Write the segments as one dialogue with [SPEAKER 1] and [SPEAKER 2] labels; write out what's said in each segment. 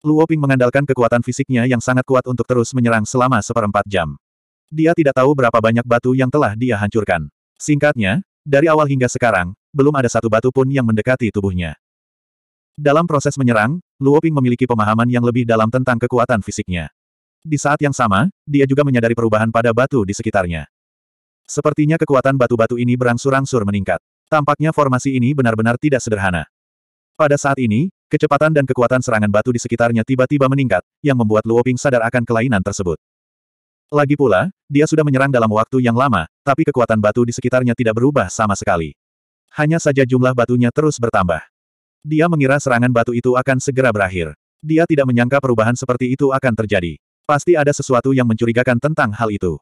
[SPEAKER 1] Luo Ping mengandalkan kekuatan fisiknya yang sangat kuat untuk terus menyerang selama seperempat jam. Dia tidak tahu berapa banyak batu yang telah dia hancurkan. Singkatnya, dari awal hingga sekarang, belum ada satu batu pun yang mendekati tubuhnya. Dalam proses menyerang, Luo Ping memiliki pemahaman yang lebih dalam tentang kekuatan fisiknya. Di saat yang sama, dia juga menyadari perubahan pada batu di sekitarnya. Sepertinya kekuatan batu-batu ini berangsur-angsur meningkat. Tampaknya formasi ini benar-benar tidak sederhana. Pada saat ini, kecepatan dan kekuatan serangan batu di sekitarnya tiba-tiba meningkat, yang membuat Luoping sadar akan kelainan tersebut. Lagi pula, dia sudah menyerang dalam waktu yang lama, tapi kekuatan batu di sekitarnya tidak berubah sama sekali. Hanya saja jumlah batunya terus bertambah. Dia mengira serangan batu itu akan segera berakhir. Dia tidak menyangka perubahan seperti itu akan terjadi. Pasti ada sesuatu yang mencurigakan tentang hal itu.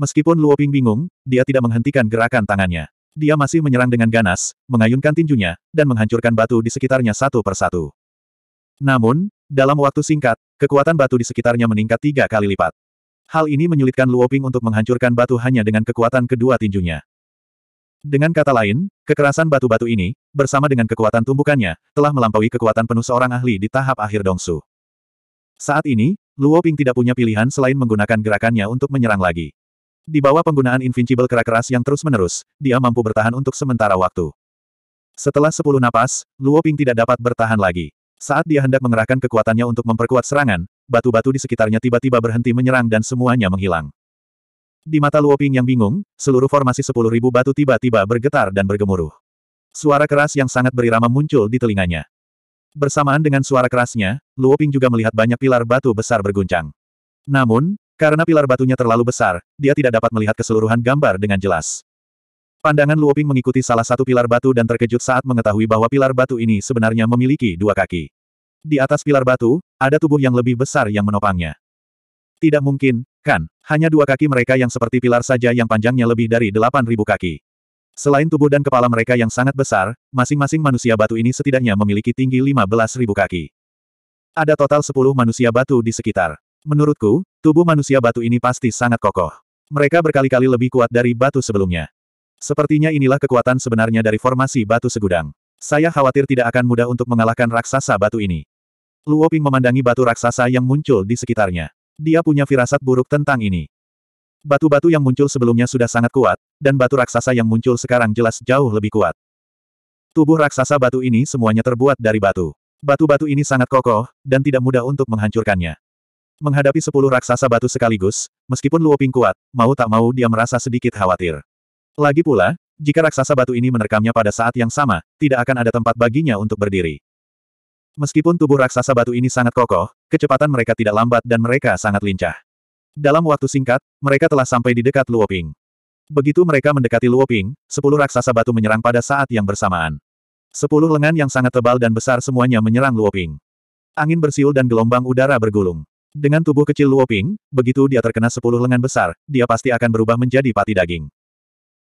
[SPEAKER 1] Meskipun Luoping bingung, dia tidak menghentikan gerakan tangannya. Dia masih menyerang dengan ganas, mengayunkan tinjunya, dan menghancurkan batu di sekitarnya satu persatu. Namun, dalam waktu singkat, kekuatan batu di sekitarnya meningkat tiga kali lipat. Hal ini menyulitkan Luoping untuk menghancurkan batu hanya dengan kekuatan kedua tinjunya. Dengan kata lain, kekerasan batu-batu ini, bersama dengan kekuatan tumbukannya, telah melampaui kekuatan penuh seorang ahli di tahap akhir Dongsu. Saat ini, Luoping tidak punya pilihan selain menggunakan gerakannya untuk menyerang lagi. Di bawah penggunaan Invincible kera keras yang terus-menerus, dia mampu bertahan untuk sementara waktu. Setelah sepuluh napas, Luo Ping tidak dapat bertahan lagi. Saat dia hendak mengerahkan kekuatannya untuk memperkuat serangan, batu-batu di sekitarnya tiba-tiba berhenti menyerang dan semuanya menghilang. Di mata Luo Ping yang bingung, seluruh formasi sepuluh ribu batu tiba-tiba bergetar dan bergemuruh. Suara keras yang sangat berirama muncul di telinganya. Bersamaan dengan suara kerasnya, Luo Ping juga melihat banyak pilar batu besar berguncang. Namun, karena pilar batunya terlalu besar, dia tidak dapat melihat keseluruhan gambar dengan jelas. Pandangan Luoping mengikuti salah satu pilar batu dan terkejut saat mengetahui bahwa pilar batu ini sebenarnya memiliki dua kaki. Di atas pilar batu, ada tubuh yang lebih besar yang menopangnya. Tidak mungkin, kan? Hanya dua kaki mereka yang seperti pilar saja yang panjangnya lebih dari 8.000 kaki. Selain tubuh dan kepala mereka yang sangat besar, masing-masing manusia batu ini setidaknya memiliki tinggi 15.000 kaki. Ada total 10 manusia batu di sekitar. Menurutku, Tubuh manusia batu ini pasti sangat kokoh. Mereka berkali-kali lebih kuat dari batu sebelumnya. Sepertinya inilah kekuatan sebenarnya dari formasi batu segudang. Saya khawatir tidak akan mudah untuk mengalahkan raksasa batu ini. Luo Ping memandangi batu raksasa yang muncul di sekitarnya. Dia punya firasat buruk tentang ini. Batu-batu yang muncul sebelumnya sudah sangat kuat, dan batu raksasa yang muncul sekarang jelas jauh lebih kuat. Tubuh raksasa batu ini semuanya terbuat dari batu. Batu-batu ini sangat kokoh, dan tidak mudah untuk menghancurkannya. Menghadapi sepuluh raksasa batu sekaligus, meskipun Luo Ping kuat, mau tak mau dia merasa sedikit khawatir. Lagi pula, jika raksasa batu ini menerkamnya pada saat yang sama, tidak akan ada tempat baginya untuk berdiri. Meskipun tubuh raksasa batu ini sangat kokoh, kecepatan mereka tidak lambat dan mereka sangat lincah. Dalam waktu singkat, mereka telah sampai di dekat Luoping. Begitu mereka mendekati Luoping, sepuluh raksasa batu menyerang pada saat yang bersamaan. Sepuluh lengan yang sangat tebal dan besar semuanya menyerang Luoping. Angin bersiul dan gelombang udara bergulung. Dengan tubuh kecil Luoping, begitu dia terkena sepuluh lengan besar, dia pasti akan berubah menjadi pati daging.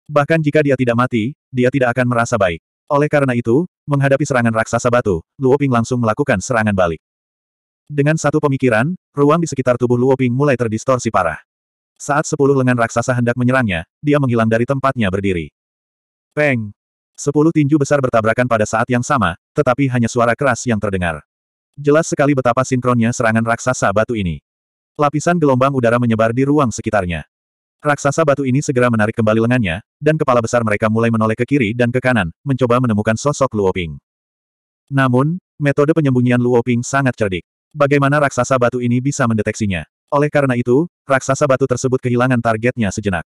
[SPEAKER 1] Bahkan jika dia tidak mati, dia tidak akan merasa baik. Oleh karena itu, menghadapi serangan raksasa batu, Luoping langsung melakukan serangan balik. Dengan satu pemikiran, ruang di sekitar tubuh Luoping mulai terdistorsi parah. Saat sepuluh lengan raksasa hendak menyerangnya, dia menghilang dari tempatnya berdiri. Peng! Sepuluh tinju besar bertabrakan pada saat yang sama, tetapi hanya suara keras yang terdengar. Jelas sekali betapa sinkronnya serangan raksasa batu ini. Lapisan gelombang udara menyebar di ruang sekitarnya. Raksasa batu ini segera menarik kembali lengannya, dan kepala besar mereka mulai menoleh ke kiri dan ke kanan, mencoba menemukan sosok Luoping. Namun, metode penyembunyian Luoping sangat cerdik. Bagaimana raksasa batu ini bisa mendeteksinya? Oleh karena itu, raksasa batu tersebut kehilangan targetnya sejenak.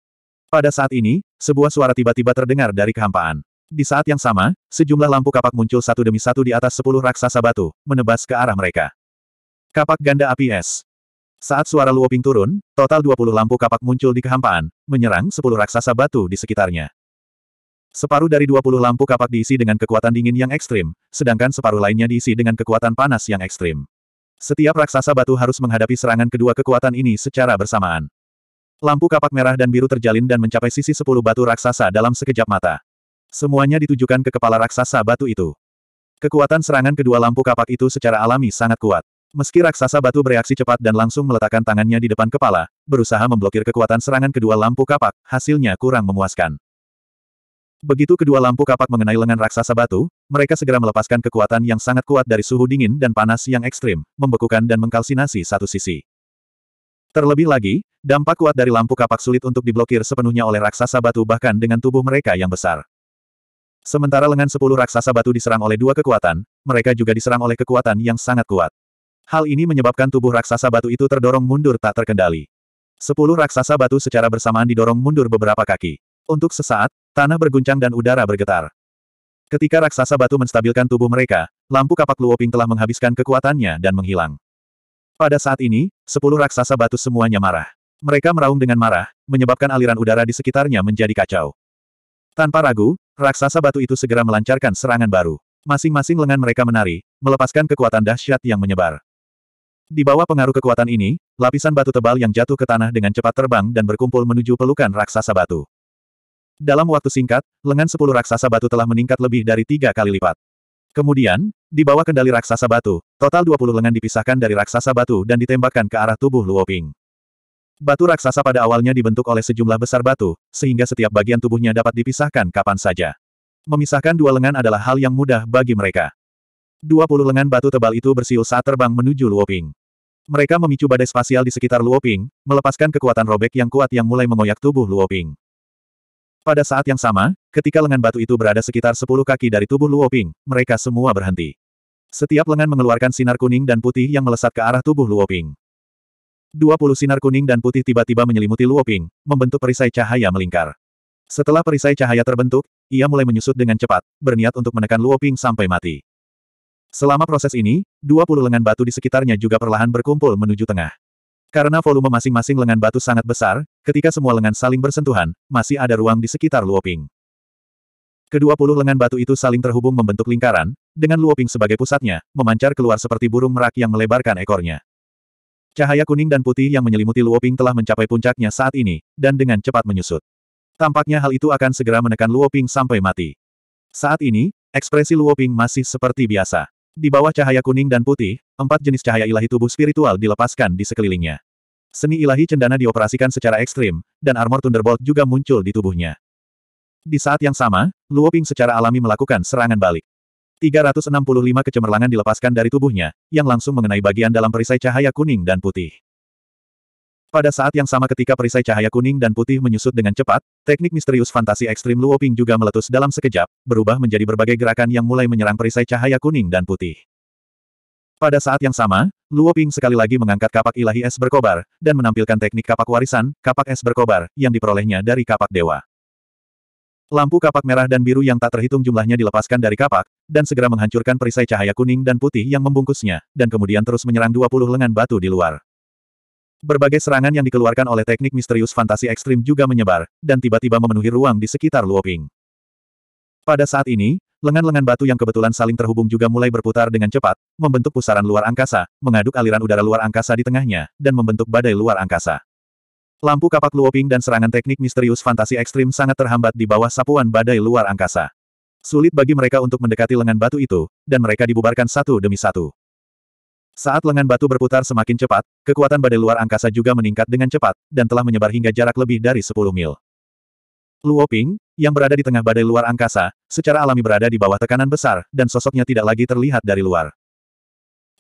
[SPEAKER 1] Pada saat ini, sebuah suara tiba-tiba terdengar dari kehampaan. Di saat yang sama, sejumlah lampu kapak muncul satu demi satu di atas sepuluh raksasa batu, menebas ke arah mereka. Kapak ganda api es. Saat suara Luoping turun, total 20 lampu kapak muncul di kehampaan, menyerang sepuluh raksasa batu di sekitarnya. Separuh dari dua puluh lampu kapak diisi dengan kekuatan dingin yang ekstrim, sedangkan separuh lainnya diisi dengan kekuatan panas yang ekstrim. Setiap raksasa batu harus menghadapi serangan kedua kekuatan ini secara bersamaan. Lampu kapak merah dan biru terjalin dan mencapai sisi sepuluh batu raksasa dalam sekejap mata. Semuanya ditujukan ke kepala raksasa batu itu. Kekuatan serangan kedua lampu kapak itu secara alami sangat kuat. Meski raksasa batu bereaksi cepat dan langsung meletakkan tangannya di depan kepala, berusaha memblokir kekuatan serangan kedua lampu kapak, hasilnya kurang memuaskan. Begitu kedua lampu kapak mengenai lengan raksasa batu, mereka segera melepaskan kekuatan yang sangat kuat dari suhu dingin dan panas yang ekstrim, membekukan dan mengkalsinasi satu sisi. Terlebih lagi, dampak kuat dari lampu kapak sulit untuk diblokir sepenuhnya oleh raksasa batu bahkan dengan tubuh mereka yang besar. Sementara lengan sepuluh raksasa batu diserang oleh dua kekuatan, mereka juga diserang oleh kekuatan yang sangat kuat. Hal ini menyebabkan tubuh raksasa batu itu terdorong mundur tak terkendali. Sepuluh raksasa batu secara bersamaan didorong mundur beberapa kaki. Untuk sesaat, tanah berguncang dan udara bergetar. Ketika raksasa batu menstabilkan tubuh mereka, lampu kapak Luoping telah menghabiskan kekuatannya dan menghilang. Pada saat ini, sepuluh raksasa batu semuanya marah. Mereka meraung dengan marah, menyebabkan aliran udara di sekitarnya menjadi kacau. Tanpa ragu, Raksasa batu itu segera melancarkan serangan baru. Masing-masing lengan mereka menari, melepaskan kekuatan dahsyat yang menyebar. Di bawah pengaruh kekuatan ini, lapisan batu tebal yang jatuh ke tanah dengan cepat terbang dan berkumpul menuju pelukan raksasa batu. Dalam waktu singkat, lengan sepuluh raksasa batu telah meningkat lebih dari tiga kali lipat. Kemudian, di bawah kendali raksasa batu, total dua puluh lengan dipisahkan dari raksasa batu dan ditembakkan ke arah tubuh Luoping. Batu raksasa pada awalnya dibentuk oleh sejumlah besar batu, sehingga setiap bagian tubuhnya dapat dipisahkan kapan saja. Memisahkan dua lengan adalah hal yang mudah bagi mereka. Dua puluh lengan batu tebal itu bersiul saat terbang menuju Luoping. Mereka memicu badai spasial di sekitar Luoping, melepaskan kekuatan robek yang kuat yang mulai mengoyak tubuh Luoping. Pada saat yang sama, ketika lengan batu itu berada sekitar sepuluh kaki dari tubuh Luoping, mereka semua berhenti. Setiap lengan mengeluarkan sinar kuning dan putih yang melesat ke arah tubuh Luoping. Dua puluh sinar kuning dan putih tiba-tiba menyelimuti Luoping, membentuk perisai cahaya melingkar. Setelah perisai cahaya terbentuk, ia mulai menyusut dengan cepat, berniat untuk menekan Luoping sampai mati. Selama proses ini, dua puluh lengan batu di sekitarnya juga perlahan berkumpul menuju tengah. Karena volume masing-masing lengan batu sangat besar, ketika semua lengan saling bersentuhan, masih ada ruang di sekitar Luoping. Kedua puluh lengan batu itu saling terhubung membentuk lingkaran, dengan Luoping sebagai pusatnya, memancar keluar seperti burung merak yang melebarkan ekornya. Cahaya kuning dan putih yang menyelimuti Luoping telah mencapai puncaknya saat ini, dan dengan cepat menyusut. Tampaknya hal itu akan segera menekan Luoping sampai mati. Saat ini, ekspresi Luoping masih seperti biasa. Di bawah cahaya kuning dan putih, empat jenis cahaya ilahi tubuh spiritual dilepaskan di sekelilingnya. Seni ilahi cendana dioperasikan secara ekstrim, dan armor Thunderbolt juga muncul di tubuhnya. Di saat yang sama, Luoping secara alami melakukan serangan balik. 365 kecemerlangan dilepaskan dari tubuhnya, yang langsung mengenai bagian dalam perisai cahaya kuning dan putih. Pada saat yang sama ketika perisai cahaya kuning dan putih menyusut dengan cepat, teknik misterius fantasi ekstrim Luoping juga meletus dalam sekejap, berubah menjadi berbagai gerakan yang mulai menyerang perisai cahaya kuning dan putih. Pada saat yang sama, Luoping sekali lagi mengangkat kapak ilahi es berkobar, dan menampilkan teknik kapak warisan, kapak es berkobar, yang diperolehnya dari kapak dewa. Lampu kapak merah dan biru yang tak terhitung jumlahnya dilepaskan dari kapak, dan segera menghancurkan perisai cahaya kuning dan putih yang membungkusnya, dan kemudian terus menyerang 20 lengan batu di luar. Berbagai serangan yang dikeluarkan oleh teknik misterius fantasi ekstrim juga menyebar, dan tiba-tiba memenuhi ruang di sekitar Luoping. Pada saat ini, lengan-lengan batu yang kebetulan saling terhubung juga mulai berputar dengan cepat, membentuk pusaran luar angkasa, mengaduk aliran udara luar angkasa di tengahnya, dan membentuk badai luar angkasa. Lampu kapak Luoping dan serangan teknik misterius fantasi ekstrim sangat terhambat di bawah sapuan badai luar angkasa. Sulit bagi mereka untuk mendekati lengan batu itu, dan mereka dibubarkan satu demi satu. Saat lengan batu berputar semakin cepat, kekuatan badai luar angkasa juga meningkat dengan cepat, dan telah menyebar hingga jarak lebih dari 10 mil. Luoping, yang berada di tengah badai luar angkasa, secara alami berada di bawah tekanan besar, dan sosoknya tidak lagi terlihat dari luar.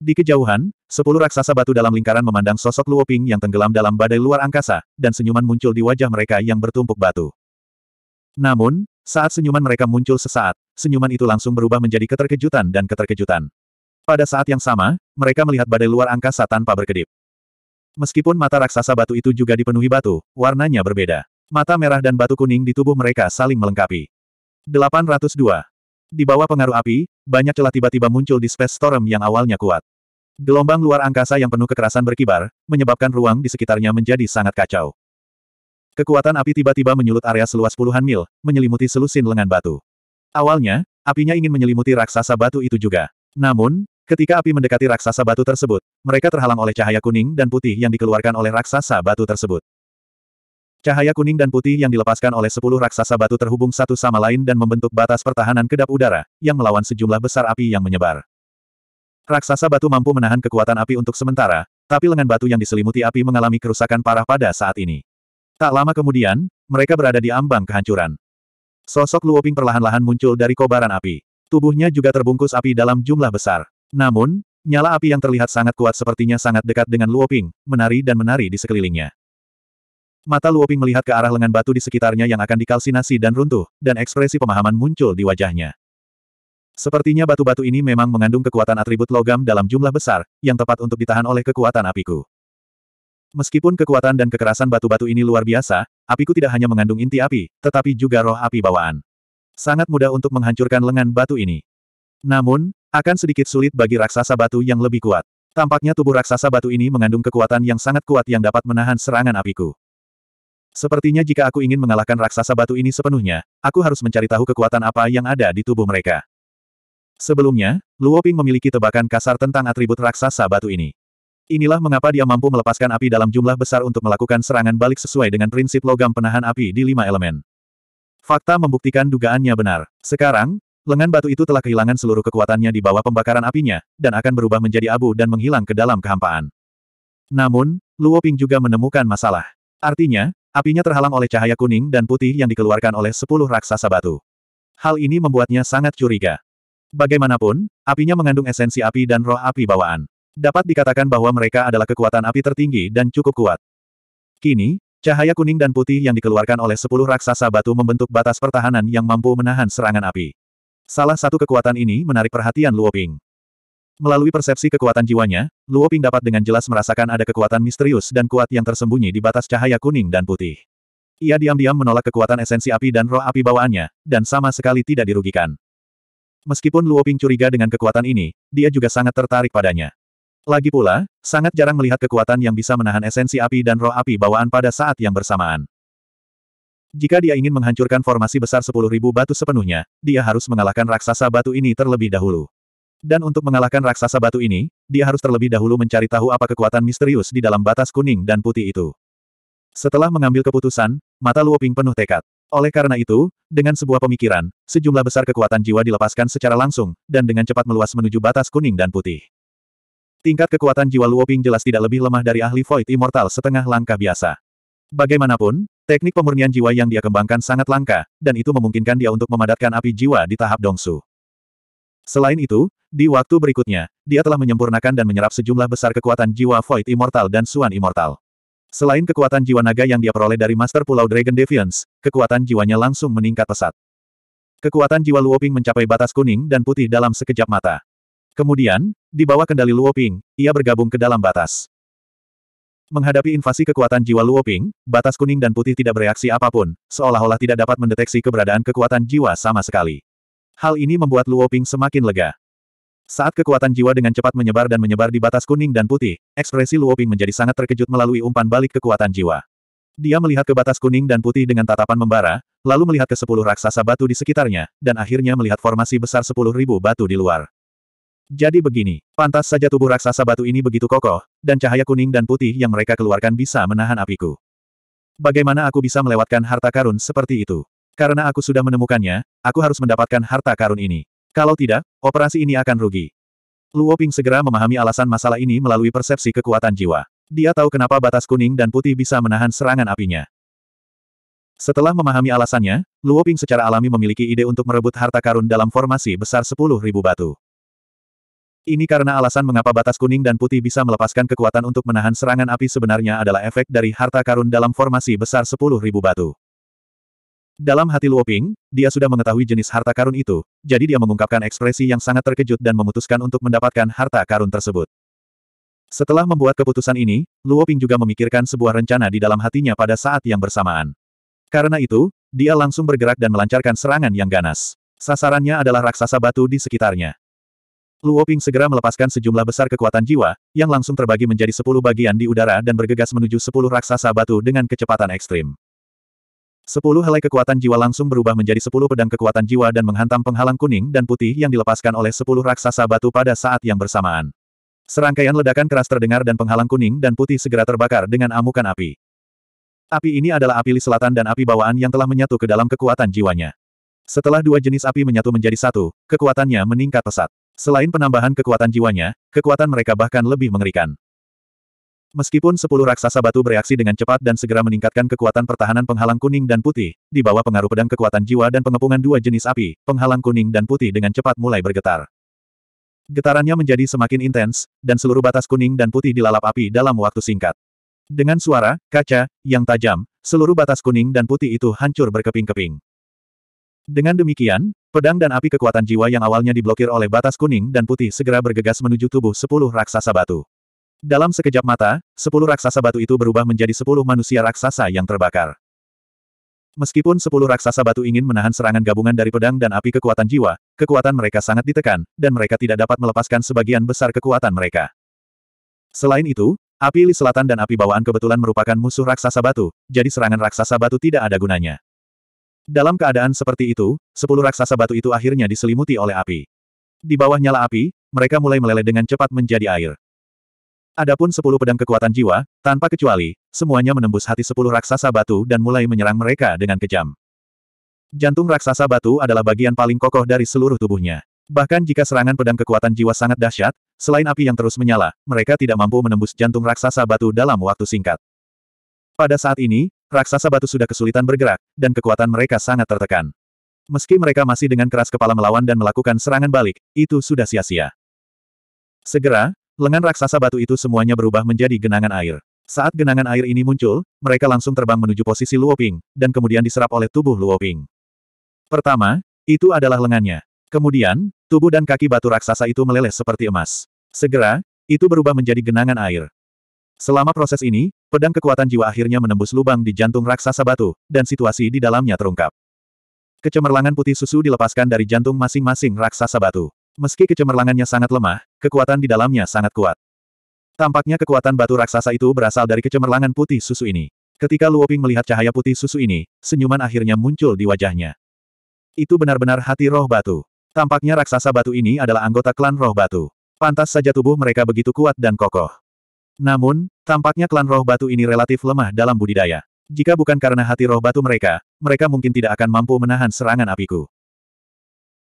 [SPEAKER 1] Di kejauhan, sepuluh raksasa batu dalam lingkaran memandang sosok Luoping yang tenggelam dalam badai luar angkasa, dan senyuman muncul di wajah mereka yang bertumpuk batu. Namun, saat senyuman mereka muncul sesaat, senyuman itu langsung berubah menjadi keterkejutan dan keterkejutan. Pada saat yang sama, mereka melihat badai luar angkasa tanpa berkedip. Meskipun mata raksasa batu itu juga dipenuhi batu, warnanya berbeda. Mata merah dan batu kuning di tubuh mereka saling melengkapi. 802. Di bawah pengaruh api, banyak celah tiba-tiba muncul di Space Storm yang awalnya kuat. Gelombang luar angkasa yang penuh kekerasan berkibar, menyebabkan ruang di sekitarnya menjadi sangat kacau. Kekuatan api tiba-tiba menyulut area seluas puluhan mil, menyelimuti selusin lengan batu. Awalnya, apinya ingin menyelimuti raksasa batu itu juga. Namun, ketika api mendekati raksasa batu tersebut, mereka terhalang oleh cahaya kuning dan putih yang dikeluarkan oleh raksasa batu tersebut. Cahaya kuning dan putih yang dilepaskan oleh sepuluh raksasa batu terhubung satu sama lain dan membentuk batas pertahanan kedap udara, yang melawan sejumlah besar api yang menyebar. Raksasa batu mampu menahan kekuatan api untuk sementara, tapi lengan batu yang diselimuti api mengalami kerusakan parah pada saat ini. Tak lama kemudian, mereka berada di ambang kehancuran. Sosok Luoping perlahan-lahan muncul dari kobaran api. Tubuhnya juga terbungkus api dalam jumlah besar. Namun, nyala api yang terlihat sangat kuat sepertinya sangat dekat dengan Luoping, menari dan menari di sekelilingnya. Mata Luoping melihat ke arah lengan batu di sekitarnya yang akan dikalsinasi dan runtuh, dan ekspresi pemahaman muncul di wajahnya. Sepertinya batu-batu ini memang mengandung kekuatan atribut logam dalam jumlah besar, yang tepat untuk ditahan oleh kekuatan apiku. Meskipun kekuatan dan kekerasan batu-batu ini luar biasa, apiku tidak hanya mengandung inti api, tetapi juga roh api bawaan. Sangat mudah untuk menghancurkan lengan batu ini. Namun, akan sedikit sulit bagi raksasa batu yang lebih kuat. Tampaknya tubuh raksasa batu ini mengandung kekuatan yang sangat kuat yang dapat menahan serangan apiku. Sepertinya jika aku ingin mengalahkan raksasa batu ini sepenuhnya, aku harus mencari tahu kekuatan apa yang ada di tubuh mereka. Sebelumnya, Luo Ping memiliki tebakan kasar tentang atribut raksasa batu ini. Inilah mengapa dia mampu melepaskan api dalam jumlah besar untuk melakukan serangan balik sesuai dengan prinsip logam penahan api di lima elemen. Fakta membuktikan dugaannya benar. Sekarang, lengan batu itu telah kehilangan seluruh kekuatannya di bawah pembakaran apinya, dan akan berubah menjadi abu dan menghilang ke dalam kehampaan. Namun, Luo Ping juga menemukan masalah. Artinya, apinya terhalang oleh cahaya kuning dan putih yang dikeluarkan oleh sepuluh raksasa batu. Hal ini membuatnya sangat curiga. Bagaimanapun, apinya mengandung esensi api dan roh api bawaan. Dapat dikatakan bahwa mereka adalah kekuatan api tertinggi dan cukup kuat. Kini, cahaya kuning dan putih yang dikeluarkan oleh sepuluh raksasa batu membentuk batas pertahanan yang mampu menahan serangan api. Salah satu kekuatan ini menarik perhatian Luo Ping. Melalui persepsi kekuatan jiwanya, Luo Ping dapat dengan jelas merasakan ada kekuatan misterius dan kuat yang tersembunyi di batas cahaya kuning dan putih. Ia diam-diam menolak kekuatan esensi api dan roh api bawaannya, dan sama sekali tidak dirugikan. Meskipun Luo Ping curiga dengan kekuatan ini, dia juga sangat tertarik padanya. Lagi pula, sangat jarang melihat kekuatan yang bisa menahan esensi api dan roh api bawaan pada saat yang bersamaan. Jika dia ingin menghancurkan formasi besar 10.000 batu sepenuhnya, dia harus mengalahkan raksasa batu ini terlebih dahulu. Dan untuk mengalahkan raksasa batu ini, dia harus terlebih dahulu mencari tahu apa kekuatan misterius di dalam batas kuning dan putih itu. Setelah mengambil keputusan, mata Luoping penuh tekad. Oleh karena itu, dengan sebuah pemikiran, sejumlah besar kekuatan jiwa dilepaskan secara langsung, dan dengan cepat meluas menuju batas kuning dan putih. Tingkat kekuatan jiwa Luoping jelas tidak lebih lemah dari ahli Void Immortal setengah langkah biasa. Bagaimanapun, teknik pemurnian jiwa yang dia kembangkan sangat langka, dan itu memungkinkan dia untuk memadatkan api jiwa di tahap Dongsu. Selain itu, di waktu berikutnya, dia telah menyempurnakan dan menyerap sejumlah besar kekuatan jiwa Void Immortal dan Suan Immortal. Selain kekuatan jiwa naga yang dia peroleh dari Master Pulau Dragon Defiance, kekuatan jiwanya langsung meningkat pesat. Kekuatan jiwa Luoping mencapai batas kuning dan putih dalam sekejap mata. Kemudian, di bawah kendali Luoping, ia bergabung ke dalam batas. Menghadapi invasi kekuatan jiwa Luoping, batas kuning dan putih tidak bereaksi apapun, seolah-olah tidak dapat mendeteksi keberadaan kekuatan jiwa sama sekali. Hal ini membuat Luoping semakin lega. Saat kekuatan jiwa dengan cepat menyebar dan menyebar di batas kuning dan putih, ekspresi Luoping menjadi sangat terkejut melalui umpan balik kekuatan jiwa. Dia melihat ke batas kuning dan putih dengan tatapan membara, lalu melihat ke sepuluh raksasa batu di sekitarnya, dan akhirnya melihat formasi besar sepuluh ribu batu di luar. Jadi begini, pantas saja tubuh raksasa batu ini begitu kokoh, dan cahaya kuning dan putih yang mereka keluarkan bisa menahan apiku. Bagaimana aku bisa melewatkan harta karun seperti itu? Karena aku sudah menemukannya, aku harus mendapatkan harta karun ini. Kalau tidak, operasi ini akan rugi. Luo Ping segera memahami alasan masalah ini melalui persepsi kekuatan jiwa. Dia tahu kenapa batas kuning dan putih bisa menahan serangan apinya. Setelah memahami alasannya, Luo Ping secara alami memiliki ide untuk merebut harta karun dalam formasi besar 10.000 batu. Ini karena alasan mengapa batas kuning dan putih bisa melepaskan kekuatan untuk menahan serangan api sebenarnya adalah efek dari harta karun dalam formasi besar 10.000 batu. Dalam hati Luoping, dia sudah mengetahui jenis harta karun itu, jadi dia mengungkapkan ekspresi yang sangat terkejut dan memutuskan untuk mendapatkan harta karun tersebut. Setelah membuat keputusan ini, Luoping juga memikirkan sebuah rencana di dalam hatinya pada saat yang bersamaan. Karena itu, dia langsung bergerak dan melancarkan serangan yang ganas. Sasarannya adalah raksasa batu di sekitarnya. Luoping segera melepaskan sejumlah besar kekuatan jiwa, yang langsung terbagi menjadi sepuluh bagian di udara dan bergegas menuju sepuluh raksasa batu dengan kecepatan ekstrim. Sepuluh helai kekuatan jiwa langsung berubah menjadi sepuluh pedang kekuatan jiwa dan menghantam penghalang kuning dan putih yang dilepaskan oleh sepuluh raksasa batu pada saat yang bersamaan. Serangkaian ledakan keras terdengar dan penghalang kuning dan putih segera terbakar dengan amukan api. Api ini adalah api li selatan dan api bawaan yang telah menyatu ke dalam kekuatan jiwanya. Setelah dua jenis api menyatu menjadi satu, kekuatannya meningkat pesat. Selain penambahan kekuatan jiwanya, kekuatan mereka bahkan lebih mengerikan. Meskipun sepuluh raksasa batu bereaksi dengan cepat dan segera meningkatkan kekuatan pertahanan penghalang kuning dan putih, di bawah pengaruh pedang kekuatan jiwa dan pengepungan dua jenis api, penghalang kuning dan putih dengan cepat mulai bergetar. Getarannya menjadi semakin intens, dan seluruh batas kuning dan putih dilalap api dalam waktu singkat. Dengan suara, kaca, yang tajam, seluruh batas kuning dan putih itu hancur berkeping-keping. Dengan demikian, pedang dan api kekuatan jiwa yang awalnya diblokir oleh batas kuning dan putih segera bergegas menuju tubuh sepuluh raksasa batu. Dalam sekejap mata, sepuluh raksasa batu itu berubah menjadi sepuluh manusia raksasa yang terbakar. Meskipun sepuluh raksasa batu ingin menahan serangan gabungan dari pedang dan api kekuatan jiwa, kekuatan mereka sangat ditekan, dan mereka tidak dapat melepaskan sebagian besar kekuatan mereka. Selain itu, api li selatan dan api bawaan kebetulan merupakan musuh raksasa batu, jadi serangan raksasa batu tidak ada gunanya. Dalam keadaan seperti itu, sepuluh raksasa batu itu akhirnya diselimuti oleh api. Di bawah nyala api, mereka mulai meleleh dengan cepat menjadi air. Adapun sepuluh pedang kekuatan jiwa, tanpa kecuali, semuanya menembus hati sepuluh raksasa batu dan mulai menyerang mereka dengan kejam. Jantung raksasa batu adalah bagian paling kokoh dari seluruh tubuhnya. Bahkan jika serangan pedang kekuatan jiwa sangat dahsyat, selain api yang terus menyala, mereka tidak mampu menembus jantung raksasa batu dalam waktu singkat. Pada saat ini, raksasa batu sudah kesulitan bergerak, dan kekuatan mereka sangat tertekan. Meski mereka masih dengan keras kepala melawan dan melakukan serangan balik, itu sudah sia-sia. Segera, Lengan raksasa batu itu semuanya berubah menjadi genangan air. Saat genangan air ini muncul, mereka langsung terbang menuju posisi Luoping, dan kemudian diserap oleh tubuh Luoping. Pertama, itu adalah lengannya. Kemudian, tubuh dan kaki batu raksasa itu meleleh seperti emas. Segera, itu berubah menjadi genangan air. Selama proses ini, pedang kekuatan jiwa akhirnya menembus lubang di jantung raksasa batu, dan situasi di dalamnya terungkap. Kecemerlangan putih susu dilepaskan dari jantung masing-masing raksasa batu. Meski kecemerlangannya sangat lemah, kekuatan di dalamnya sangat kuat. Tampaknya kekuatan batu raksasa itu berasal dari kecemerlangan putih susu ini. Ketika Luoping melihat cahaya putih susu ini, senyuman akhirnya muncul di wajahnya. Itu benar-benar hati roh batu. Tampaknya raksasa batu ini adalah anggota klan roh batu. Pantas saja tubuh mereka begitu kuat dan kokoh. Namun, tampaknya klan roh batu ini relatif lemah dalam budidaya. Jika bukan karena hati roh batu mereka, mereka mungkin tidak akan mampu menahan serangan apiku.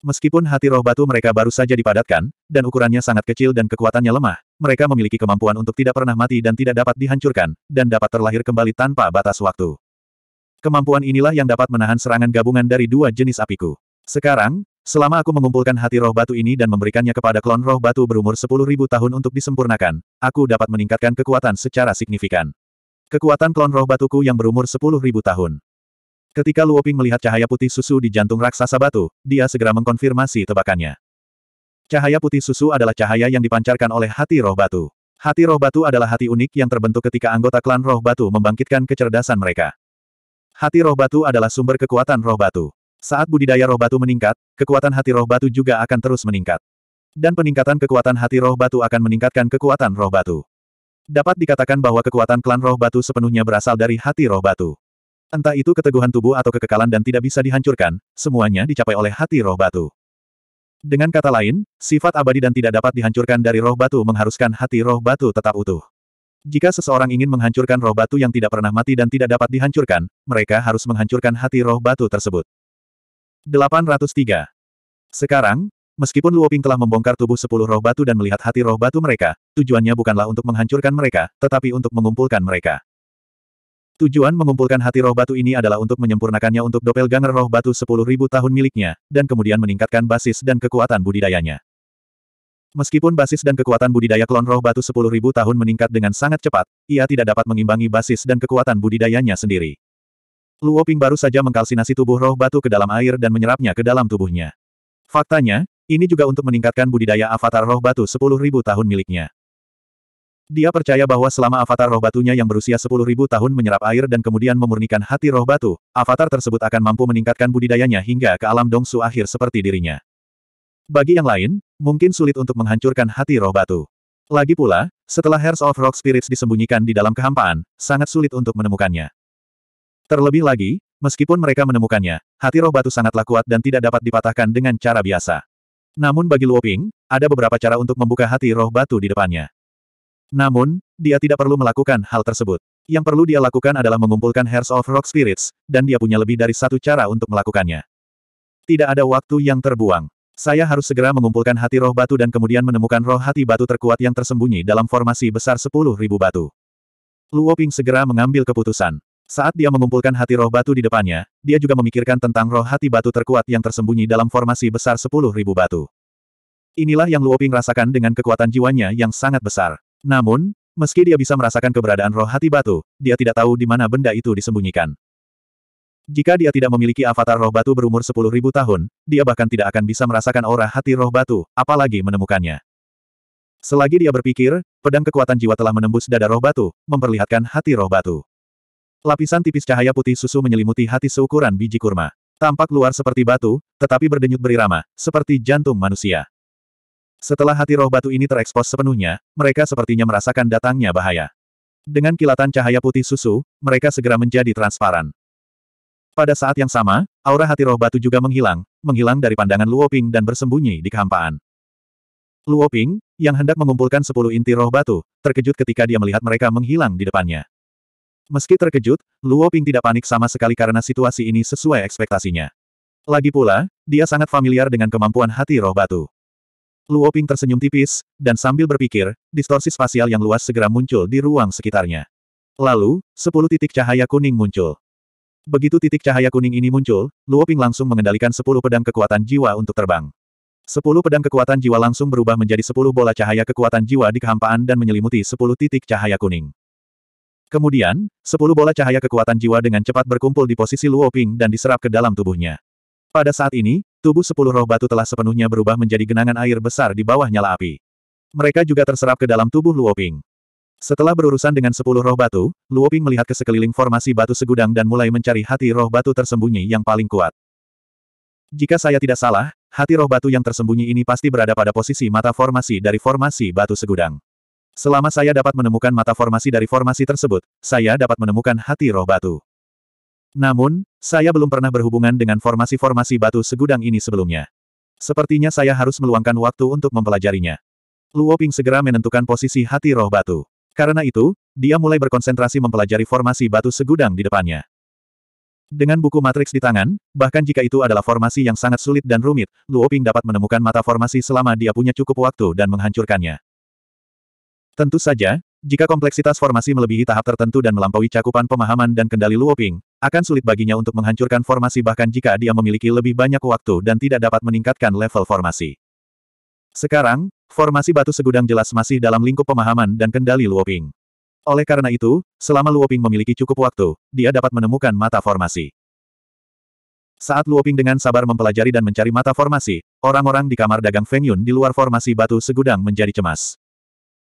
[SPEAKER 1] Meskipun hati roh batu mereka baru saja dipadatkan, dan ukurannya sangat kecil dan kekuatannya lemah, mereka memiliki kemampuan untuk tidak pernah mati dan tidak dapat dihancurkan, dan dapat terlahir kembali tanpa batas waktu. Kemampuan inilah yang dapat menahan serangan gabungan dari dua jenis apiku. Sekarang, selama aku mengumpulkan hati roh batu ini dan memberikannya kepada klon roh batu berumur 10.000 tahun untuk disempurnakan, aku dapat meningkatkan kekuatan secara signifikan. Kekuatan klon roh batuku yang berumur 10.000 tahun. Ketika Luoping melihat cahaya putih susu di jantung raksasa batu, dia segera mengkonfirmasi tebakannya. Cahaya putih susu adalah cahaya yang dipancarkan oleh hati roh batu. Hati roh batu adalah hati unik yang terbentuk ketika anggota klan roh batu membangkitkan kecerdasan mereka. Hati roh batu adalah sumber kekuatan roh batu. Saat budidaya roh batu meningkat, kekuatan hati roh batu juga akan terus meningkat. Dan peningkatan kekuatan hati roh batu akan meningkatkan kekuatan roh batu. Dapat dikatakan bahwa kekuatan klan roh batu sepenuhnya berasal dari hati roh batu. Entah itu keteguhan tubuh atau kekekalan dan tidak bisa dihancurkan, semuanya dicapai oleh hati roh batu. Dengan kata lain, sifat abadi dan tidak dapat dihancurkan dari roh batu mengharuskan hati roh batu tetap utuh. Jika seseorang ingin menghancurkan roh batu yang tidak pernah mati dan tidak dapat dihancurkan, mereka harus menghancurkan hati roh batu tersebut. 803. Sekarang, meskipun Luoping telah membongkar tubuh sepuluh roh batu dan melihat hati roh batu mereka, tujuannya bukanlah untuk menghancurkan mereka, tetapi untuk mengumpulkan mereka. Tujuan mengumpulkan hati roh batu ini adalah untuk menyempurnakannya untuk doppelganger roh batu 10.000 tahun miliknya, dan kemudian meningkatkan basis dan kekuatan budidayanya. Meskipun basis dan kekuatan budidaya klon roh batu 10.000 tahun meningkat dengan sangat cepat, ia tidak dapat mengimbangi basis dan kekuatan budidayanya sendiri. Luo Ping baru saja mengkalsinasi tubuh roh batu ke dalam air dan menyerapnya ke dalam tubuhnya. Faktanya, ini juga untuk meningkatkan budidaya avatar roh batu 10.000 tahun miliknya. Dia percaya bahwa selama avatar roh batunya yang berusia 10.000 tahun menyerap air dan kemudian memurnikan hati roh batu, avatar tersebut akan mampu meningkatkan budidayanya hingga ke alam dongsu akhir seperti dirinya. Bagi yang lain, mungkin sulit untuk menghancurkan hati roh batu. Lagi pula, setelah Hearts of Rock Spirits disembunyikan di dalam kehampaan, sangat sulit untuk menemukannya. Terlebih lagi, meskipun mereka menemukannya, hati roh batu sangatlah kuat dan tidak dapat dipatahkan dengan cara biasa. Namun bagi Luoping, ada beberapa cara untuk membuka hati roh batu di depannya. Namun, dia tidak perlu melakukan hal tersebut. Yang perlu dia lakukan adalah mengumpulkan Hairs of Rock Spirits, dan dia punya lebih dari satu cara untuk melakukannya. Tidak ada waktu yang terbuang. Saya harus segera mengumpulkan hati roh batu dan kemudian menemukan roh hati batu terkuat yang tersembunyi dalam formasi besar 10.000 batu. Luo Ping segera mengambil keputusan. Saat dia mengumpulkan hati roh batu di depannya, dia juga memikirkan tentang roh hati batu terkuat yang tersembunyi dalam formasi besar 10.000 batu. Inilah yang Luo Ping rasakan dengan kekuatan jiwanya yang sangat besar. Namun, meski dia bisa merasakan keberadaan roh hati batu, dia tidak tahu di mana benda itu disembunyikan. Jika dia tidak memiliki avatar roh batu berumur 10.000 tahun, dia bahkan tidak akan bisa merasakan aura hati roh batu, apalagi menemukannya. Selagi dia berpikir, pedang kekuatan jiwa telah menembus dada roh batu, memperlihatkan hati roh batu. Lapisan tipis cahaya putih susu menyelimuti hati seukuran biji kurma. Tampak luar seperti batu, tetapi berdenyut berirama, seperti jantung manusia. Setelah hati roh batu ini terekspos sepenuhnya, mereka sepertinya merasakan datangnya bahaya. Dengan kilatan cahaya putih susu, mereka segera menjadi transparan. Pada saat yang sama, aura hati roh batu juga menghilang, menghilang dari pandangan Luoping dan bersembunyi di kehampaan. Luoping, yang hendak mengumpulkan sepuluh inti roh batu, terkejut ketika dia melihat mereka menghilang di depannya. Meski terkejut, Luoping tidak panik sama sekali karena situasi ini sesuai ekspektasinya. Lagi pula, dia sangat familiar dengan kemampuan hati roh batu. Luo Ping tersenyum tipis, dan sambil berpikir, distorsi spasial yang luas segera muncul di ruang sekitarnya. Lalu, sepuluh titik cahaya kuning muncul. Begitu titik cahaya kuning ini muncul, Luo Ping langsung mengendalikan sepuluh pedang kekuatan jiwa untuk terbang. Sepuluh pedang kekuatan jiwa langsung berubah menjadi sepuluh bola cahaya kekuatan jiwa di kehampaan dan menyelimuti sepuluh titik cahaya kuning. Kemudian, sepuluh bola cahaya kekuatan jiwa dengan cepat berkumpul di posisi Luo Ping dan diserap ke dalam tubuhnya. Pada saat ini, tubuh sepuluh roh batu telah sepenuhnya berubah menjadi genangan air besar di bawah nyala api. Mereka juga terserap ke dalam tubuh Luoping. Setelah berurusan dengan sepuluh roh batu, Luoping melihat ke sekeliling formasi batu segudang dan mulai mencari hati roh batu tersembunyi yang paling kuat. Jika saya tidak salah, hati roh batu yang tersembunyi ini pasti berada pada posisi mata formasi dari formasi batu segudang. Selama saya dapat menemukan mata formasi dari formasi tersebut, saya dapat menemukan hati roh batu. Namun, saya belum pernah berhubungan dengan formasi-formasi batu segudang ini sebelumnya. Sepertinya saya harus meluangkan waktu untuk mempelajarinya. Luo Ping segera menentukan posisi hati roh batu. Karena itu, dia mulai berkonsentrasi mempelajari formasi batu segudang di depannya. Dengan buku matriks di tangan, bahkan jika itu adalah formasi yang sangat sulit dan rumit, Luo Ping dapat menemukan mata formasi selama dia punya cukup waktu dan menghancurkannya. Tentu saja, jika kompleksitas formasi melebihi tahap tertentu dan melampaui cakupan pemahaman dan kendali Luoping, akan sulit baginya untuk menghancurkan formasi bahkan jika dia memiliki lebih banyak waktu dan tidak dapat meningkatkan level formasi. Sekarang, formasi batu segudang jelas masih dalam lingkup pemahaman dan kendali Luoping. Oleh karena itu, selama Luoping memiliki cukup waktu, dia dapat menemukan mata formasi. Saat Luoping dengan sabar mempelajari dan mencari mata formasi, orang-orang di kamar dagang Feng Yun di luar formasi batu segudang menjadi cemas.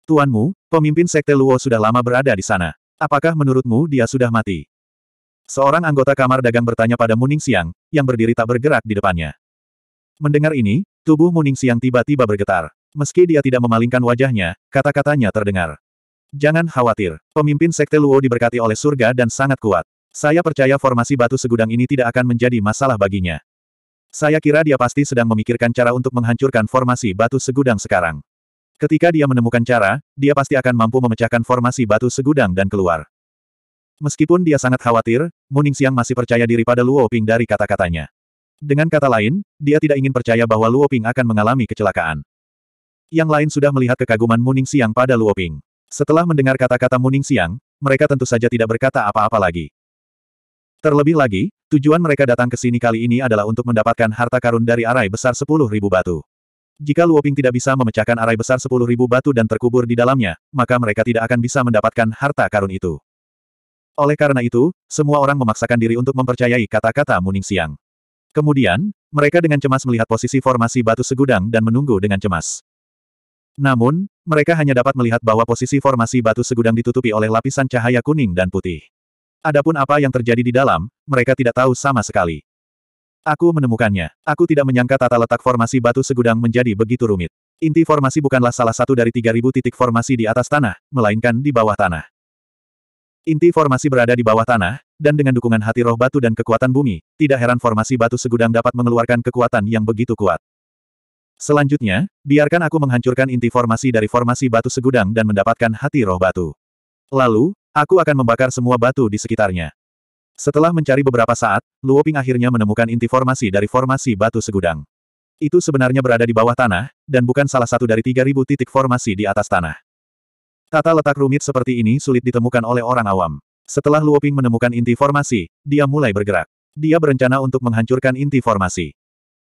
[SPEAKER 1] Tuanmu, pemimpin Sekte Luo sudah lama berada di sana. Apakah menurutmu dia sudah mati? Seorang anggota kamar dagang bertanya pada Muning Siang, yang berdiri tak bergerak di depannya. Mendengar ini, tubuh Muning Siang tiba-tiba bergetar. Meski dia tidak memalingkan wajahnya, kata-katanya terdengar. Jangan khawatir, pemimpin Sekte Luo diberkati oleh surga dan sangat kuat. Saya percaya formasi batu segudang ini tidak akan menjadi masalah baginya. Saya kira dia pasti sedang memikirkan cara untuk menghancurkan formasi batu segudang sekarang. Ketika dia menemukan cara, dia pasti akan mampu memecahkan formasi batu segudang dan keluar. Meskipun dia sangat khawatir, Muning Siang masih percaya diri pada Luo Ping dari kata-katanya. Dengan kata lain, dia tidak ingin percaya bahwa Luo Ping akan mengalami kecelakaan. Yang lain sudah melihat kekaguman Muning Siang pada Luo Ping. Setelah mendengar kata-kata Muning Siang, mereka tentu saja tidak berkata apa-apa lagi. Terlebih lagi, tujuan mereka datang ke sini kali ini adalah untuk mendapatkan harta karun dari arai besar sepuluh ribu batu. Jika Luoping tidak bisa memecahkan arai besar sepuluh ribu batu dan terkubur di dalamnya, maka mereka tidak akan bisa mendapatkan harta karun itu. Oleh karena itu, semua orang memaksakan diri untuk mempercayai kata-kata Muning Siang. Kemudian, mereka dengan cemas melihat posisi formasi batu segudang dan menunggu dengan cemas. Namun, mereka hanya dapat melihat bahwa posisi formasi batu segudang ditutupi oleh lapisan cahaya kuning dan putih. Adapun apa yang terjadi di dalam, mereka tidak tahu sama sekali. Aku menemukannya. Aku tidak menyangka tata letak formasi batu segudang menjadi begitu rumit. Inti formasi bukanlah salah satu dari 3000 titik formasi di atas tanah, melainkan di bawah tanah. Inti formasi berada di bawah tanah, dan dengan dukungan hati roh batu dan kekuatan bumi, tidak heran formasi batu segudang dapat mengeluarkan kekuatan yang begitu kuat. Selanjutnya, biarkan aku menghancurkan inti formasi dari formasi batu segudang dan mendapatkan hati roh batu. Lalu, aku akan membakar semua batu di sekitarnya. Setelah mencari beberapa saat, Luoping akhirnya menemukan inti formasi dari formasi batu segudang. Itu sebenarnya berada di bawah tanah, dan bukan salah satu dari 3.000 titik formasi di atas tanah. Tata letak rumit seperti ini sulit ditemukan oleh orang awam. Setelah Luoping menemukan inti formasi, dia mulai bergerak. Dia berencana untuk menghancurkan inti formasi.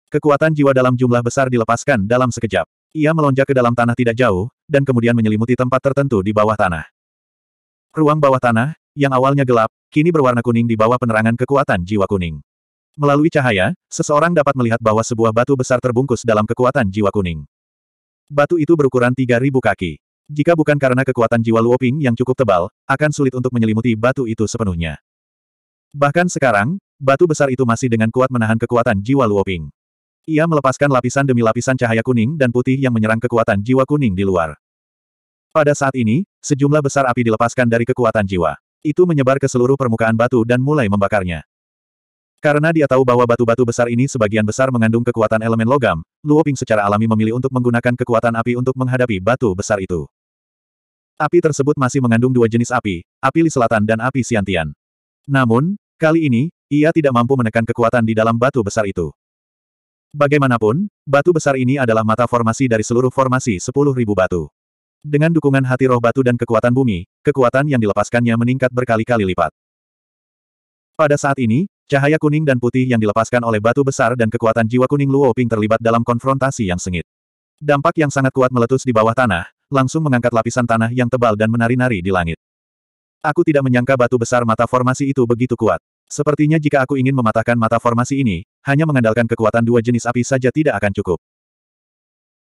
[SPEAKER 1] Kekuatan jiwa dalam jumlah besar dilepaskan dalam sekejap. Ia melonjak ke dalam tanah tidak jauh, dan kemudian menyelimuti tempat tertentu di bawah tanah. Ruang bawah tanah, yang awalnya gelap, kini berwarna kuning di bawah penerangan kekuatan jiwa kuning. Melalui cahaya, seseorang dapat melihat bahwa sebuah batu besar terbungkus dalam kekuatan jiwa kuning. Batu itu berukuran 3.000 kaki. Jika bukan karena kekuatan jiwa Luoping yang cukup tebal, akan sulit untuk menyelimuti batu itu sepenuhnya. Bahkan sekarang, batu besar itu masih dengan kuat menahan kekuatan jiwa Luoping. Ia melepaskan lapisan demi lapisan cahaya kuning dan putih yang menyerang kekuatan jiwa kuning di luar. Pada saat ini, sejumlah besar api dilepaskan dari kekuatan jiwa. Itu menyebar ke seluruh permukaan batu dan mulai membakarnya. Karena dia tahu bahwa batu-batu besar ini sebagian besar mengandung kekuatan elemen logam, Luo Ping secara alami memilih untuk menggunakan kekuatan api untuk menghadapi batu besar itu. Api tersebut masih mengandung dua jenis api, api Li Selatan dan api Siantian. Namun, kali ini, ia tidak mampu menekan kekuatan di dalam batu besar itu. Bagaimanapun, batu besar ini adalah mata formasi dari seluruh formasi 10.000 batu. Dengan dukungan hati roh batu dan kekuatan bumi, kekuatan yang dilepaskannya meningkat berkali-kali lipat. Pada saat ini, cahaya kuning dan putih yang dilepaskan oleh batu besar dan kekuatan jiwa kuning Luo Ping terlibat dalam konfrontasi yang sengit. Dampak yang sangat kuat meletus di bawah tanah, langsung mengangkat lapisan tanah yang tebal dan menari-nari di langit. Aku tidak menyangka batu besar mata formasi itu begitu kuat. Sepertinya jika aku ingin mematahkan mata formasi ini, hanya mengandalkan kekuatan dua jenis api saja tidak akan cukup.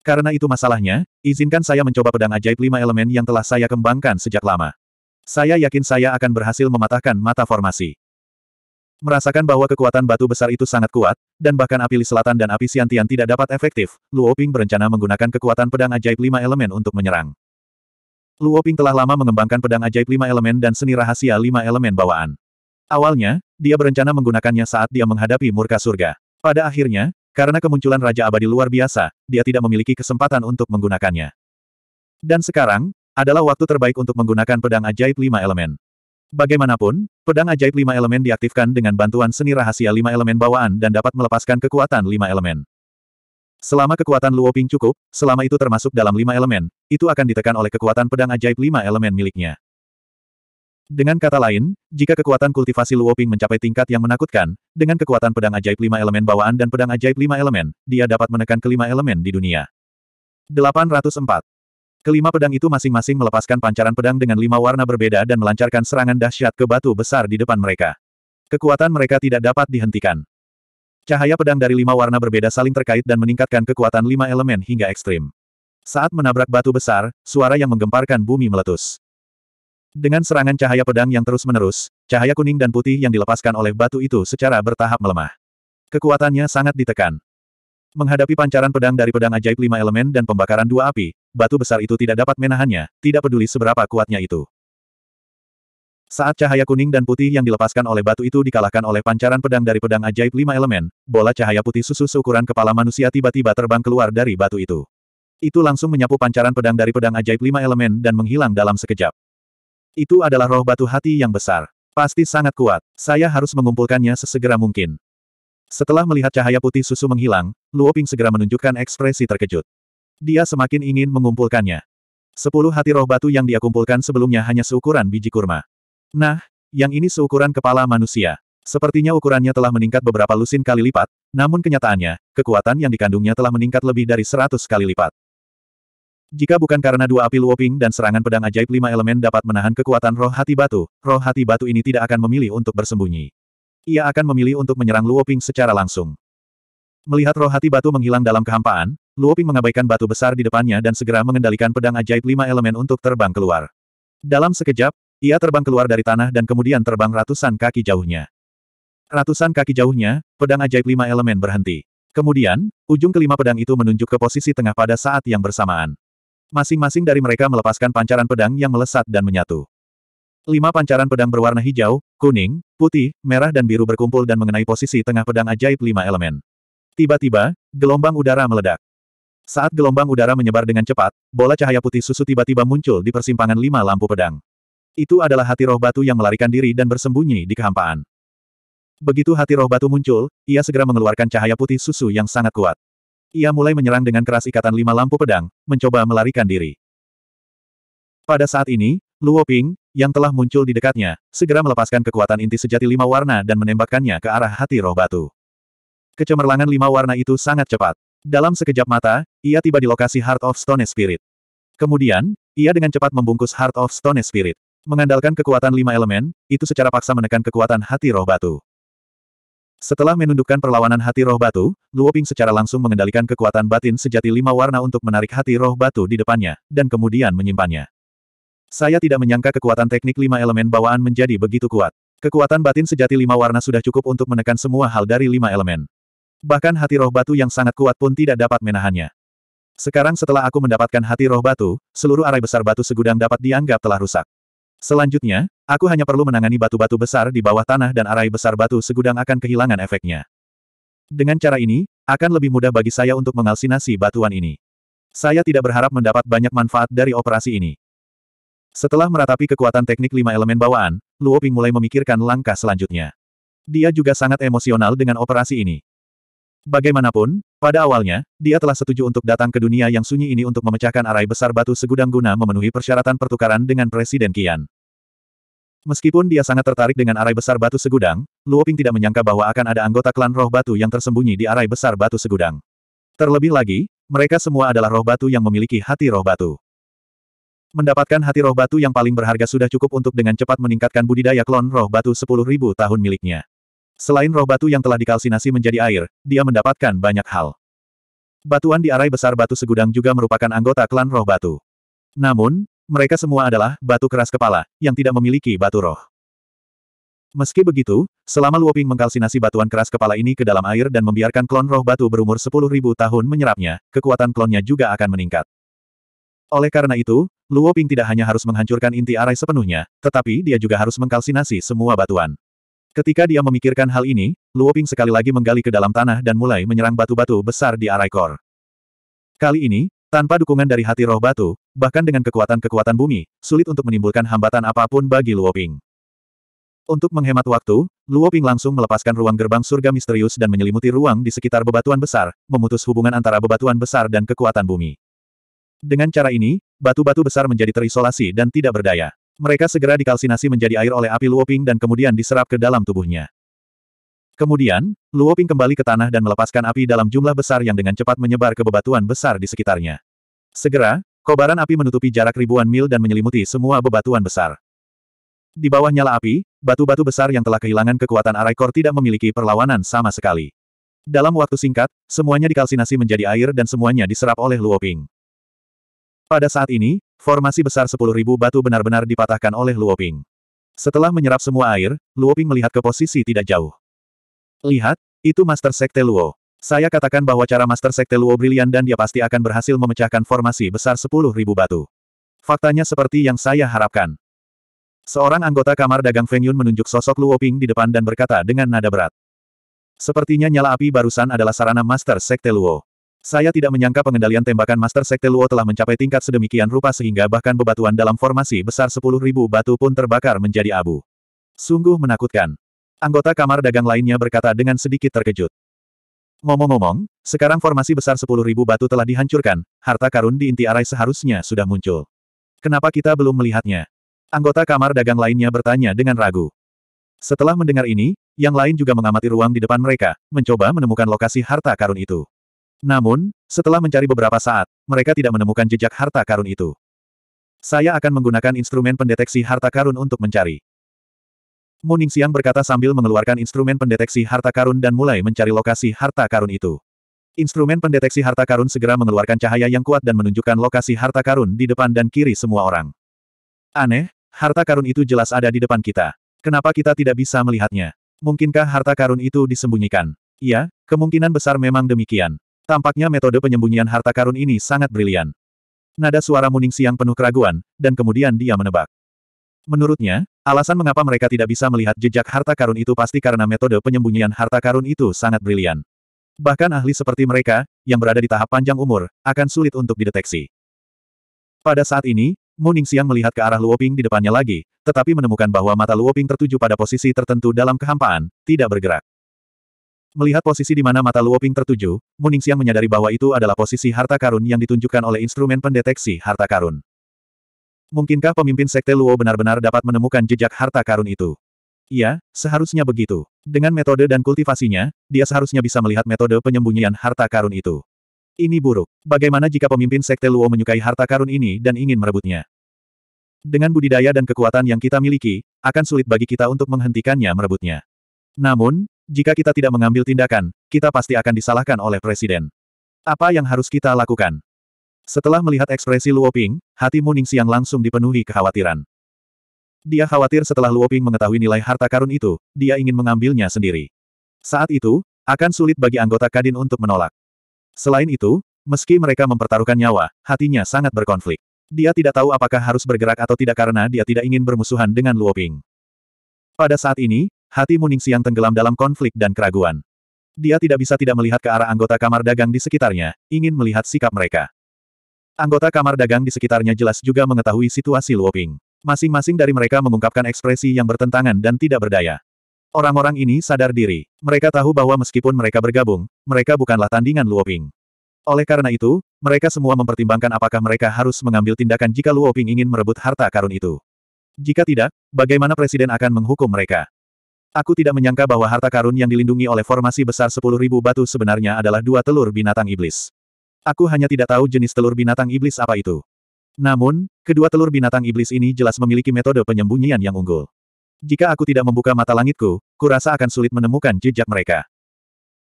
[SPEAKER 1] Karena itu masalahnya, izinkan saya mencoba pedang ajaib lima elemen yang telah saya kembangkan sejak lama. Saya yakin saya akan berhasil mematahkan mata formasi. Merasakan bahwa kekuatan batu besar itu sangat kuat, dan bahkan api di Selatan dan api Siantian tidak dapat efektif, Luoping berencana menggunakan kekuatan pedang ajaib lima elemen untuk menyerang. Luoping telah lama mengembangkan pedang ajaib lima elemen dan seni rahasia lima elemen bawaan. Awalnya, dia berencana menggunakannya saat dia menghadapi murka surga. Pada akhirnya, karena kemunculan Raja Abadi luar biasa, dia tidak memiliki kesempatan untuk menggunakannya. Dan sekarang, adalah waktu terbaik untuk menggunakan pedang ajaib lima elemen. Bagaimanapun, pedang ajaib lima elemen diaktifkan dengan bantuan seni rahasia lima elemen bawaan dan dapat melepaskan kekuatan lima elemen. Selama kekuatan Luo Ping cukup, selama itu termasuk dalam lima elemen, itu akan ditekan oleh kekuatan pedang ajaib lima elemen miliknya. Dengan kata lain, jika kekuatan kultivasi Luoping mencapai tingkat yang menakutkan, dengan kekuatan pedang ajaib lima elemen bawaan dan pedang ajaib lima elemen, dia dapat menekan kelima elemen di dunia. 804. Kelima pedang itu masing-masing melepaskan pancaran pedang dengan lima warna berbeda dan melancarkan serangan dahsyat ke batu besar di depan mereka. Kekuatan mereka tidak dapat dihentikan. Cahaya pedang dari lima warna berbeda saling terkait dan meningkatkan kekuatan lima elemen hingga ekstrim. Saat menabrak batu besar, suara yang menggemparkan bumi meletus. Dengan serangan cahaya pedang yang terus-menerus, cahaya kuning dan putih yang dilepaskan oleh batu itu secara bertahap melemah. Kekuatannya sangat ditekan. Menghadapi pancaran pedang dari pedang ajaib lima elemen dan pembakaran dua api, batu besar itu tidak dapat menahannya, tidak peduli seberapa kuatnya itu. Saat cahaya kuning dan putih yang dilepaskan oleh batu itu dikalahkan oleh pancaran pedang dari pedang ajaib lima elemen, bola cahaya putih susu seukuran kepala manusia tiba-tiba terbang keluar dari batu itu. Itu langsung menyapu pancaran pedang dari pedang ajaib lima elemen dan menghilang dalam sekejap. Itu adalah roh batu hati yang besar. Pasti sangat kuat. Saya harus mengumpulkannya sesegera mungkin. Setelah melihat cahaya putih susu menghilang, Luoping segera menunjukkan ekspresi terkejut. Dia semakin ingin mengumpulkannya. Sepuluh hati roh batu yang dia kumpulkan sebelumnya hanya seukuran biji kurma. Nah, yang ini seukuran kepala manusia. Sepertinya ukurannya telah meningkat beberapa lusin kali lipat, namun kenyataannya, kekuatan yang dikandungnya telah meningkat lebih dari seratus kali lipat. Jika bukan karena dua api Luoping dan serangan pedang ajaib lima elemen dapat menahan kekuatan roh hati batu, roh hati batu ini tidak akan memilih untuk bersembunyi. Ia akan memilih untuk menyerang Luoping secara langsung. Melihat roh hati batu menghilang dalam kehampaan, Luoping mengabaikan batu besar di depannya dan segera mengendalikan pedang ajaib lima elemen untuk terbang keluar. Dalam sekejap, ia terbang keluar dari tanah dan kemudian terbang ratusan kaki jauhnya. Ratusan kaki jauhnya, pedang ajaib lima elemen berhenti. Kemudian, ujung kelima pedang itu menunjuk ke posisi tengah pada saat yang bersamaan. Masing-masing dari mereka melepaskan pancaran pedang yang melesat dan menyatu. Lima pancaran pedang berwarna hijau, kuning, putih, merah dan biru berkumpul dan mengenai posisi tengah pedang ajaib lima elemen. Tiba-tiba, gelombang udara meledak. Saat gelombang udara menyebar dengan cepat, bola cahaya putih susu tiba-tiba muncul di persimpangan lima lampu pedang. Itu adalah hati roh batu yang melarikan diri dan bersembunyi di kehampaan. Begitu hati roh batu muncul, ia segera mengeluarkan cahaya putih susu yang sangat kuat. Ia mulai menyerang dengan keras ikatan lima lampu pedang, mencoba melarikan diri. Pada saat ini, Luo Ping, yang telah muncul di dekatnya, segera melepaskan kekuatan inti sejati lima warna dan menembakkannya ke arah hati roh batu. Kecemerlangan lima warna itu sangat cepat. Dalam sekejap mata, ia tiba di lokasi Heart of Stone Spirit. Kemudian, ia dengan cepat membungkus Heart of Stone Spirit. Mengandalkan kekuatan lima elemen, itu secara paksa menekan kekuatan hati roh batu. Setelah menundukkan perlawanan hati roh batu, Luoping secara langsung mengendalikan kekuatan batin sejati lima warna untuk menarik hati roh batu di depannya, dan kemudian menyimpannya. Saya tidak menyangka kekuatan teknik lima elemen bawaan menjadi begitu kuat. Kekuatan batin sejati lima warna sudah cukup untuk menekan semua hal dari lima elemen. Bahkan hati roh batu yang sangat kuat pun tidak dapat menahannya. Sekarang setelah aku mendapatkan hati roh batu, seluruh arai besar batu segudang dapat dianggap telah rusak. Selanjutnya, aku hanya perlu menangani batu-batu besar di bawah tanah dan arai besar batu segudang akan kehilangan efeknya. Dengan cara ini, akan lebih mudah bagi saya untuk mengalsinasi batuan ini. Saya tidak berharap mendapat banyak manfaat dari operasi ini. Setelah meratapi kekuatan teknik lima elemen bawaan, Luo Ping mulai memikirkan langkah selanjutnya. Dia juga sangat emosional dengan operasi ini. Bagaimanapun, pada awalnya, dia telah setuju untuk datang ke dunia yang sunyi ini untuk memecahkan arai besar batu segudang guna memenuhi persyaratan pertukaran dengan Presiden Qian. Meskipun dia sangat tertarik dengan arai besar batu segudang, Luoping tidak menyangka bahwa akan ada anggota klan roh batu yang tersembunyi di arai besar batu segudang. Terlebih lagi, mereka semua adalah roh batu yang memiliki hati roh batu. Mendapatkan hati roh batu yang paling berharga sudah cukup untuk dengan cepat meningkatkan budidaya klon roh batu 10.000 tahun miliknya. Selain roh batu yang telah dikalsinasi menjadi air, dia mendapatkan banyak hal. Batuan di arai besar batu segudang juga merupakan anggota klan roh batu. Namun, mereka semua adalah batu keras kepala, yang tidak memiliki batu roh. Meski begitu, selama Luoping mengkalsinasi batuan keras kepala ini ke dalam air dan membiarkan klon roh batu berumur 10.000 tahun menyerapnya, kekuatan klonnya juga akan meningkat. Oleh karena itu, Luoping tidak hanya harus menghancurkan inti arai sepenuhnya, tetapi dia juga harus mengkalsinasi semua batuan. Ketika dia memikirkan hal ini, Luoping sekali lagi menggali ke dalam tanah dan mulai menyerang batu-batu besar di arai kor. Kali ini, tanpa dukungan dari hati roh batu, bahkan dengan kekuatan-kekuatan bumi, sulit untuk menimbulkan hambatan apapun bagi Luoping. Untuk menghemat waktu, Luoping langsung melepaskan ruang gerbang surga misterius dan menyelimuti ruang di sekitar bebatuan besar, memutus hubungan antara bebatuan besar dan kekuatan bumi. Dengan cara ini, batu-batu besar menjadi terisolasi dan tidak berdaya. Mereka segera dikalsinasi menjadi air oleh api Luoping dan kemudian diserap ke dalam tubuhnya. Kemudian, Luoping kembali ke tanah dan melepaskan api dalam jumlah besar yang dengan cepat menyebar ke bebatuan besar di sekitarnya. Segera, kobaran api menutupi jarak ribuan mil dan menyelimuti semua bebatuan besar. Di bawah nyala api, batu-batu besar yang telah kehilangan kekuatan arakor tidak memiliki perlawanan sama sekali. Dalam waktu singkat, semuanya dikalsinasi menjadi air dan semuanya diserap oleh Luoping. Pada saat ini, formasi besar 10.000 batu benar-benar dipatahkan oleh Luoping. Setelah menyerap semua air, Luoping melihat ke posisi tidak jauh. Lihat, itu Master Sekte Luo. Saya katakan bahwa cara Master Sekte Luo brilian dan dia pasti akan berhasil memecahkan formasi besar sepuluh ribu batu. Faktanya seperti yang saya harapkan. Seorang anggota kamar dagang Feng Yun menunjuk sosok Luo Ping di depan dan berkata dengan nada berat. Sepertinya nyala api barusan adalah sarana Master Sekte Luo. Saya tidak menyangka pengendalian tembakan Master Sekte Luo telah mencapai tingkat sedemikian rupa sehingga bahkan bebatuan dalam formasi besar sepuluh ribu batu pun terbakar menjadi abu. Sungguh menakutkan. Anggota kamar dagang lainnya berkata dengan sedikit terkejut. Ngomong-ngomong, sekarang formasi besar 10.000 batu telah dihancurkan, harta karun di inti arai seharusnya sudah muncul. Kenapa kita belum melihatnya? Anggota kamar dagang lainnya bertanya dengan ragu. Setelah mendengar ini, yang lain juga mengamati ruang di depan mereka, mencoba menemukan lokasi harta karun itu. Namun, setelah mencari beberapa saat, mereka tidak menemukan jejak harta karun itu. Saya akan menggunakan instrumen pendeteksi harta karun untuk mencari. Muning Siang berkata sambil mengeluarkan instrumen pendeteksi harta karun dan mulai mencari lokasi harta karun itu. Instrumen pendeteksi harta karun segera mengeluarkan cahaya yang kuat dan menunjukkan lokasi harta karun di depan dan kiri semua orang. Aneh, harta karun itu jelas ada di depan kita. Kenapa kita tidak bisa melihatnya? Mungkinkah harta karun itu disembunyikan? Iya, kemungkinan besar memang demikian. Tampaknya metode penyembunyian harta karun ini sangat brilian. Nada suara Muning Siang penuh keraguan, dan kemudian dia menebak. Menurutnya, Alasan mengapa mereka tidak bisa melihat jejak harta karun itu pasti karena metode penyembunyian harta karun itu sangat brilian. Bahkan ahli seperti mereka, yang berada di tahap panjang umur, akan sulit untuk dideteksi. Pada saat ini, Muning Siang melihat ke arah Luoping di depannya lagi, tetapi menemukan bahwa mata Luoping tertuju pada posisi tertentu dalam kehampaan, tidak bergerak. Melihat posisi di mana mata Luoping tertuju, Muning Siang menyadari bahwa itu adalah posisi harta karun yang ditunjukkan oleh instrumen pendeteksi harta karun. Mungkinkah pemimpin Sekte Luo benar-benar dapat menemukan jejak harta karun itu? Iya, seharusnya begitu. Dengan metode dan kultivasinya, dia seharusnya bisa melihat metode penyembunyian harta karun itu. Ini buruk. Bagaimana jika pemimpin Sekte Luo menyukai harta karun ini dan ingin merebutnya? Dengan budidaya dan kekuatan yang kita miliki, akan sulit bagi kita untuk menghentikannya merebutnya. Namun, jika kita tidak mengambil tindakan, kita pasti akan disalahkan oleh Presiden. Apa yang harus kita lakukan? Setelah melihat ekspresi Luoping, hati Muning Siang langsung dipenuhi kekhawatiran. Dia khawatir setelah Luoping mengetahui nilai harta karun itu, dia ingin mengambilnya sendiri. Saat itu, akan sulit bagi anggota Kadin untuk menolak. Selain itu, meski mereka mempertaruhkan nyawa, hatinya sangat berkonflik. Dia tidak tahu apakah harus bergerak atau tidak karena dia tidak ingin bermusuhan dengan Luoping. Pada saat ini, hati Muning Siang tenggelam dalam konflik dan keraguan. Dia tidak bisa tidak melihat ke arah anggota kamar dagang di sekitarnya, ingin melihat sikap mereka. Anggota kamar dagang di sekitarnya jelas juga mengetahui situasi Luoping. Masing-masing dari mereka mengungkapkan ekspresi yang bertentangan dan tidak berdaya. Orang-orang ini sadar diri. Mereka tahu bahwa meskipun mereka bergabung, mereka bukanlah tandingan Luoping. Oleh karena itu, mereka semua mempertimbangkan apakah mereka harus mengambil tindakan jika Luoping ingin merebut harta karun itu. Jika tidak, bagaimana Presiden akan menghukum mereka? Aku tidak menyangka bahwa harta karun yang dilindungi oleh formasi besar 10.000 batu sebenarnya adalah dua telur binatang iblis. Aku hanya tidak tahu jenis telur binatang iblis apa itu. Namun, kedua telur binatang iblis ini jelas memiliki metode penyembunyian yang unggul. Jika aku tidak membuka mata langitku, kurasa akan sulit menemukan jejak mereka.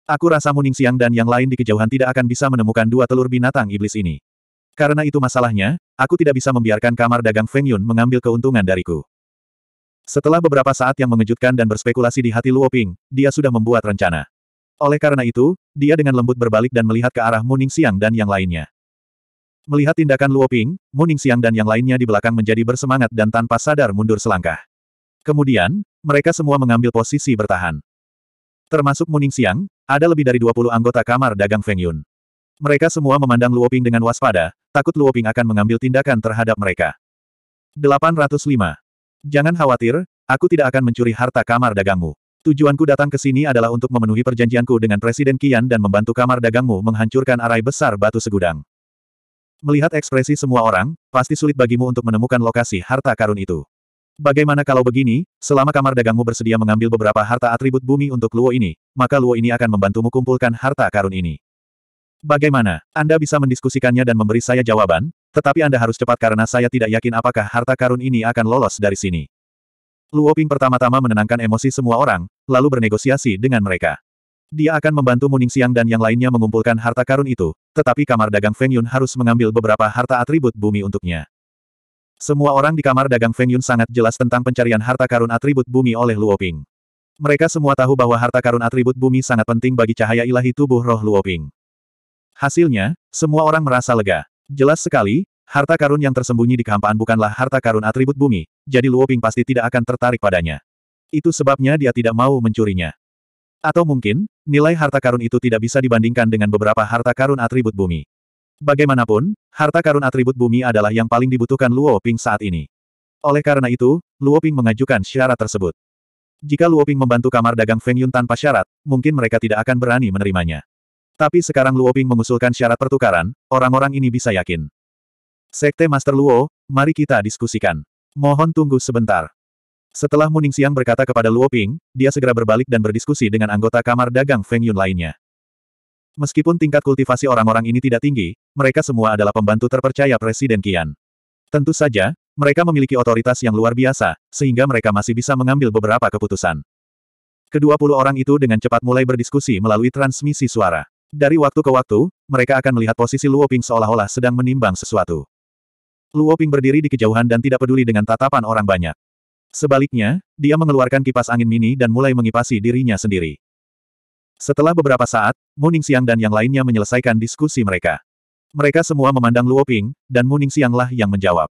[SPEAKER 1] Aku rasa Muning Siang dan yang lain di kejauhan tidak akan bisa menemukan dua telur binatang iblis ini. Karena itu masalahnya, aku tidak bisa membiarkan kamar dagang Feng Yun mengambil keuntungan dariku. Setelah beberapa saat yang mengejutkan dan berspekulasi di hati Luo Ping, dia sudah membuat rencana. Oleh karena itu, dia dengan lembut berbalik dan melihat ke arah Muning Siang dan yang lainnya. Melihat tindakan Luo Ping, Muning Siang dan yang lainnya di belakang menjadi bersemangat dan tanpa sadar mundur selangkah. Kemudian, mereka semua mengambil posisi bertahan. Termasuk Muning Siang, ada lebih dari 20 anggota kamar dagang Feng Yun. Mereka semua memandang Luo Ping dengan waspada, takut Luo Ping akan mengambil tindakan terhadap mereka. 805. Jangan khawatir, aku tidak akan mencuri harta kamar dagangmu. Tujuanku datang ke sini adalah untuk memenuhi perjanjianku dengan Presiden Kian dan membantu kamar dagangmu menghancurkan arai besar batu segudang. Melihat ekspresi semua orang, pasti sulit bagimu untuk menemukan lokasi harta karun itu. Bagaimana kalau begini, selama kamar dagangmu bersedia mengambil beberapa harta atribut bumi untuk Luo ini, maka Luo ini akan membantumu kumpulkan harta karun ini. Bagaimana? Anda bisa mendiskusikannya dan memberi saya jawaban, tetapi Anda harus cepat karena saya tidak yakin apakah harta karun ini akan lolos dari sini. Luoping pertama-tama menenangkan emosi semua orang, lalu bernegosiasi dengan mereka. Dia akan membantu Muning Siang dan yang lainnya mengumpulkan harta karun itu, tetapi kamar dagang Feng Yun harus mengambil beberapa harta atribut bumi untuknya. Semua orang di kamar dagang Feng Yun sangat jelas tentang pencarian harta karun atribut bumi oleh Luoping. Mereka semua tahu bahwa harta karun atribut bumi sangat penting bagi cahaya ilahi tubuh roh Luoping. Hasilnya, semua orang merasa lega. Jelas sekali, Harta karun yang tersembunyi di kehampaan bukanlah harta karun atribut bumi, jadi Luo Ping pasti tidak akan tertarik padanya. Itu sebabnya dia tidak mau mencurinya. Atau mungkin, nilai harta karun itu tidak bisa dibandingkan dengan beberapa harta karun atribut bumi. Bagaimanapun, harta karun atribut bumi adalah yang paling dibutuhkan Luo Ping saat ini. Oleh karena itu, Luo Ping mengajukan syarat tersebut. Jika Luo Ping membantu kamar dagang Feng Yun tanpa syarat, mungkin mereka tidak akan berani menerimanya. Tapi sekarang Luo Ping mengusulkan syarat pertukaran, orang-orang ini bisa yakin. Sekte Master Luo, mari kita diskusikan. Mohon tunggu sebentar. Setelah Muning Siang berkata kepada Luo Ping, dia segera berbalik dan berdiskusi dengan anggota kamar dagang Feng Yun lainnya. Meskipun tingkat kultivasi orang-orang ini tidak tinggi, mereka semua adalah pembantu terpercaya Presiden Qian. Tentu saja, mereka memiliki otoritas yang luar biasa, sehingga mereka masih bisa mengambil beberapa keputusan. Kedua puluh orang itu dengan cepat mulai berdiskusi melalui transmisi suara. Dari waktu ke waktu, mereka akan melihat posisi Luo Ping seolah-olah sedang menimbang sesuatu. Luo Ping berdiri di kejauhan dan tidak peduli dengan tatapan orang banyak. Sebaliknya, dia mengeluarkan kipas angin mini dan mulai mengipasi dirinya sendiri. Setelah beberapa saat, Muning Siang dan yang lainnya menyelesaikan diskusi mereka. Mereka semua memandang Luo Ping, dan Muning Siang yang menjawab.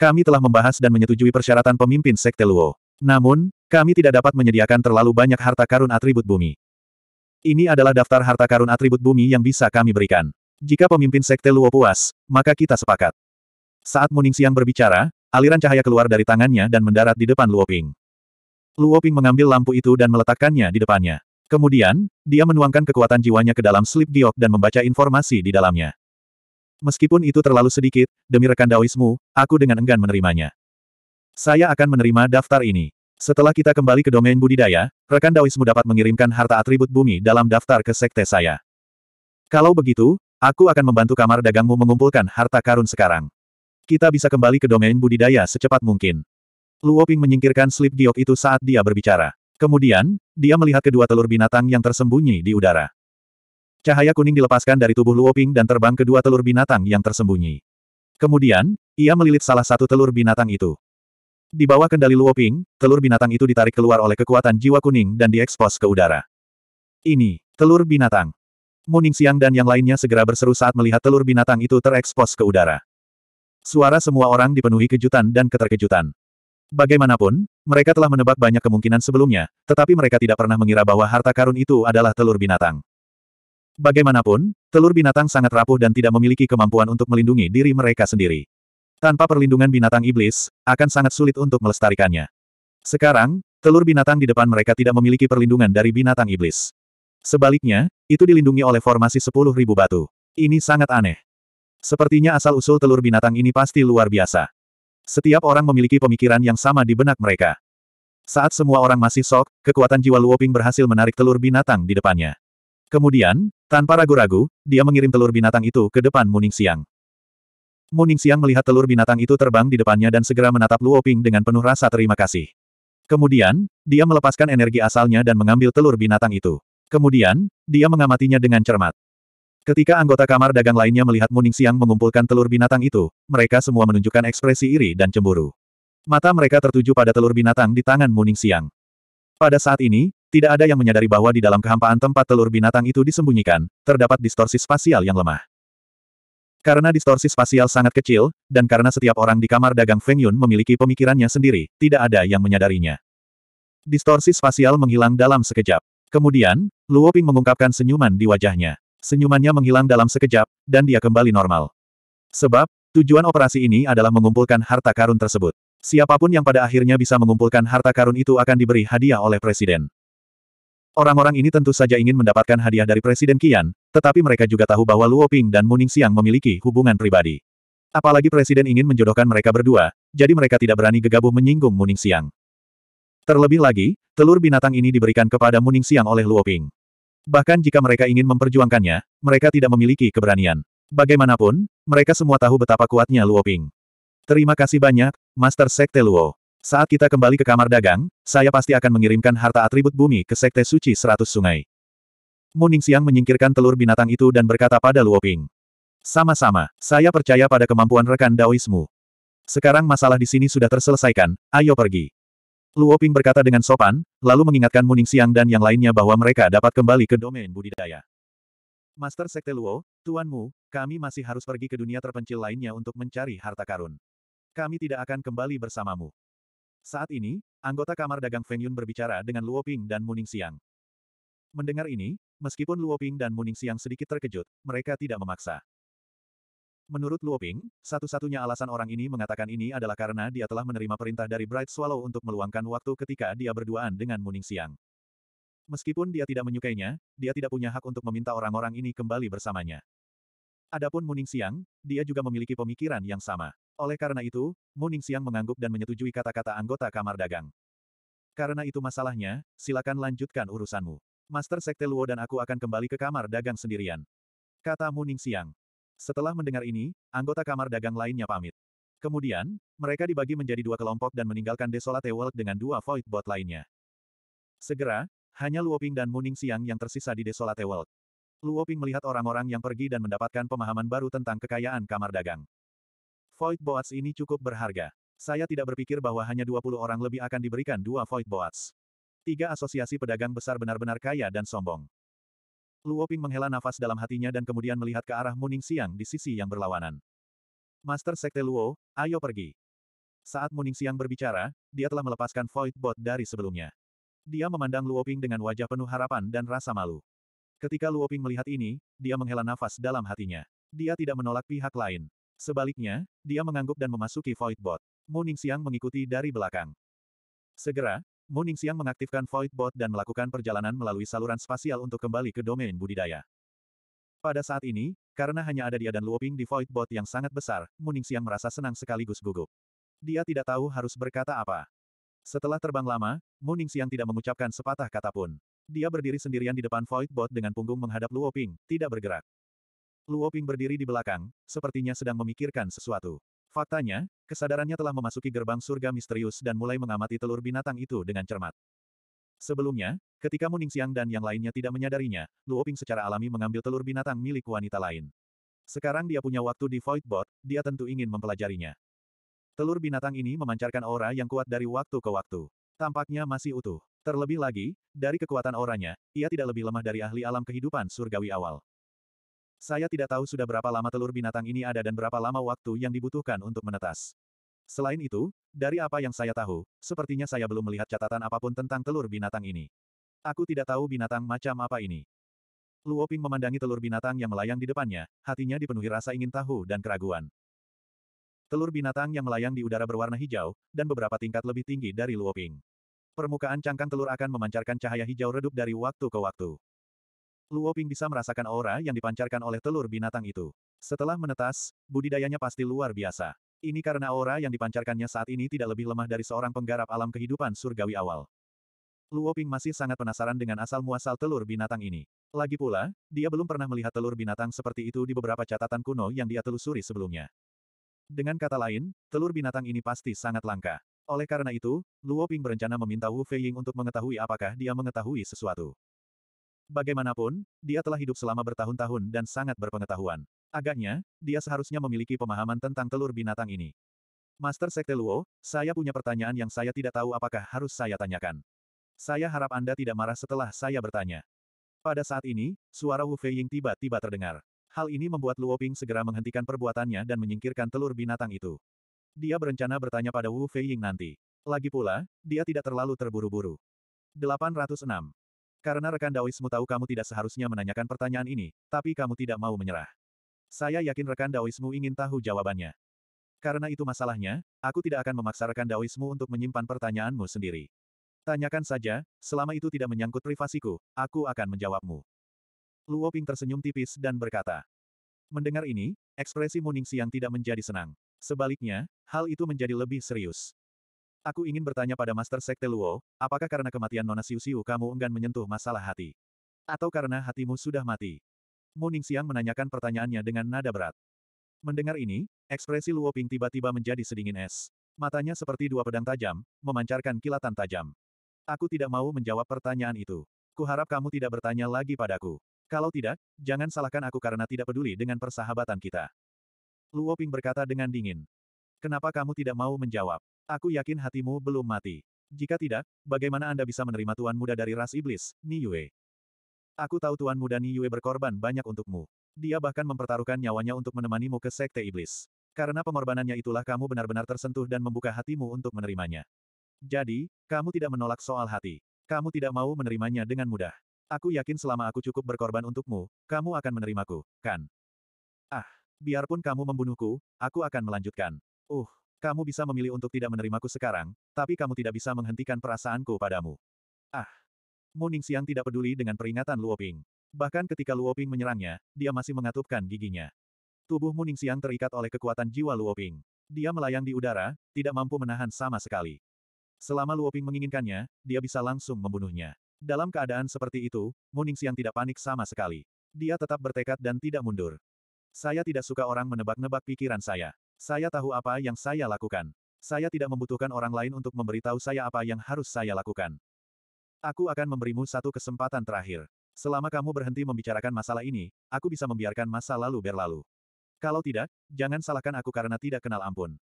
[SPEAKER 1] Kami telah membahas dan menyetujui persyaratan pemimpin Sekte Luo. Namun, kami tidak dapat menyediakan terlalu banyak harta karun atribut bumi. Ini adalah daftar harta karun atribut bumi yang bisa kami berikan. Jika pemimpin Sekte Luo puas, maka kita sepakat. Saat Muning Xiang berbicara, aliran cahaya keluar dari tangannya dan mendarat di depan Luoping. Luoping mengambil lampu itu dan meletakkannya di depannya. Kemudian, dia menuangkan kekuatan jiwanya ke dalam slip giok dan membaca informasi di dalamnya. Meskipun itu terlalu sedikit, demi rekan Daoismu, aku dengan enggan menerimanya. Saya akan menerima daftar ini. Setelah kita kembali ke domain budidaya, rekan Daoismu dapat mengirimkan harta atribut bumi dalam daftar ke sekte saya. Kalau begitu, aku akan membantu kamar dagangmu mengumpulkan harta karun sekarang. Kita bisa kembali ke domain budidaya secepat mungkin. Luoping menyingkirkan slip giok itu saat dia berbicara. Kemudian, dia melihat kedua telur binatang yang tersembunyi di udara. Cahaya kuning dilepaskan dari tubuh Luoping dan terbang kedua telur binatang yang tersembunyi. Kemudian, ia melilit salah satu telur binatang itu. Di bawah kendali Luoping, telur binatang itu ditarik keluar oleh kekuatan jiwa kuning dan diekspos ke udara. Ini, telur binatang. Muning Siang dan yang lainnya segera berseru saat melihat telur binatang itu terekspos ke udara. Suara semua orang dipenuhi kejutan dan keterkejutan. Bagaimanapun, mereka telah menebak banyak kemungkinan sebelumnya, tetapi mereka tidak pernah mengira bahwa harta karun itu adalah telur binatang. Bagaimanapun, telur binatang sangat rapuh dan tidak memiliki kemampuan untuk melindungi diri mereka sendiri. Tanpa perlindungan binatang iblis, akan sangat sulit untuk melestarikannya. Sekarang, telur binatang di depan mereka tidak memiliki perlindungan dari binatang iblis. Sebaliknya, itu dilindungi oleh formasi 10.000 batu. Ini sangat aneh. Sepertinya asal-usul telur binatang ini pasti luar biasa. Setiap orang memiliki pemikiran yang sama di benak mereka. Saat semua orang masih sok, kekuatan jiwa Luoping berhasil menarik telur binatang di depannya. Kemudian, tanpa ragu-ragu, dia mengirim telur binatang itu ke depan Muning Siang. Muning Siang melihat telur binatang itu terbang di depannya dan segera menatap Luoping dengan penuh rasa terima kasih. Kemudian, dia melepaskan energi asalnya dan mengambil telur binatang itu. Kemudian, dia mengamatinya dengan cermat. Ketika anggota kamar dagang lainnya melihat Muning Siang mengumpulkan telur binatang itu, mereka semua menunjukkan ekspresi iri dan cemburu. Mata mereka tertuju pada telur binatang di tangan Muning Siang. Pada saat ini, tidak ada yang menyadari bahwa di dalam kehampaan tempat telur binatang itu disembunyikan, terdapat distorsi spasial yang lemah. Karena distorsi spasial sangat kecil, dan karena setiap orang di kamar dagang Feng Yun memiliki pemikirannya sendiri, tidak ada yang menyadarinya. Distorsi spasial menghilang dalam sekejap. Kemudian, Luo Ping mengungkapkan senyuman di wajahnya. Senyumannya menghilang dalam sekejap, dan dia kembali normal. Sebab, tujuan operasi ini adalah mengumpulkan harta karun tersebut. Siapapun yang pada akhirnya bisa mengumpulkan harta karun itu akan diberi hadiah oleh Presiden. Orang-orang ini tentu saja ingin mendapatkan hadiah dari Presiden Qian, tetapi mereka juga tahu bahwa Luo Ping dan Muning Xiang memiliki hubungan pribadi. Apalagi Presiden ingin menjodohkan mereka berdua, jadi mereka tidak berani gegabah menyinggung Muning Xiang. Terlebih lagi, telur binatang ini diberikan kepada Muning Xiang oleh Luo Ping. Bahkan jika mereka ingin memperjuangkannya, mereka tidak memiliki keberanian. Bagaimanapun, mereka semua tahu betapa kuatnya Luo Ping. Terima kasih banyak, Master Sekte Luo. Saat kita kembali ke kamar dagang, saya pasti akan mengirimkan harta atribut bumi ke Sekte Suci Seratus Sungai. Muning Siang menyingkirkan telur binatang itu dan berkata pada Luo Ping. Sama-sama, saya percaya pada kemampuan rekan Daoismu. Sekarang masalah di sini sudah terselesaikan, ayo pergi. Luo Ping berkata dengan sopan, lalu mengingatkan Muning Siang dan yang lainnya bahwa mereka dapat kembali ke domain budidaya. Master Sekte Luo, Tuanmu, kami masih harus pergi ke dunia terpencil lainnya untuk mencari harta karun. Kami tidak akan kembali bersamamu. Saat ini, anggota kamar dagang Feng Yun berbicara dengan Luo Ping dan Muning Siang. Mendengar ini, meskipun Luo Ping dan Muning Siang sedikit terkejut, mereka tidak memaksa. Menurut Luoping, satu-satunya alasan orang ini mengatakan ini adalah karena dia telah menerima perintah dari Bright Swallow untuk meluangkan waktu ketika dia berduaan dengan Muning Siang. Meskipun dia tidak menyukainya, dia tidak punya hak untuk meminta orang-orang ini kembali bersamanya. Adapun Muning Siang, dia juga memiliki pemikiran yang sama. Oleh karena itu, Muning Siang mengangguk dan menyetujui kata-kata anggota kamar dagang. Karena itu masalahnya, silakan lanjutkan urusanmu. Master Sekte Luo dan aku akan kembali ke kamar dagang sendirian. Kata Muning Siang. Setelah mendengar ini, anggota kamar dagang lainnya pamit. Kemudian, mereka dibagi menjadi dua kelompok dan meninggalkan Desolate World dengan dua Void Bot lainnya. Segera, hanya Luoping dan Muning Siang yang tersisa di Desolate World. Luoping melihat orang-orang yang pergi dan mendapatkan pemahaman baru tentang kekayaan kamar dagang. Void Boats ini cukup berharga. Saya tidak berpikir bahwa hanya 20 orang lebih akan diberikan dua Void Boats. Tiga asosiasi pedagang besar benar-benar kaya dan sombong. Luoping menghela nafas dalam hatinya dan kemudian melihat ke arah Muning Siang di sisi yang berlawanan. Master Sekte Luo, ayo pergi. Saat Muning Siang berbicara, dia telah melepaskan Void Bot dari sebelumnya. Dia memandang Luoping dengan wajah penuh harapan dan rasa malu. Ketika Luoping melihat ini, dia menghela nafas dalam hatinya. Dia tidak menolak pihak lain. Sebaliknya, dia mengangguk dan memasuki Void Bot. Muning Siang mengikuti dari belakang. Segera, Muning Siang mengaktifkan Void Bot dan melakukan perjalanan melalui saluran spasial untuk kembali ke domain budidaya. Pada saat ini, karena hanya ada dia dan Luoping di Void Bot yang sangat besar, Muning Siang merasa senang sekaligus gugup. Dia tidak tahu harus berkata apa. Setelah terbang lama, Muning Siang tidak mengucapkan sepatah kata pun. Dia berdiri sendirian di depan Void Bot dengan punggung menghadap Luoping, tidak bergerak. Luoping berdiri di belakang, sepertinya sedang memikirkan sesuatu. Faktanya, kesadarannya telah memasuki gerbang surga misterius dan mulai mengamati telur binatang itu dengan cermat. Sebelumnya, ketika Muning Siang dan yang lainnya tidak menyadarinya, Luoping secara alami mengambil telur binatang milik wanita lain. Sekarang dia punya waktu di Void Voidbot, dia tentu ingin mempelajarinya. Telur binatang ini memancarkan aura yang kuat dari waktu ke waktu. Tampaknya masih utuh. Terlebih lagi, dari kekuatan auranya, ia tidak lebih lemah dari ahli alam kehidupan surgawi awal. Saya tidak tahu sudah berapa lama telur binatang ini ada dan berapa lama waktu yang dibutuhkan untuk menetas. Selain itu, dari apa yang saya tahu, sepertinya saya belum melihat catatan apapun tentang telur binatang ini. Aku tidak tahu binatang macam apa ini. Luoping memandangi telur binatang yang melayang di depannya, hatinya dipenuhi rasa ingin tahu dan keraguan. Telur binatang yang melayang di udara berwarna hijau, dan beberapa tingkat lebih tinggi dari Luoping. Permukaan cangkang telur akan memancarkan cahaya hijau redup dari waktu ke waktu. Luo Ping bisa merasakan aura yang dipancarkan oleh telur binatang itu. Setelah menetas, budidayanya pasti luar biasa. Ini karena aura yang dipancarkannya saat ini tidak lebih lemah dari seorang penggarap alam kehidupan surgawi awal. Luo Ping masih sangat penasaran dengan asal-muasal telur binatang ini. Lagi pula, dia belum pernah melihat telur binatang seperti itu di beberapa catatan kuno yang dia telusuri sebelumnya. Dengan kata lain, telur binatang ini pasti sangat langka. Oleh karena itu, Luo Ping berencana meminta Wu Feiying untuk mengetahui apakah dia mengetahui sesuatu. Bagaimanapun, dia telah hidup selama bertahun-tahun dan sangat berpengetahuan. Agaknya, dia seharusnya memiliki pemahaman tentang telur binatang ini. Master Sekte Luo, saya punya pertanyaan yang saya tidak tahu apakah harus saya tanyakan. Saya harap Anda tidak marah setelah saya bertanya. Pada saat ini, suara Wu Feiying tiba-tiba terdengar. Hal ini membuat Luo Ping segera menghentikan perbuatannya dan menyingkirkan telur binatang itu. Dia berencana bertanya pada Wu Feiying nanti. Lagi pula, dia tidak terlalu terburu-buru. 806. Karena rekan Daoismu tahu kamu tidak seharusnya menanyakan pertanyaan ini, tapi kamu tidak mau menyerah. Saya yakin rekan Daoismu ingin tahu jawabannya. Karena itu masalahnya, aku tidak akan memaksa rekan Daoismu untuk menyimpan pertanyaanmu sendiri. Tanyakan saja, selama itu tidak menyangkut privasiku, aku akan menjawabmu. Luo Ping tersenyum tipis dan berkata. Mendengar ini, ekspresi Muningsi yang tidak menjadi senang. Sebaliknya, hal itu menjadi lebih serius. Aku ingin bertanya pada Master Sekte Luo, apakah karena kematian Nona Siu Siu kamu enggan menyentuh masalah hati? Atau karena hatimu sudah mati? Muning Siang menanyakan pertanyaannya dengan nada berat. Mendengar ini, ekspresi Luo Ping tiba-tiba menjadi sedingin es. Matanya seperti dua pedang tajam, memancarkan kilatan tajam. Aku tidak mau menjawab pertanyaan itu. Kuharap kamu tidak bertanya lagi padaku. Kalau tidak, jangan salahkan aku karena tidak peduli dengan persahabatan kita. Luo Ping berkata dengan dingin. Kenapa kamu tidak mau menjawab? Aku yakin hatimu belum mati. Jika tidak, bagaimana Anda bisa menerima Tuan Muda dari ras iblis, Yue? Aku tahu Tuan Muda Yue berkorban banyak untukmu. Dia bahkan mempertaruhkan nyawanya untuk menemanimu ke Sekte Iblis. Karena pengorbanannya itulah kamu benar-benar tersentuh dan membuka hatimu untuk menerimanya. Jadi, kamu tidak menolak soal hati. Kamu tidak mau menerimanya dengan mudah. Aku yakin selama aku cukup berkorban untukmu, kamu akan menerimaku, kan? Ah, biarpun kamu membunuhku, aku akan melanjutkan. Uh, kamu bisa memilih untuk tidak menerimaku sekarang, tapi kamu tidak bisa menghentikan perasaanku padamu. Ah! Muning Siang tidak peduli dengan peringatan Luoping. Bahkan ketika Luoping menyerangnya, dia masih mengatupkan giginya. Tubuh Muning Siang terikat oleh kekuatan jiwa Luoping. Dia melayang di udara, tidak mampu menahan sama sekali. Selama Luoping menginginkannya, dia bisa langsung membunuhnya. Dalam keadaan seperti itu, Muning Siang tidak panik sama sekali. Dia tetap bertekad dan tidak mundur. Saya tidak suka orang menebak-nebak pikiran saya. Saya tahu apa yang saya lakukan. Saya tidak membutuhkan orang lain untuk memberitahu saya apa yang harus saya lakukan. Aku akan memberimu satu kesempatan terakhir. Selama kamu berhenti membicarakan masalah ini, aku bisa membiarkan masa lalu berlalu. Kalau tidak, jangan salahkan aku karena tidak kenal ampun.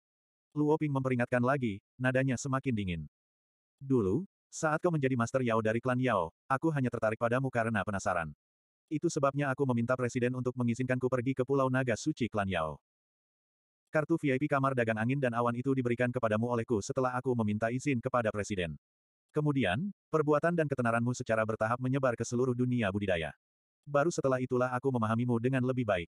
[SPEAKER 1] Luo Ping memperingatkan lagi, nadanya semakin dingin. Dulu, saat kau menjadi Master Yao dari klan Yao, aku hanya tertarik padamu karena penasaran. Itu sebabnya aku meminta Presiden untuk mengizinkanku pergi ke Pulau Naga Suci klan Yao. Kartu VIP kamar dagang angin dan awan itu diberikan kepadamu olehku setelah aku meminta izin kepada Presiden. Kemudian, perbuatan dan ketenaranmu secara bertahap menyebar ke seluruh dunia budidaya. Baru setelah itulah aku memahamimu dengan lebih baik.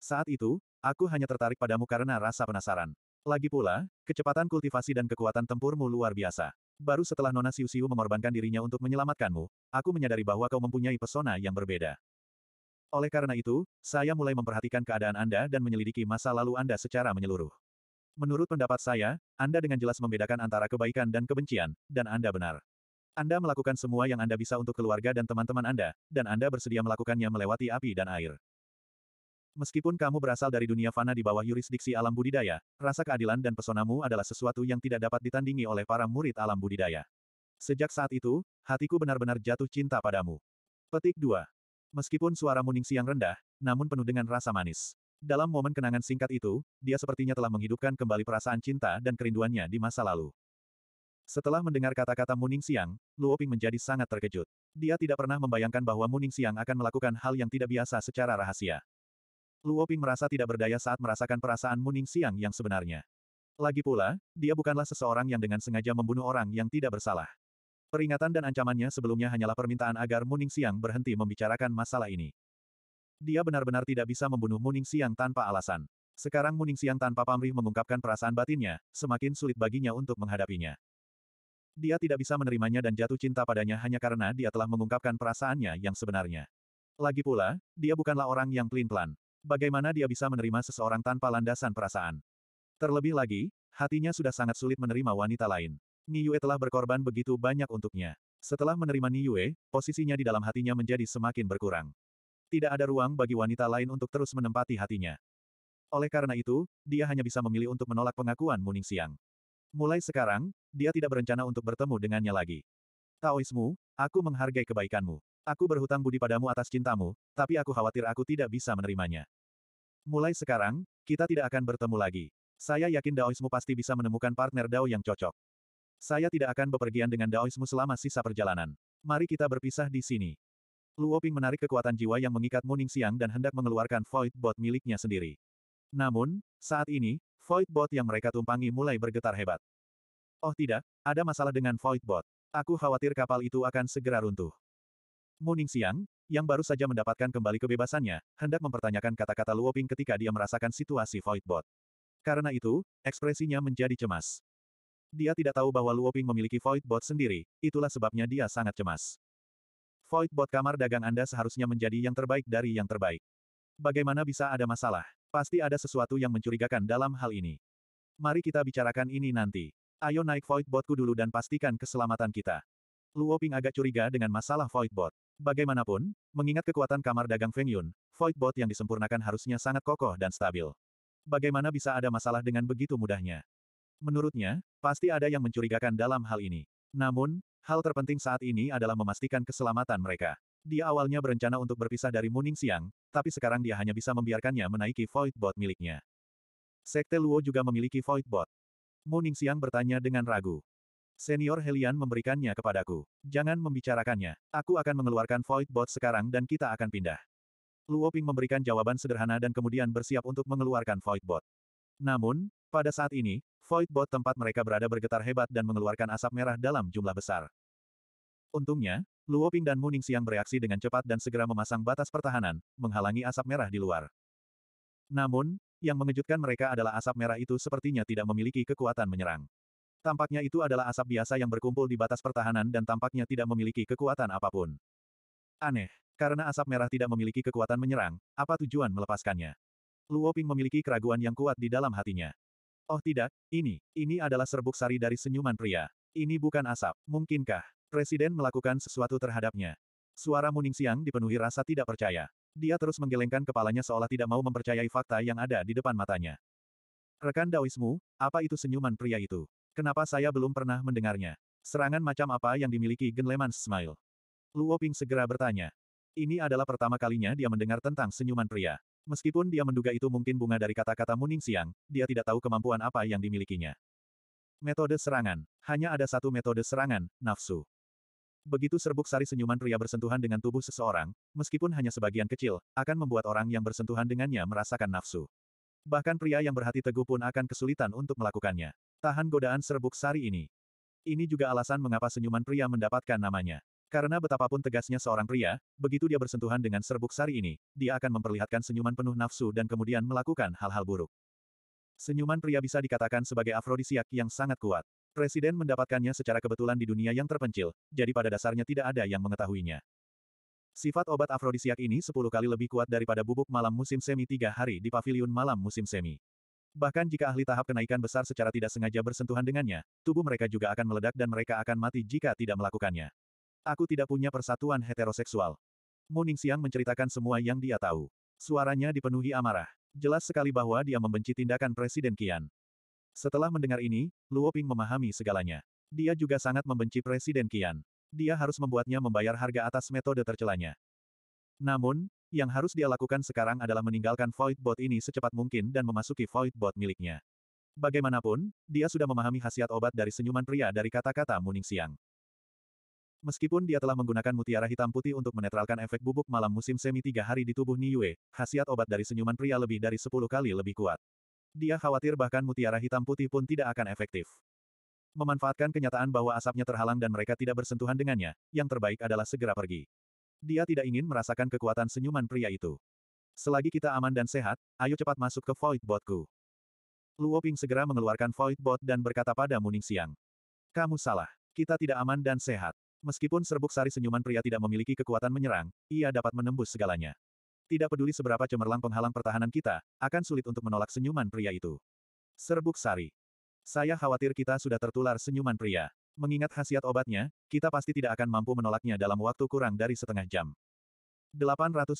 [SPEAKER 1] Saat itu, aku hanya tertarik padamu karena rasa penasaran. Lagi pula, kecepatan kultivasi dan kekuatan tempurmu luar biasa. Baru setelah Nona Siusiu Siu mengorbankan dirinya untuk menyelamatkanmu, aku menyadari bahwa kau mempunyai pesona yang berbeda. Oleh karena itu, saya mulai memperhatikan keadaan Anda dan menyelidiki masa lalu Anda secara menyeluruh. Menurut pendapat saya, Anda dengan jelas membedakan antara kebaikan dan kebencian, dan Anda benar. Anda melakukan semua yang Anda bisa untuk keluarga dan teman-teman Anda, dan Anda bersedia melakukannya melewati api dan air. Meskipun kamu berasal dari dunia fana di bawah yurisdiksi alam budidaya, rasa keadilan dan pesonamu adalah sesuatu yang tidak dapat ditandingi oleh para murid alam budidaya. Sejak saat itu, hatiku benar-benar jatuh cinta padamu. Petik 2. Meskipun suara Muning Siang rendah, namun penuh dengan rasa manis. Dalam momen kenangan singkat itu, dia sepertinya telah menghidupkan kembali perasaan cinta dan kerinduannya di masa lalu. Setelah mendengar kata-kata Muning Siang, Luo Ping menjadi sangat terkejut. Dia tidak pernah membayangkan bahwa Muning Siang akan melakukan hal yang tidak biasa secara rahasia. Luo Ping merasa tidak berdaya saat merasakan perasaan Muning Siang yang sebenarnya. Lagi pula, dia bukanlah seseorang yang dengan sengaja membunuh orang yang tidak bersalah. Peringatan dan ancamannya sebelumnya hanyalah permintaan agar Muning Siang berhenti membicarakan masalah ini. Dia benar-benar tidak bisa membunuh Muning Siang tanpa alasan. Sekarang Muning Siang tanpa pamrih mengungkapkan perasaan batinnya, semakin sulit baginya untuk menghadapinya. Dia tidak bisa menerimanya dan jatuh cinta padanya hanya karena dia telah mengungkapkan perasaannya yang sebenarnya. Lagi pula, dia bukanlah orang yang pelin-pelan. Bagaimana dia bisa menerima seseorang tanpa landasan perasaan? Terlebih lagi, hatinya sudah sangat sulit menerima wanita lain. Niue telah berkorban begitu banyak untuknya. Setelah menerima Niue, posisinya di dalam hatinya menjadi semakin berkurang. Tidak ada ruang bagi wanita lain untuk terus menempati hatinya. Oleh karena itu, dia hanya bisa memilih untuk menolak pengakuan Muning Siang. Mulai sekarang, dia tidak berencana untuk bertemu dengannya lagi. Taoismu, aku menghargai kebaikanmu. Aku berhutang budi padamu atas cintamu, tapi aku khawatir aku tidak bisa menerimanya. Mulai sekarang, kita tidak akan bertemu lagi. Saya yakin Daoismu pasti bisa menemukan partner Dao yang cocok. Saya tidak akan bepergian dengan Daoismu selama sisa perjalanan. Mari kita berpisah di sini. Luoping menarik kekuatan jiwa yang mengikat Muning Siang dan hendak mengeluarkan Void Bot miliknya sendiri. Namun, saat ini, Void Bot yang mereka tumpangi mulai bergetar hebat. Oh tidak, ada masalah dengan Void Bot. Aku khawatir kapal itu akan segera runtuh. Muning Siang, yang baru saja mendapatkan kembali kebebasannya, hendak mempertanyakan kata-kata Luoping ketika dia merasakan situasi Void Bot. Karena itu, ekspresinya menjadi cemas. Dia tidak tahu bahwa Luoping memiliki Void Bot sendiri, itulah sebabnya dia sangat cemas. Void Bot kamar dagang Anda seharusnya menjadi yang terbaik dari yang terbaik. Bagaimana bisa ada masalah? Pasti ada sesuatu yang mencurigakan dalam hal ini. Mari kita bicarakan ini nanti. Ayo naik Void Botku dulu dan pastikan keselamatan kita. Luoping agak curiga dengan masalah Void Bot. Bagaimanapun, mengingat kekuatan kamar dagang Feng Yun, Void Bot yang disempurnakan harusnya sangat kokoh dan stabil. Bagaimana bisa ada masalah dengan begitu mudahnya? Menurutnya, pasti ada yang mencurigakan dalam hal ini. Namun, hal terpenting saat ini adalah memastikan keselamatan mereka. Dia awalnya berencana untuk berpisah dari Muning Siang, tapi sekarang dia hanya bisa membiarkannya menaiki Void Bot miliknya. Sekte Luo juga memiliki Void Bot. Muning Siang bertanya dengan ragu. Senior Helian memberikannya kepadaku. Jangan membicarakannya. Aku akan mengeluarkan Void Bot sekarang dan kita akan pindah. Luo Ping memberikan jawaban sederhana dan kemudian bersiap untuk mengeluarkan Void Bot. Namun, pada saat ini, void bot tempat mereka berada bergetar hebat dan mengeluarkan asap merah dalam jumlah besar. Untungnya, Luo Ping dan Muning Siang bereaksi dengan cepat dan segera memasang batas pertahanan, menghalangi asap merah di luar. Namun, yang mengejutkan mereka adalah asap merah itu sepertinya tidak memiliki kekuatan menyerang. Tampaknya itu adalah asap biasa yang berkumpul di batas pertahanan dan tampaknya tidak memiliki kekuatan apapun. Aneh, karena asap merah tidak memiliki kekuatan menyerang, apa tujuan melepaskannya? Luoping memiliki keraguan yang kuat di dalam hatinya. Oh tidak, ini, ini adalah serbuk sari dari senyuman pria. Ini bukan asap. Mungkinkah Presiden melakukan sesuatu terhadapnya? Suara Muning Siang dipenuhi rasa tidak percaya. Dia terus menggelengkan kepalanya seolah tidak mau mempercayai fakta yang ada di depan matanya. Rekan Daoismu, apa itu senyuman pria itu? Kenapa saya belum pernah mendengarnya? Serangan macam apa yang dimiliki Genleman Smile? Luo Ping segera bertanya. Ini adalah pertama kalinya dia mendengar tentang senyuman pria. Meskipun dia menduga itu mungkin bunga dari kata-kata Muning Siang, dia tidak tahu kemampuan apa yang dimilikinya. Metode serangan. Hanya ada satu metode serangan, nafsu. Begitu serbuk sari senyuman pria bersentuhan dengan tubuh seseorang, meskipun hanya sebagian kecil, akan membuat orang yang bersentuhan dengannya merasakan nafsu. Bahkan pria yang berhati teguh pun akan kesulitan untuk melakukannya. Tahan godaan serbuk sari ini. Ini juga alasan mengapa senyuman pria mendapatkan namanya. Karena betapapun tegasnya seorang pria, begitu dia bersentuhan dengan serbuk sari ini, dia akan memperlihatkan senyuman penuh nafsu dan kemudian melakukan hal-hal buruk. Senyuman pria bisa dikatakan sebagai afrodisiak yang sangat kuat. Presiden mendapatkannya secara kebetulan di dunia yang terpencil, jadi pada dasarnya tidak ada yang mengetahuinya. Sifat obat afrodisiak ini 10 kali lebih kuat daripada bubuk malam musim semi tiga hari di pavilion malam musim semi. Bahkan jika ahli tahap kenaikan besar secara tidak sengaja bersentuhan dengannya, tubuh mereka juga akan meledak dan mereka akan mati jika tidak melakukannya. Aku tidak punya persatuan heteroseksual. Muning Siang menceritakan semua yang dia tahu. Suaranya dipenuhi amarah. Jelas sekali bahwa dia membenci tindakan Presiden Qian. Setelah mendengar ini, Luo Ping memahami segalanya. Dia juga sangat membenci Presiden Qian. Dia harus membuatnya membayar harga atas metode tercelanya. Namun, yang harus dia lakukan sekarang adalah meninggalkan Void Bot ini secepat mungkin dan memasuki Void Bot miliknya. Bagaimanapun, dia sudah memahami khasiat obat dari senyuman pria dari kata-kata Muning Siang. Meskipun dia telah menggunakan mutiara hitam putih untuk menetralkan efek bubuk malam musim semi tiga hari di tubuh Yue, khasiat obat dari senyuman pria lebih dari sepuluh kali lebih kuat. Dia khawatir bahkan mutiara hitam putih pun tidak akan efektif. Memanfaatkan kenyataan bahwa asapnya terhalang dan mereka tidak bersentuhan dengannya, yang terbaik adalah segera pergi. Dia tidak ingin merasakan kekuatan senyuman pria itu. Selagi kita aman dan sehat, ayo cepat masuk ke Void Botku. Luo Ping segera mengeluarkan Void Bot dan berkata pada Muning Siang. Kamu salah. Kita tidak aman dan sehat. Meskipun serbuk sari senyuman pria tidak memiliki kekuatan menyerang, ia dapat menembus segalanya. Tidak peduli seberapa cemerlang penghalang pertahanan kita, akan sulit untuk menolak senyuman pria itu. Serbuk sari. Saya khawatir kita sudah tertular senyuman pria. Mengingat khasiat obatnya, kita pasti tidak akan mampu menolaknya dalam waktu kurang dari setengah jam. 807.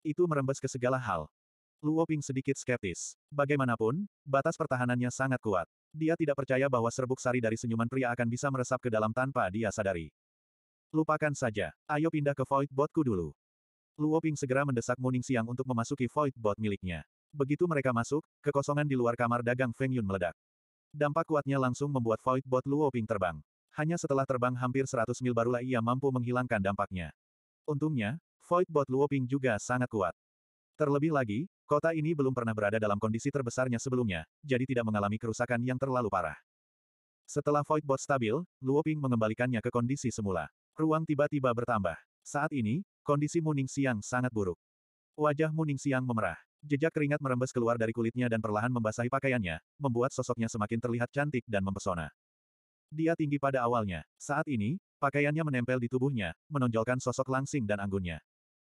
[SPEAKER 1] Itu merembes ke segala hal. Luoping sedikit skeptis. Bagaimanapun, batas pertahanannya sangat kuat. Dia tidak percaya bahwa serbuk sari dari senyuman pria akan bisa meresap ke dalam tanpa dia sadari. Lupakan saja. Ayo pindah ke void botku dulu. Luo Ping segera mendesak Muning Siang untuk memasuki void bot miliknya. Begitu mereka masuk, kekosongan di luar kamar dagang Feng Yun meledak. Dampak kuatnya langsung membuat void bot Luo Ping terbang. Hanya setelah terbang hampir 100 mil barulah ia mampu menghilangkan dampaknya. Untungnya, void bot Luo Ping juga sangat kuat. Terlebih lagi, Kota ini belum pernah berada dalam kondisi terbesarnya sebelumnya, jadi tidak mengalami kerusakan yang terlalu parah. Setelah Void Bot stabil, Luo Ping mengembalikannya ke kondisi semula. Ruang tiba-tiba bertambah. Saat ini, kondisi Muning Siang sangat buruk. Wajah Muning Siang memerah. Jejak keringat merembes keluar dari kulitnya dan perlahan membasahi pakaiannya, membuat sosoknya semakin terlihat cantik dan mempesona. Dia tinggi pada awalnya. Saat ini, pakaiannya menempel di tubuhnya, menonjolkan sosok langsing dan anggunnya.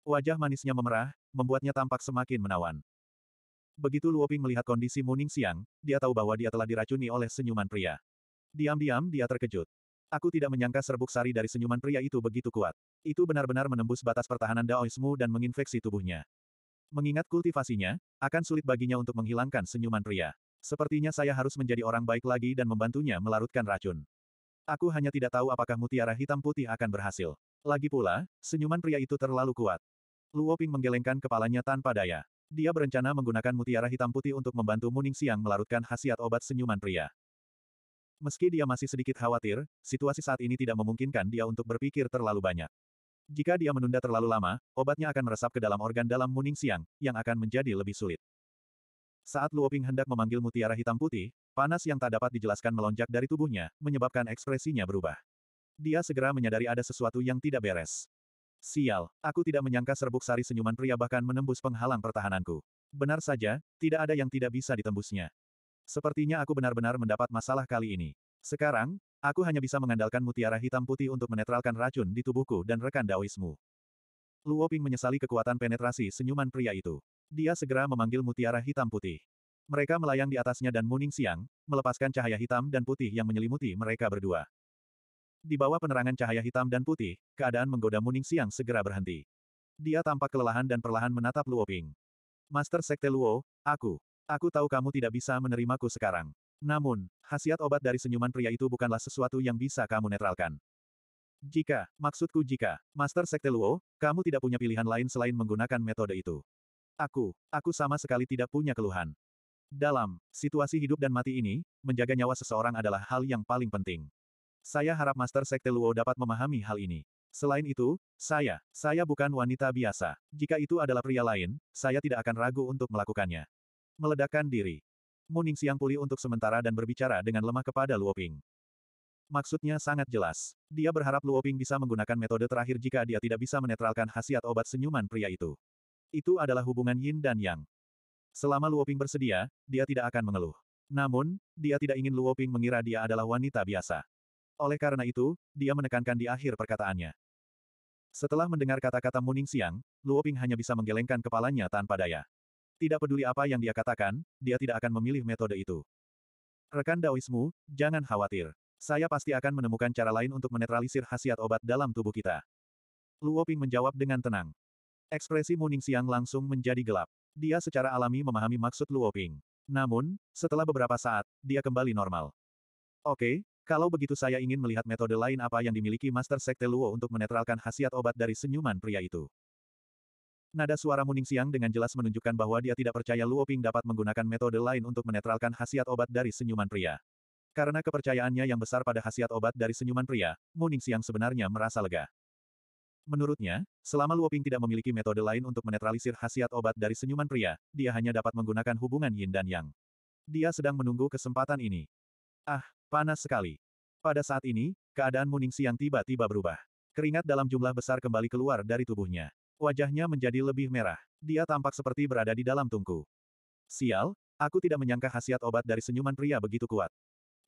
[SPEAKER 1] Wajah manisnya memerah, membuatnya tampak semakin menawan. Begitu Luoping melihat kondisi Muning Siang, dia tahu bahwa dia telah diracuni oleh senyuman pria. Diam-diam dia terkejut. Aku tidak menyangka serbuk sari dari senyuman pria itu begitu kuat. Itu benar-benar menembus batas pertahanan Daoismu dan menginfeksi tubuhnya. Mengingat kultivasinya, akan sulit baginya untuk menghilangkan senyuman pria. Sepertinya saya harus menjadi orang baik lagi dan membantunya melarutkan racun. Aku hanya tidak tahu apakah mutiara hitam putih akan berhasil. Lagi pula, senyuman pria itu terlalu kuat. Luo Ping menggelengkan kepalanya tanpa daya. Dia berencana menggunakan mutiara hitam putih untuk membantu Muning Siang melarutkan khasiat obat senyuman pria. Meski dia masih sedikit khawatir, situasi saat ini tidak memungkinkan dia untuk berpikir terlalu banyak. Jika dia menunda terlalu lama, obatnya akan meresap ke dalam organ dalam Muning Siang, yang akan menjadi lebih sulit. Saat Luo Ping hendak memanggil mutiara hitam putih, panas yang tak dapat dijelaskan melonjak dari tubuhnya, menyebabkan ekspresinya berubah. Dia segera menyadari ada sesuatu yang tidak beres. Sial, aku tidak menyangka serbuk sari senyuman pria bahkan menembus penghalang pertahananku. Benar saja, tidak ada yang tidak bisa ditembusnya. Sepertinya aku benar-benar mendapat masalah kali ini. Sekarang, aku hanya bisa mengandalkan mutiara hitam putih untuk menetralkan racun di tubuhku dan rekan daoismu. Luoping menyesali kekuatan penetrasi senyuman pria itu. Dia segera memanggil mutiara hitam putih. Mereka melayang di atasnya dan Muning Siang, melepaskan cahaya hitam dan putih yang menyelimuti mereka berdua. Di bawah penerangan cahaya hitam dan putih, keadaan menggoda Muning Siang segera berhenti. Dia tampak kelelahan dan perlahan menatap Luo Ping. Master Sekte Luo, aku. Aku tahu kamu tidak bisa menerimaku sekarang. Namun, khasiat obat dari senyuman pria itu bukanlah sesuatu yang bisa kamu netralkan. Jika, maksudku jika, Master Sekte Luo, kamu tidak punya pilihan lain selain menggunakan metode itu. Aku, aku sama sekali tidak punya keluhan. Dalam situasi hidup dan mati ini, menjaga nyawa seseorang adalah hal yang paling penting. Saya harap Master Sekte Luo dapat memahami hal ini. Selain itu, saya, saya bukan wanita biasa. Jika itu adalah pria lain, saya tidak akan ragu untuk melakukannya. Meledakkan diri. Muning Siang pulih untuk sementara dan berbicara dengan lemah kepada Luoping. Maksudnya sangat jelas. Dia berharap Luoping bisa menggunakan metode terakhir jika dia tidak bisa menetralkan khasiat obat senyuman pria itu. Itu adalah hubungan yin dan yang. Selama Luoping bersedia, dia tidak akan mengeluh. Namun, dia tidak ingin Luoping mengira dia adalah wanita biasa. Oleh karena itu, dia menekankan di akhir perkataannya. Setelah mendengar kata-kata Muning Siang, Luo Ping hanya bisa menggelengkan kepalanya tanpa daya. Tidak peduli apa yang dia katakan, dia tidak akan memilih metode itu. Rekan Daoismu, jangan khawatir. Saya pasti akan menemukan cara lain untuk menetralisir khasiat obat dalam tubuh kita. Luo Ping menjawab dengan tenang. Ekspresi Muning Siang langsung menjadi gelap. Dia secara alami memahami maksud Luo Ping. Namun, setelah beberapa saat, dia kembali normal. Oke, kalau begitu saya ingin melihat metode lain apa yang dimiliki Master Sekte Luo untuk menetralkan khasiat obat dari senyuman pria itu. Nada suara Muning Siang dengan jelas menunjukkan bahwa dia tidak percaya Luo Ping dapat menggunakan metode lain untuk menetralkan khasiat obat dari senyuman pria. Karena kepercayaannya yang besar pada khasiat obat dari senyuman pria, Muning Siang sebenarnya merasa lega. Menurutnya, selama Luo Ping tidak memiliki metode lain untuk menetralisir khasiat obat dari senyuman pria, dia hanya dapat menggunakan hubungan yin dan yang. Dia sedang menunggu kesempatan ini. Ah, panas sekali. Pada saat ini, keadaan Muning Siang tiba-tiba berubah. Keringat dalam jumlah besar kembali keluar dari tubuhnya. Wajahnya menjadi lebih merah. Dia tampak seperti berada di dalam tungku. Sial, aku tidak menyangka khasiat obat dari senyuman pria begitu kuat.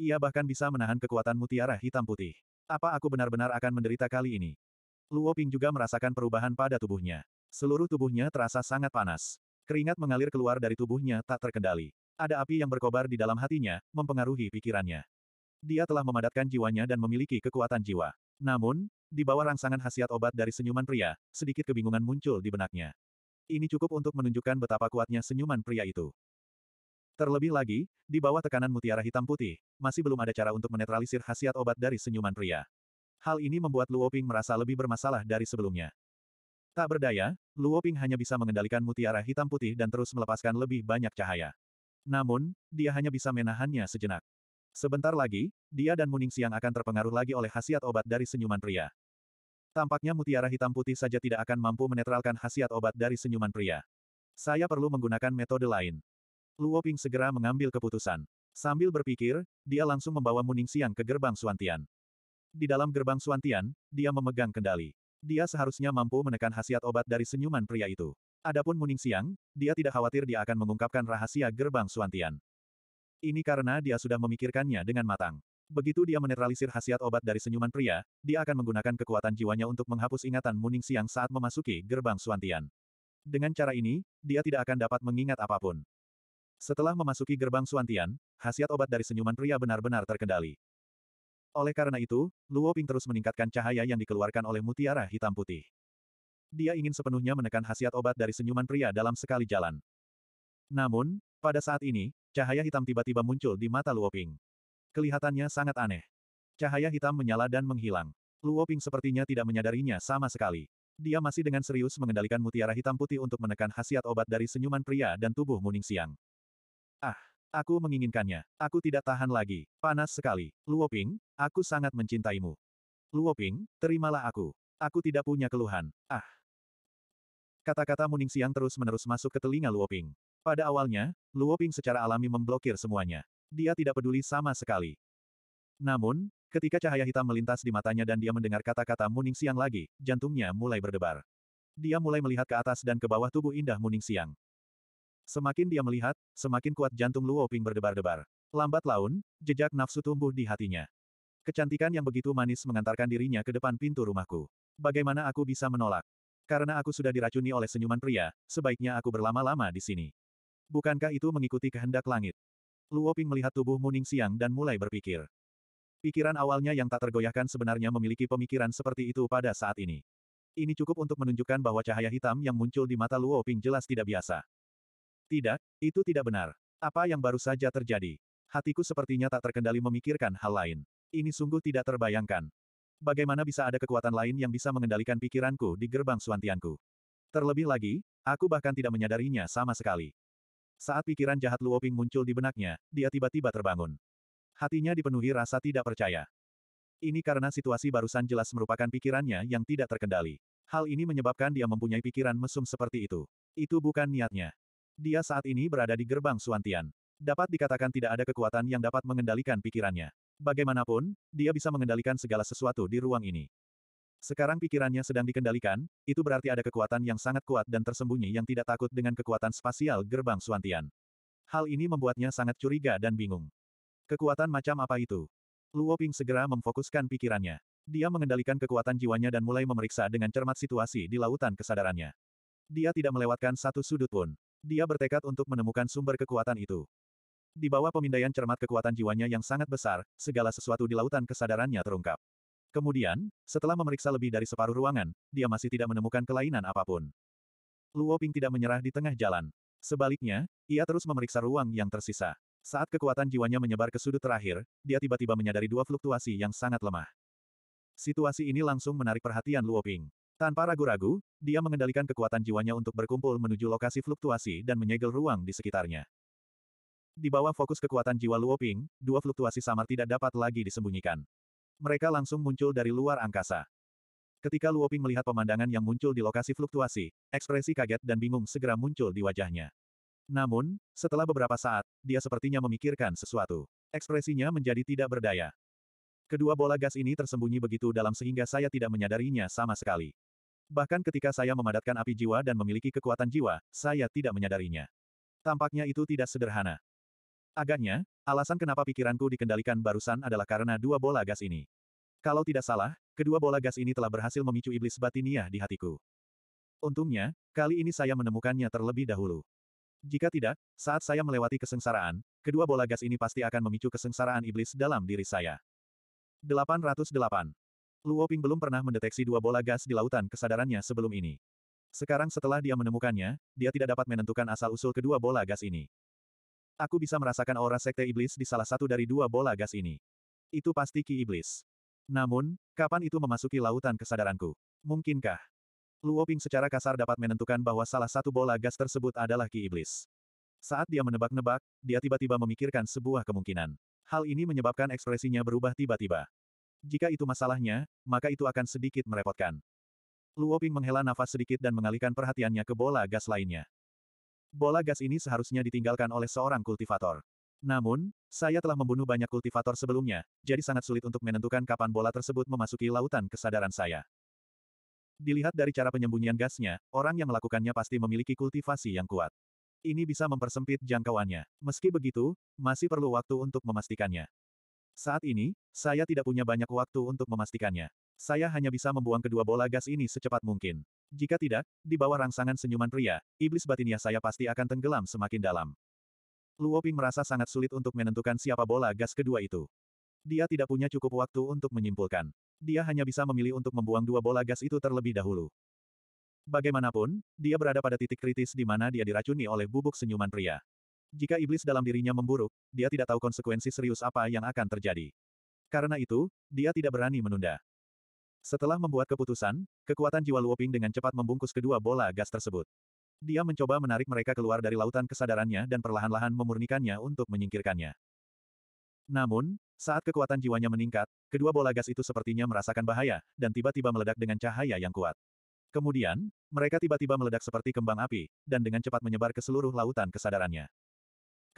[SPEAKER 1] Ia bahkan bisa menahan kekuatan mutiara hitam putih. Apa aku benar-benar akan menderita kali ini? Luo Ping juga merasakan perubahan pada tubuhnya. Seluruh tubuhnya terasa sangat panas. Keringat mengalir keluar dari tubuhnya tak terkendali. Ada api yang berkobar di dalam hatinya, mempengaruhi pikirannya. Dia telah memadatkan jiwanya dan memiliki kekuatan jiwa. Namun, di bawah rangsangan khasiat obat dari senyuman pria, sedikit kebingungan muncul di benaknya. Ini cukup untuk menunjukkan betapa kuatnya senyuman pria itu. Terlebih lagi, di bawah tekanan mutiara hitam putih, masih belum ada cara untuk menetralisir khasiat obat dari senyuman pria. Hal ini membuat Luo Ping merasa lebih bermasalah dari sebelumnya. Tak berdaya, Luo Ping hanya bisa mengendalikan mutiara hitam putih dan terus melepaskan lebih banyak cahaya. Namun, dia hanya bisa menahannya sejenak. Sebentar lagi, dia dan Muning Siang akan terpengaruh lagi oleh khasiat obat dari senyuman pria. Tampaknya mutiara hitam putih saja tidak akan mampu menetralkan khasiat obat dari senyuman pria. Saya perlu menggunakan metode lain. Luo Ping segera mengambil keputusan. Sambil berpikir, dia langsung membawa Muning Siang ke gerbang Suantian. Di dalam gerbang Suantian, dia memegang kendali. Dia seharusnya mampu menekan khasiat obat dari senyuman pria itu. Adapun Muning Siang, dia tidak khawatir dia akan mengungkapkan rahasia gerbang Suantian. Ini karena dia sudah memikirkannya dengan matang. Begitu dia menetralisir khasiat obat dari senyuman pria, dia akan menggunakan kekuatan jiwanya untuk menghapus ingatan Muning Siang saat memasuki gerbang Suantian. Dengan cara ini, dia tidak akan dapat mengingat apapun. Setelah memasuki gerbang Suantian, khasiat obat dari senyuman pria benar-benar terkendali. Oleh karena itu, Luo Ping terus meningkatkan cahaya yang dikeluarkan oleh mutiara hitam putih. Dia ingin sepenuhnya menekan khasiat obat dari senyuman pria dalam sekali jalan. Namun, pada saat ini, cahaya hitam tiba-tiba muncul di mata Luoping. Kelihatannya sangat aneh. Cahaya hitam menyala dan menghilang. Luoping sepertinya tidak menyadarinya sama sekali. Dia masih dengan serius mengendalikan mutiara hitam putih untuk menekan khasiat obat dari senyuman pria dan tubuh Muning Siang. Ah, aku menginginkannya. Aku tidak tahan lagi. Panas sekali. Luoping, aku sangat mencintaimu. Luoping, terimalah aku. Aku tidak punya keluhan. Ah, Kata-kata Muning Siang terus-menerus masuk ke telinga Luoping. Pada awalnya, Luoping secara alami memblokir semuanya. Dia tidak peduli sama sekali. Namun, ketika cahaya hitam melintas di matanya dan dia mendengar kata-kata Muning Siang lagi, jantungnya mulai berdebar. Dia mulai melihat ke atas dan ke bawah tubuh indah Muning Siang. Semakin dia melihat, semakin kuat jantung Luoping berdebar-debar. Lambat laun, jejak nafsu tumbuh di hatinya. Kecantikan yang begitu manis mengantarkan dirinya ke depan pintu rumahku. Bagaimana aku bisa menolak? Karena aku sudah diracuni oleh senyuman pria, sebaiknya aku berlama-lama di sini. Bukankah itu mengikuti kehendak langit? Luo Ping melihat tubuh Muning Siang dan mulai berpikir. Pikiran awalnya yang tak tergoyahkan sebenarnya memiliki pemikiran seperti itu pada saat ini. Ini cukup untuk menunjukkan bahwa cahaya hitam yang muncul di mata Luo Ping jelas tidak biasa. Tidak, itu tidak benar. Apa yang baru saja terjadi? Hatiku sepertinya tak terkendali memikirkan hal lain. Ini sungguh tidak terbayangkan. Bagaimana bisa ada kekuatan lain yang bisa mengendalikan pikiranku di gerbang suantianku? Terlebih lagi, aku bahkan tidak menyadarinya sama sekali. Saat pikiran jahat Luoping muncul di benaknya, dia tiba-tiba terbangun. Hatinya dipenuhi rasa tidak percaya. Ini karena situasi barusan jelas merupakan pikirannya yang tidak terkendali. Hal ini menyebabkan dia mempunyai pikiran mesum seperti itu. Itu bukan niatnya. Dia saat ini berada di gerbang Suantian. Dapat dikatakan tidak ada kekuatan yang dapat mengendalikan pikirannya. Bagaimanapun, dia bisa mengendalikan segala sesuatu di ruang ini. Sekarang pikirannya sedang dikendalikan, itu berarti ada kekuatan yang sangat kuat dan tersembunyi yang tidak takut dengan kekuatan spasial gerbang Suantian. Hal ini membuatnya sangat curiga dan bingung. Kekuatan macam apa itu? Luo Ping segera memfokuskan pikirannya. Dia mengendalikan kekuatan jiwanya dan mulai memeriksa dengan cermat situasi di lautan kesadarannya. Dia tidak melewatkan satu sudut pun. Dia bertekad untuk menemukan sumber kekuatan itu. Di bawah pemindaian cermat kekuatan jiwanya yang sangat besar, segala sesuatu di lautan kesadarannya terungkap. Kemudian, setelah memeriksa lebih dari separuh ruangan, dia masih tidak menemukan kelainan apapun. Luo Ping tidak menyerah di tengah jalan. Sebaliknya, ia terus memeriksa ruang yang tersisa. Saat kekuatan jiwanya menyebar ke sudut terakhir, dia tiba-tiba menyadari dua fluktuasi yang sangat lemah. Situasi ini langsung menarik perhatian Luo Ping. Tanpa ragu-ragu, dia mengendalikan kekuatan jiwanya untuk berkumpul menuju lokasi fluktuasi dan menyegel ruang di sekitarnya. Di bawah fokus kekuatan jiwa Luo Ping, dua fluktuasi samar tidak dapat lagi disembunyikan. Mereka langsung muncul dari luar angkasa. Ketika Luo Ping melihat pemandangan yang muncul di lokasi fluktuasi, ekspresi kaget dan bingung segera muncul di wajahnya. Namun, setelah beberapa saat, dia sepertinya memikirkan sesuatu. Ekspresinya menjadi tidak berdaya. Kedua bola gas ini tersembunyi begitu dalam sehingga saya tidak menyadarinya sama sekali. Bahkan ketika saya memadatkan api jiwa dan memiliki kekuatan jiwa, saya tidak menyadarinya. Tampaknya itu tidak sederhana. Agaknya, alasan kenapa pikiranku dikendalikan barusan adalah karena dua bola gas ini. Kalau tidak salah, kedua bola gas ini telah berhasil memicu iblis batiniah di hatiku. Untungnya, kali ini saya menemukannya terlebih dahulu. Jika tidak, saat saya melewati kesengsaraan, kedua bola gas ini pasti akan memicu kesengsaraan iblis dalam diri saya. 808. Luoping belum pernah mendeteksi dua bola gas di lautan kesadarannya sebelum ini. Sekarang setelah dia menemukannya, dia tidak dapat menentukan asal-usul kedua bola gas ini. Aku bisa merasakan aura sekte iblis di salah satu dari dua bola gas ini. Itu pasti ki iblis. Namun, kapan itu memasuki lautan kesadaranku? Mungkinkah? Luoping secara kasar dapat menentukan bahwa salah satu bola gas tersebut adalah ki iblis. Saat dia menebak-nebak, dia tiba-tiba memikirkan sebuah kemungkinan. Hal ini menyebabkan ekspresinya berubah tiba-tiba. Jika itu masalahnya, maka itu akan sedikit merepotkan. Luoping menghela nafas sedikit dan mengalihkan perhatiannya ke bola gas lainnya. Bola gas ini seharusnya ditinggalkan oleh seorang kultivator. Namun, saya telah membunuh banyak kultivator sebelumnya, jadi sangat sulit untuk menentukan kapan bola tersebut memasuki lautan kesadaran saya. Dilihat dari cara penyembunyian gasnya, orang yang melakukannya pasti memiliki kultivasi yang kuat. Ini bisa mempersempit jangkauannya. Meski begitu, masih perlu waktu untuk memastikannya. Saat ini, saya tidak punya banyak waktu untuk memastikannya. Saya hanya bisa membuang kedua bola gas ini secepat mungkin. Jika tidak, di bawah rangsangan senyuman pria, iblis batinnya saya pasti akan tenggelam semakin dalam. Luoping merasa sangat sulit untuk menentukan siapa bola gas kedua itu. Dia tidak punya cukup waktu untuk menyimpulkan. Dia hanya bisa memilih untuk membuang dua bola gas itu terlebih dahulu. Bagaimanapun, dia berada pada titik kritis di mana dia diracuni oleh bubuk senyuman pria. Jika iblis dalam dirinya memburuk, dia tidak tahu konsekuensi serius apa yang akan terjadi. Karena itu, dia tidak berani menunda. Setelah membuat keputusan, kekuatan jiwa Luoping dengan cepat membungkus kedua bola gas tersebut. Dia mencoba menarik mereka keluar dari lautan kesadarannya dan perlahan-lahan memurnikannya untuk menyingkirkannya. Namun, saat kekuatan jiwanya meningkat, kedua bola gas itu sepertinya merasakan bahaya, dan tiba-tiba meledak dengan cahaya yang kuat. Kemudian, mereka tiba-tiba meledak seperti kembang api, dan dengan cepat menyebar ke seluruh lautan kesadarannya.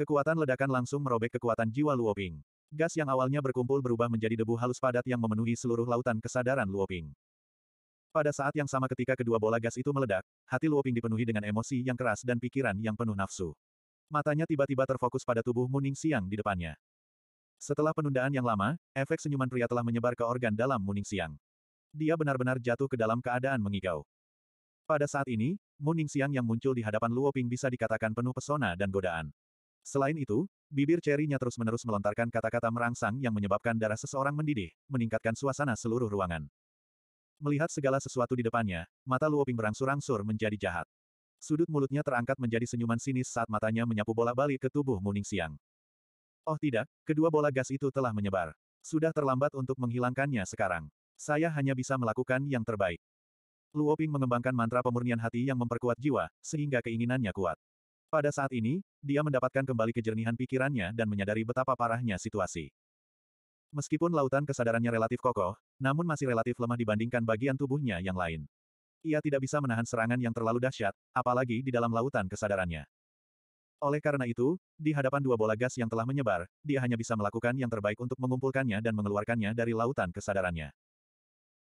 [SPEAKER 1] Kekuatan ledakan langsung merobek kekuatan jiwa Luoping. Gas yang awalnya berkumpul berubah menjadi debu halus padat yang memenuhi seluruh lautan kesadaran Luoping. Pada saat yang sama ketika kedua bola gas itu meledak, hati Luoping dipenuhi dengan emosi yang keras dan pikiran yang penuh nafsu. Matanya tiba-tiba terfokus pada tubuh Muning Siang di depannya. Setelah penundaan yang lama, efek senyuman pria telah menyebar ke organ dalam Muning Siang. Dia benar-benar jatuh ke dalam keadaan mengigau. Pada saat ini, Muning Siang yang muncul di hadapan Luoping bisa dikatakan penuh pesona dan godaan. Selain itu, bibir cerinya terus-menerus melontarkan kata-kata merangsang yang menyebabkan darah seseorang mendidih, meningkatkan suasana seluruh ruangan. Melihat segala sesuatu di depannya, mata Luoping berangsur-angsur menjadi jahat. Sudut mulutnya terangkat menjadi senyuman sinis saat matanya menyapu bola balik ke tubuh Muning Siang. Oh tidak, kedua bola gas itu telah menyebar. Sudah terlambat untuk menghilangkannya sekarang. Saya hanya bisa melakukan yang terbaik. Luoping mengembangkan mantra pemurnian hati yang memperkuat jiwa, sehingga keinginannya kuat. Pada saat ini, dia mendapatkan kembali kejernihan pikirannya dan menyadari betapa parahnya situasi. Meskipun lautan kesadarannya relatif kokoh, namun masih relatif lemah dibandingkan bagian tubuhnya yang lain. Ia tidak bisa menahan serangan yang terlalu dahsyat, apalagi di dalam lautan kesadarannya. Oleh karena itu, di hadapan dua bola gas yang telah menyebar, dia hanya bisa melakukan yang terbaik untuk mengumpulkannya dan mengeluarkannya dari lautan kesadarannya.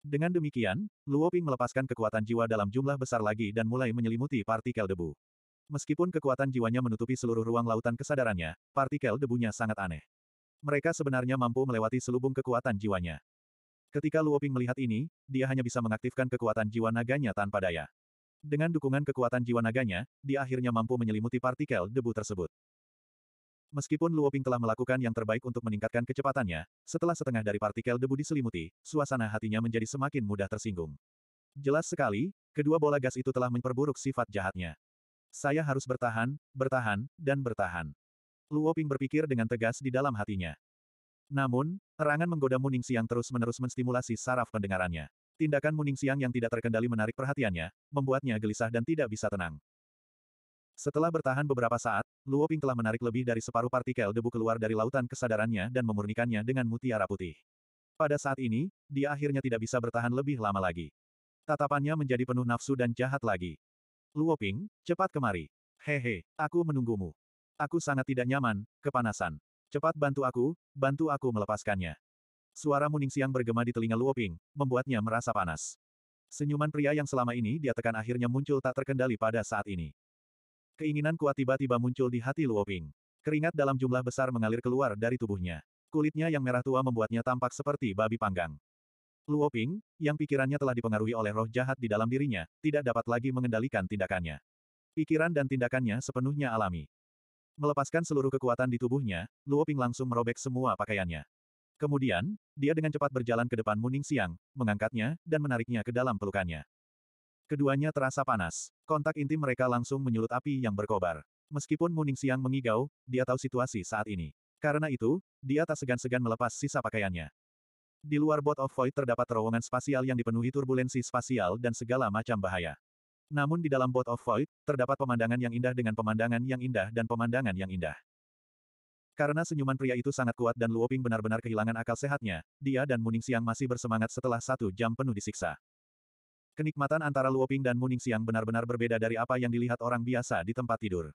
[SPEAKER 1] Dengan demikian, Luoping melepaskan kekuatan jiwa dalam jumlah besar lagi dan mulai menyelimuti partikel debu. Meskipun kekuatan jiwanya menutupi seluruh ruang lautan kesadarannya, partikel debunya sangat aneh. Mereka sebenarnya mampu melewati selubung kekuatan jiwanya. Ketika Luoping melihat ini, dia hanya bisa mengaktifkan kekuatan jiwa naganya tanpa daya. Dengan dukungan kekuatan jiwa naganya, dia akhirnya mampu menyelimuti partikel debu tersebut. Meskipun Luoping telah melakukan yang terbaik untuk meningkatkan kecepatannya, setelah setengah dari partikel debu diselimuti, suasana hatinya menjadi semakin mudah tersinggung. Jelas sekali, kedua bola gas itu telah memperburuk sifat jahatnya. Saya harus bertahan, bertahan, dan bertahan. Luo Ping berpikir dengan tegas di dalam hatinya. Namun, erangan menggoda Muning Siang terus-menerus menstimulasi saraf pendengarannya. Tindakan Muning Siang yang tidak terkendali menarik perhatiannya, membuatnya gelisah dan tidak bisa tenang. Setelah bertahan beberapa saat, Luo Ping telah menarik lebih dari separuh partikel debu keluar dari lautan kesadarannya dan memurnikannya dengan mutiara putih. Pada saat ini, dia akhirnya tidak bisa bertahan lebih lama lagi. Tatapannya menjadi penuh nafsu dan jahat lagi. Luoping, cepat kemari. Hehe, aku menunggumu. Aku sangat tidak nyaman, kepanasan. Cepat bantu aku, bantu aku melepaskannya. Suara muning siang bergema di telinga Luoping, membuatnya merasa panas. Senyuman pria yang selama ini dia tekan akhirnya muncul tak terkendali pada saat ini. Keinginan kuat tiba-tiba muncul di hati Luoping. Keringat dalam jumlah besar mengalir keluar dari tubuhnya. Kulitnya yang merah tua membuatnya tampak seperti babi panggang. Luo Ping, yang pikirannya telah dipengaruhi oleh roh jahat di dalam dirinya, tidak dapat lagi mengendalikan tindakannya. Pikiran dan tindakannya sepenuhnya alami. Melepaskan seluruh kekuatan di tubuhnya, Luo Ping langsung merobek semua pakaiannya. Kemudian, dia dengan cepat berjalan ke depan Muning Siang, mengangkatnya, dan menariknya ke dalam pelukannya. Keduanya terasa panas. Kontak intim mereka langsung menyulut api yang berkobar. Meskipun Muning Siang mengigau, dia tahu situasi saat ini. Karena itu, dia tak segan-segan melepas sisa pakaiannya. Di luar Bot of Void terdapat terowongan spasial yang dipenuhi turbulensi spasial dan segala macam bahaya. Namun di dalam Bot of Void, terdapat pemandangan yang indah dengan pemandangan yang indah dan pemandangan yang indah. Karena senyuman pria itu sangat kuat dan Luoping benar-benar kehilangan akal sehatnya, dia dan Muning Siang masih bersemangat setelah satu jam penuh disiksa. Kenikmatan antara Luoping dan Muning Siang benar-benar berbeda dari apa yang dilihat orang biasa di tempat tidur.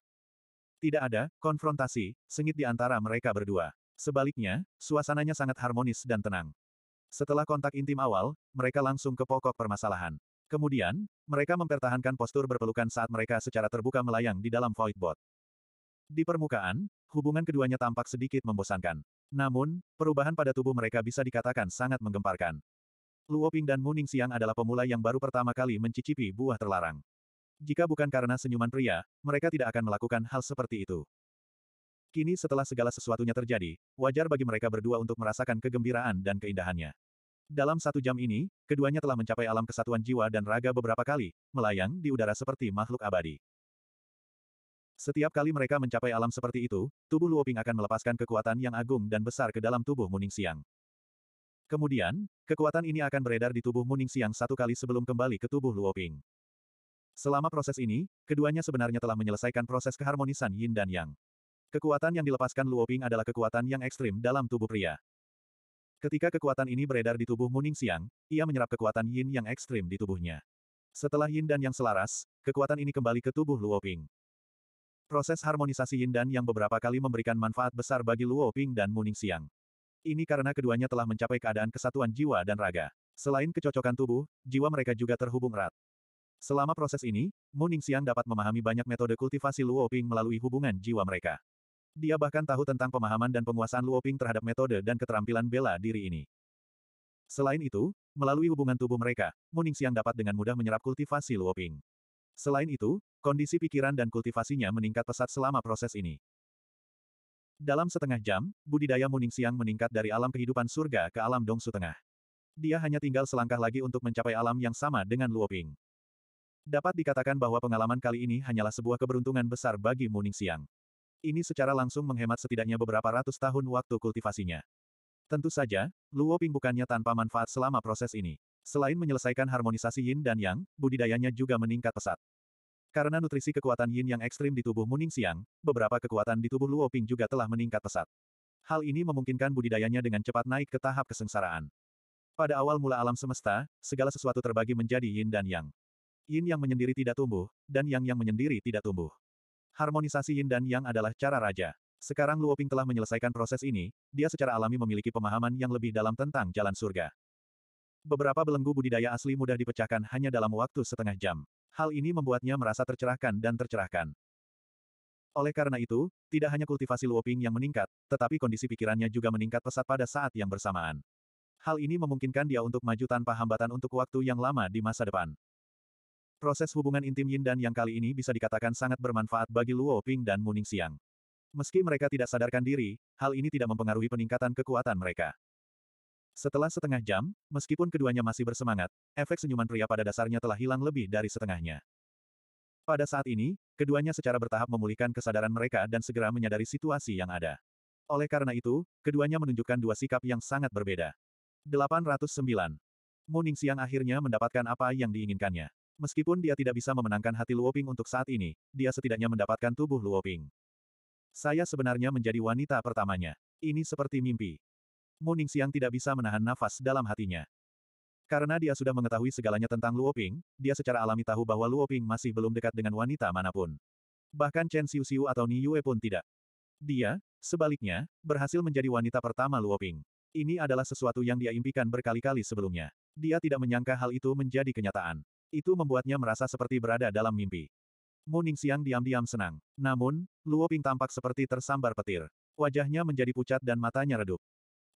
[SPEAKER 1] Tidak ada konfrontasi, sengit di antara mereka berdua. Sebaliknya, suasananya sangat harmonis dan tenang. Setelah kontak intim awal, mereka langsung ke pokok permasalahan. Kemudian, mereka mempertahankan postur berpelukan saat mereka secara terbuka melayang di dalam void bot. Di permukaan, hubungan keduanya tampak sedikit membosankan. Namun, perubahan pada tubuh mereka bisa dikatakan sangat menggemparkan. Luoping dan Muning Siang adalah pemula yang baru pertama kali mencicipi buah terlarang. Jika bukan karena senyuman pria, mereka tidak akan melakukan hal seperti itu. Kini setelah segala sesuatunya terjadi, wajar bagi mereka berdua untuk merasakan kegembiraan dan keindahannya. Dalam satu jam ini, keduanya telah mencapai alam kesatuan jiwa dan raga beberapa kali, melayang di udara seperti makhluk abadi. Setiap kali mereka mencapai alam seperti itu, tubuh Luoping akan melepaskan kekuatan yang agung dan besar ke dalam tubuh Muning Siang. Kemudian, kekuatan ini akan beredar di tubuh Muning Siang satu kali sebelum kembali ke tubuh Luoping. Selama proses ini, keduanya sebenarnya telah menyelesaikan proses keharmonisan Yin dan Yang. Kekuatan yang dilepaskan Luoping adalah kekuatan yang ekstrim dalam tubuh pria. Ketika kekuatan ini beredar di tubuh Muning Siang, ia menyerap kekuatan yin yang ekstrim di tubuhnya. Setelah yin dan yang selaras, kekuatan ini kembali ke tubuh Luoping. Proses harmonisasi yin dan yang beberapa kali memberikan manfaat besar bagi Luoping dan Muning Siang. Ini karena keduanya telah mencapai keadaan kesatuan jiwa dan raga. Selain kecocokan tubuh, jiwa mereka juga terhubung erat. Selama proses ini, Muning Siang dapat memahami banyak metode kultivasi Luoping melalui hubungan jiwa mereka. Dia bahkan tahu tentang pemahaman dan penguasaan Luoping terhadap metode dan keterampilan bela diri ini. Selain itu, melalui hubungan tubuh mereka, Muning Siang dapat dengan mudah menyerap kultivasi Luoping. Selain itu, kondisi pikiran dan kultivasinya meningkat pesat selama proses ini. Dalam setengah jam, budidaya Muning Siang meningkat dari alam kehidupan surga ke alam Dongsu Tengah. Dia hanya tinggal selangkah lagi untuk mencapai alam yang sama dengan Luoping. Dapat dikatakan bahwa pengalaman kali ini hanyalah sebuah keberuntungan besar bagi Muning Siang. Ini secara langsung menghemat setidaknya beberapa ratus tahun waktu kultivasinya. Tentu saja, Luo Ping bukannya tanpa manfaat selama proses ini. Selain menyelesaikan harmonisasi yin dan yang, budidayanya juga meningkat pesat. Karena nutrisi kekuatan yin yang ekstrim di tubuh Muning Siang, beberapa kekuatan di tubuh Luo Ping juga telah meningkat pesat. Hal ini memungkinkan budidayanya dengan cepat naik ke tahap kesengsaraan. Pada awal mula alam semesta, segala sesuatu terbagi menjadi yin dan yang. Yin yang menyendiri tidak tumbuh, dan yang yang menyendiri tidak tumbuh. Harmonisasi yin dan yang adalah cara raja. Sekarang Luoping telah menyelesaikan proses ini, dia secara alami memiliki pemahaman yang lebih dalam tentang jalan surga. Beberapa belenggu budidaya asli mudah dipecahkan hanya dalam waktu setengah jam. Hal ini membuatnya merasa tercerahkan dan tercerahkan. Oleh karena itu, tidak hanya kultivasi Luoping yang meningkat, tetapi kondisi pikirannya juga meningkat pesat pada saat yang bersamaan. Hal ini memungkinkan dia untuk maju tanpa hambatan untuk waktu yang lama di masa depan. Proses hubungan intim Yin dan Yang kali ini bisa dikatakan sangat bermanfaat bagi Luo Ping dan Muning Xiang. Meski mereka tidak sadarkan diri, hal ini tidak mempengaruhi peningkatan kekuatan mereka. Setelah setengah jam, meskipun keduanya masih bersemangat, efek senyuman pria pada dasarnya telah hilang lebih dari setengahnya. Pada saat ini, keduanya secara bertahap memulihkan kesadaran mereka dan segera menyadari situasi yang ada. Oleh karena itu, keduanya menunjukkan dua sikap yang sangat berbeda. 809. Muning Siang akhirnya mendapatkan apa yang diinginkannya. Meskipun dia tidak bisa memenangkan hati Luoping untuk saat ini, dia setidaknya mendapatkan tubuh Luoping. Saya sebenarnya menjadi wanita pertamanya. Ini seperti mimpi. Muning Siang tidak bisa menahan nafas dalam hatinya. Karena dia sudah mengetahui segalanya tentang Luoping, dia secara alami tahu bahwa Luoping masih belum dekat dengan wanita manapun. Bahkan Chen Xiu Xiu atau Ni Yue pun tidak. Dia, sebaliknya, berhasil menjadi wanita pertama Luoping. Ini adalah sesuatu yang dia impikan berkali-kali sebelumnya. Dia tidak menyangka hal itu menjadi kenyataan. Itu membuatnya merasa seperti berada dalam mimpi. Muning Siang diam-diam senang. Namun, Luo Ping tampak seperti tersambar petir. Wajahnya menjadi pucat dan matanya redup.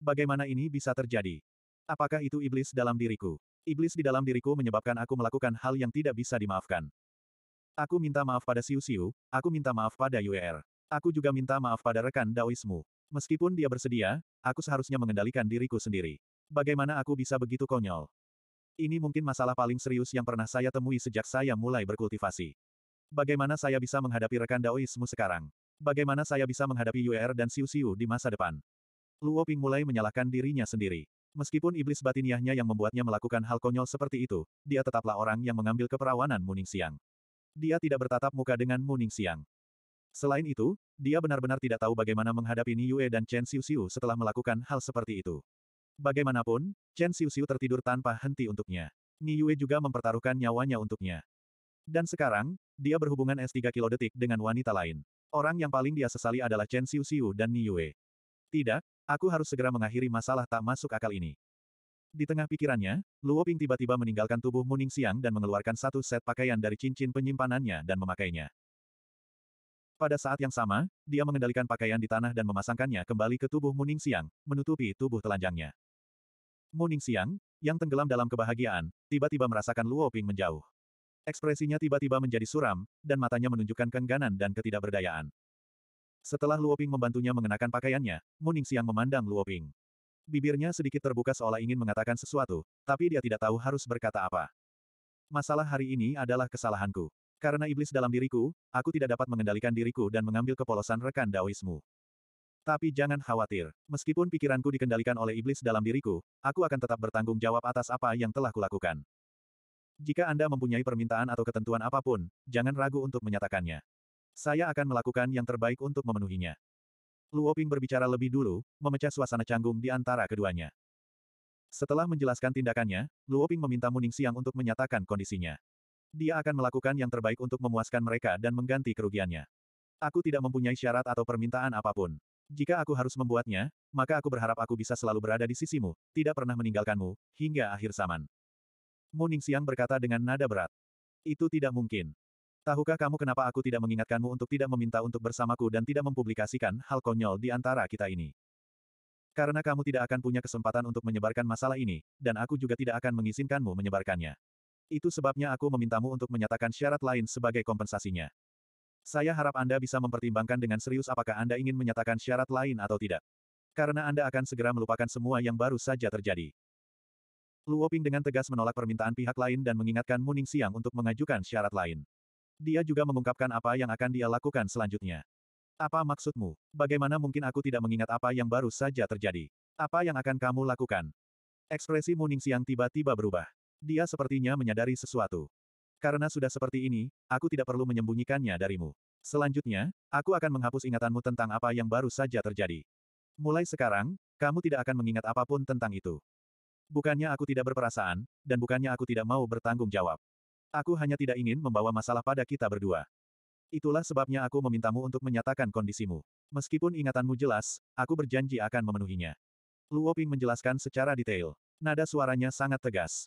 [SPEAKER 1] Bagaimana ini bisa terjadi? Apakah itu iblis dalam diriku? Iblis di dalam diriku menyebabkan aku melakukan hal yang tidak bisa dimaafkan. Aku minta maaf pada Siu Siu, aku minta maaf pada Yuer. Er. Aku juga minta maaf pada rekan Daoismu. Meskipun dia bersedia, aku seharusnya mengendalikan diriku sendiri. Bagaimana aku bisa begitu konyol? Ini mungkin masalah paling serius yang pernah saya temui sejak saya mulai berkultivasi. Bagaimana saya bisa menghadapi rekan Daoismu sekarang? Bagaimana saya bisa menghadapi UR dan Siu Siu di masa depan? Luo Ping mulai menyalahkan dirinya sendiri. Meskipun iblis batiniahnya yang membuatnya melakukan hal konyol seperti itu, dia tetaplah orang yang mengambil keperawanan Muning Siang. Dia tidak bertatap muka dengan Muning Siang. Selain itu, dia benar-benar tidak tahu bagaimana menghadapi Niue dan Chen Siu setelah melakukan hal seperti itu. Bagaimanapun, Chen Xiuxiu tertidur tanpa henti untuknya. Ni Yue juga mempertaruhkan nyawanya untuknya. Dan sekarang, dia berhubungan S3 kilo detik dengan wanita lain. Orang yang paling dia sesali adalah Chen Xiuxiu dan Ni Yue. Tidak, aku harus segera mengakhiri masalah tak masuk akal ini. Di tengah pikirannya, Luo Ping tiba-tiba meninggalkan tubuh Muning Siang dan mengeluarkan satu set pakaian dari cincin penyimpanannya dan memakainya. Pada saat yang sama, dia mengendalikan pakaian di tanah dan memasangkannya kembali ke tubuh Muning Siang, menutupi tubuh telanjangnya. Muning Siang, yang tenggelam dalam kebahagiaan, tiba-tiba merasakan Luo Ping menjauh. Ekspresinya tiba-tiba menjadi suram, dan matanya menunjukkan kengganan dan ketidakberdayaan. Setelah Luo Ping membantunya mengenakan pakaiannya, Muning Siang memandang Ping. Bibirnya sedikit terbuka seolah ingin mengatakan sesuatu, tapi dia tidak tahu harus berkata apa. Masalah hari ini adalah kesalahanku. Karena iblis dalam diriku, aku tidak dapat mengendalikan diriku dan mengambil kepolosan rekan Daoismu. Tapi jangan khawatir. Meskipun pikiranku dikendalikan oleh iblis dalam diriku, aku akan tetap bertanggung jawab atas apa yang telah kulakukan. Jika Anda mempunyai permintaan atau ketentuan apapun, jangan ragu untuk menyatakannya. Saya akan melakukan yang terbaik untuk memenuhinya. Luoping berbicara lebih dulu, memecah suasana canggung di antara keduanya. Setelah menjelaskan tindakannya, Luoping meminta Muning Siang untuk menyatakan kondisinya. Dia akan melakukan yang terbaik untuk memuaskan mereka dan mengganti kerugiannya. Aku tidak mempunyai syarat atau permintaan apapun. Jika aku harus membuatnya, maka aku berharap aku bisa selalu berada di sisimu, tidak pernah meninggalkanmu, hingga akhir zaman. Muning Siang berkata dengan nada berat. Itu tidak mungkin. Tahukah kamu kenapa aku tidak mengingatkanmu untuk tidak meminta untuk bersamaku dan tidak mempublikasikan hal konyol di antara kita ini? Karena kamu tidak akan punya kesempatan untuk menyebarkan masalah ini, dan aku juga tidak akan mengizinkanmu menyebarkannya. Itu sebabnya aku memintamu untuk menyatakan syarat lain sebagai kompensasinya. Saya harap Anda bisa mempertimbangkan dengan serius apakah Anda ingin menyatakan syarat lain atau tidak. Karena Anda akan segera melupakan semua yang baru saja terjadi. Luoping dengan tegas menolak permintaan pihak lain dan mengingatkan Muning Siang untuk mengajukan syarat lain. Dia juga mengungkapkan apa yang akan dia lakukan selanjutnya. Apa maksudmu? Bagaimana mungkin aku tidak mengingat apa yang baru saja terjadi? Apa yang akan kamu lakukan? Ekspresi Muning Siang tiba-tiba berubah. Dia sepertinya menyadari sesuatu. Karena sudah seperti ini, aku tidak perlu menyembunyikannya darimu. Selanjutnya, aku akan menghapus ingatanmu tentang apa yang baru saja terjadi. Mulai sekarang, kamu tidak akan mengingat apapun tentang itu. Bukannya aku tidak berperasaan, dan bukannya aku tidak mau bertanggung jawab. Aku hanya tidak ingin membawa masalah pada kita berdua. Itulah sebabnya aku memintamu untuk menyatakan kondisimu. Meskipun ingatanmu jelas, aku berjanji akan memenuhinya. Luoping menjelaskan secara detail. Nada suaranya sangat tegas.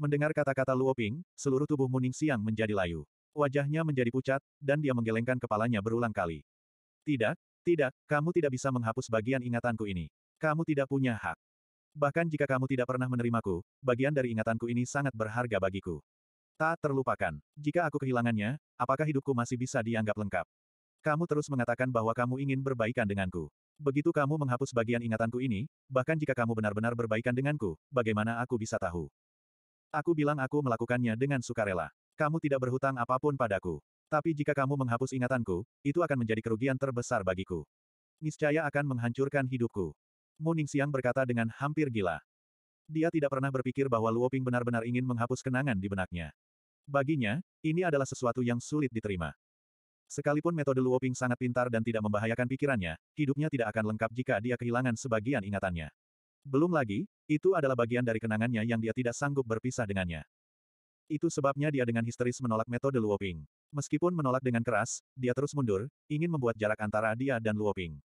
[SPEAKER 1] Mendengar kata-kata Luo Ping, seluruh tubuh Muning Siang menjadi layu. Wajahnya menjadi pucat, dan dia menggelengkan kepalanya berulang kali. Tidak, tidak, kamu tidak bisa menghapus bagian ingatanku ini. Kamu tidak punya hak. Bahkan jika kamu tidak pernah menerimaku, bagian dari ingatanku ini sangat berharga bagiku. Tak terlupakan. Jika aku kehilangannya, apakah hidupku masih bisa dianggap lengkap? Kamu terus mengatakan bahwa kamu ingin berbaikan denganku. Begitu kamu menghapus bagian ingatanku ini, bahkan jika kamu benar-benar berbaikan denganku, bagaimana aku bisa tahu? Aku bilang aku melakukannya dengan sukarela. Kamu tidak berhutang apapun padaku. Tapi jika kamu menghapus ingatanku, itu akan menjadi kerugian terbesar bagiku. Niscaya akan menghancurkan hidupku. Muning Siang berkata dengan hampir gila. Dia tidak pernah berpikir bahwa Luoping benar-benar ingin menghapus kenangan di benaknya. Baginya, ini adalah sesuatu yang sulit diterima. Sekalipun metode Luoping sangat pintar dan tidak membahayakan pikirannya, hidupnya tidak akan lengkap jika dia kehilangan sebagian ingatannya. Belum lagi, itu adalah bagian dari kenangannya yang dia tidak sanggup berpisah dengannya. Itu sebabnya dia dengan histeris menolak metode Luoping. Meskipun menolak dengan keras, dia terus mundur, ingin membuat jarak antara dia dan Luoping.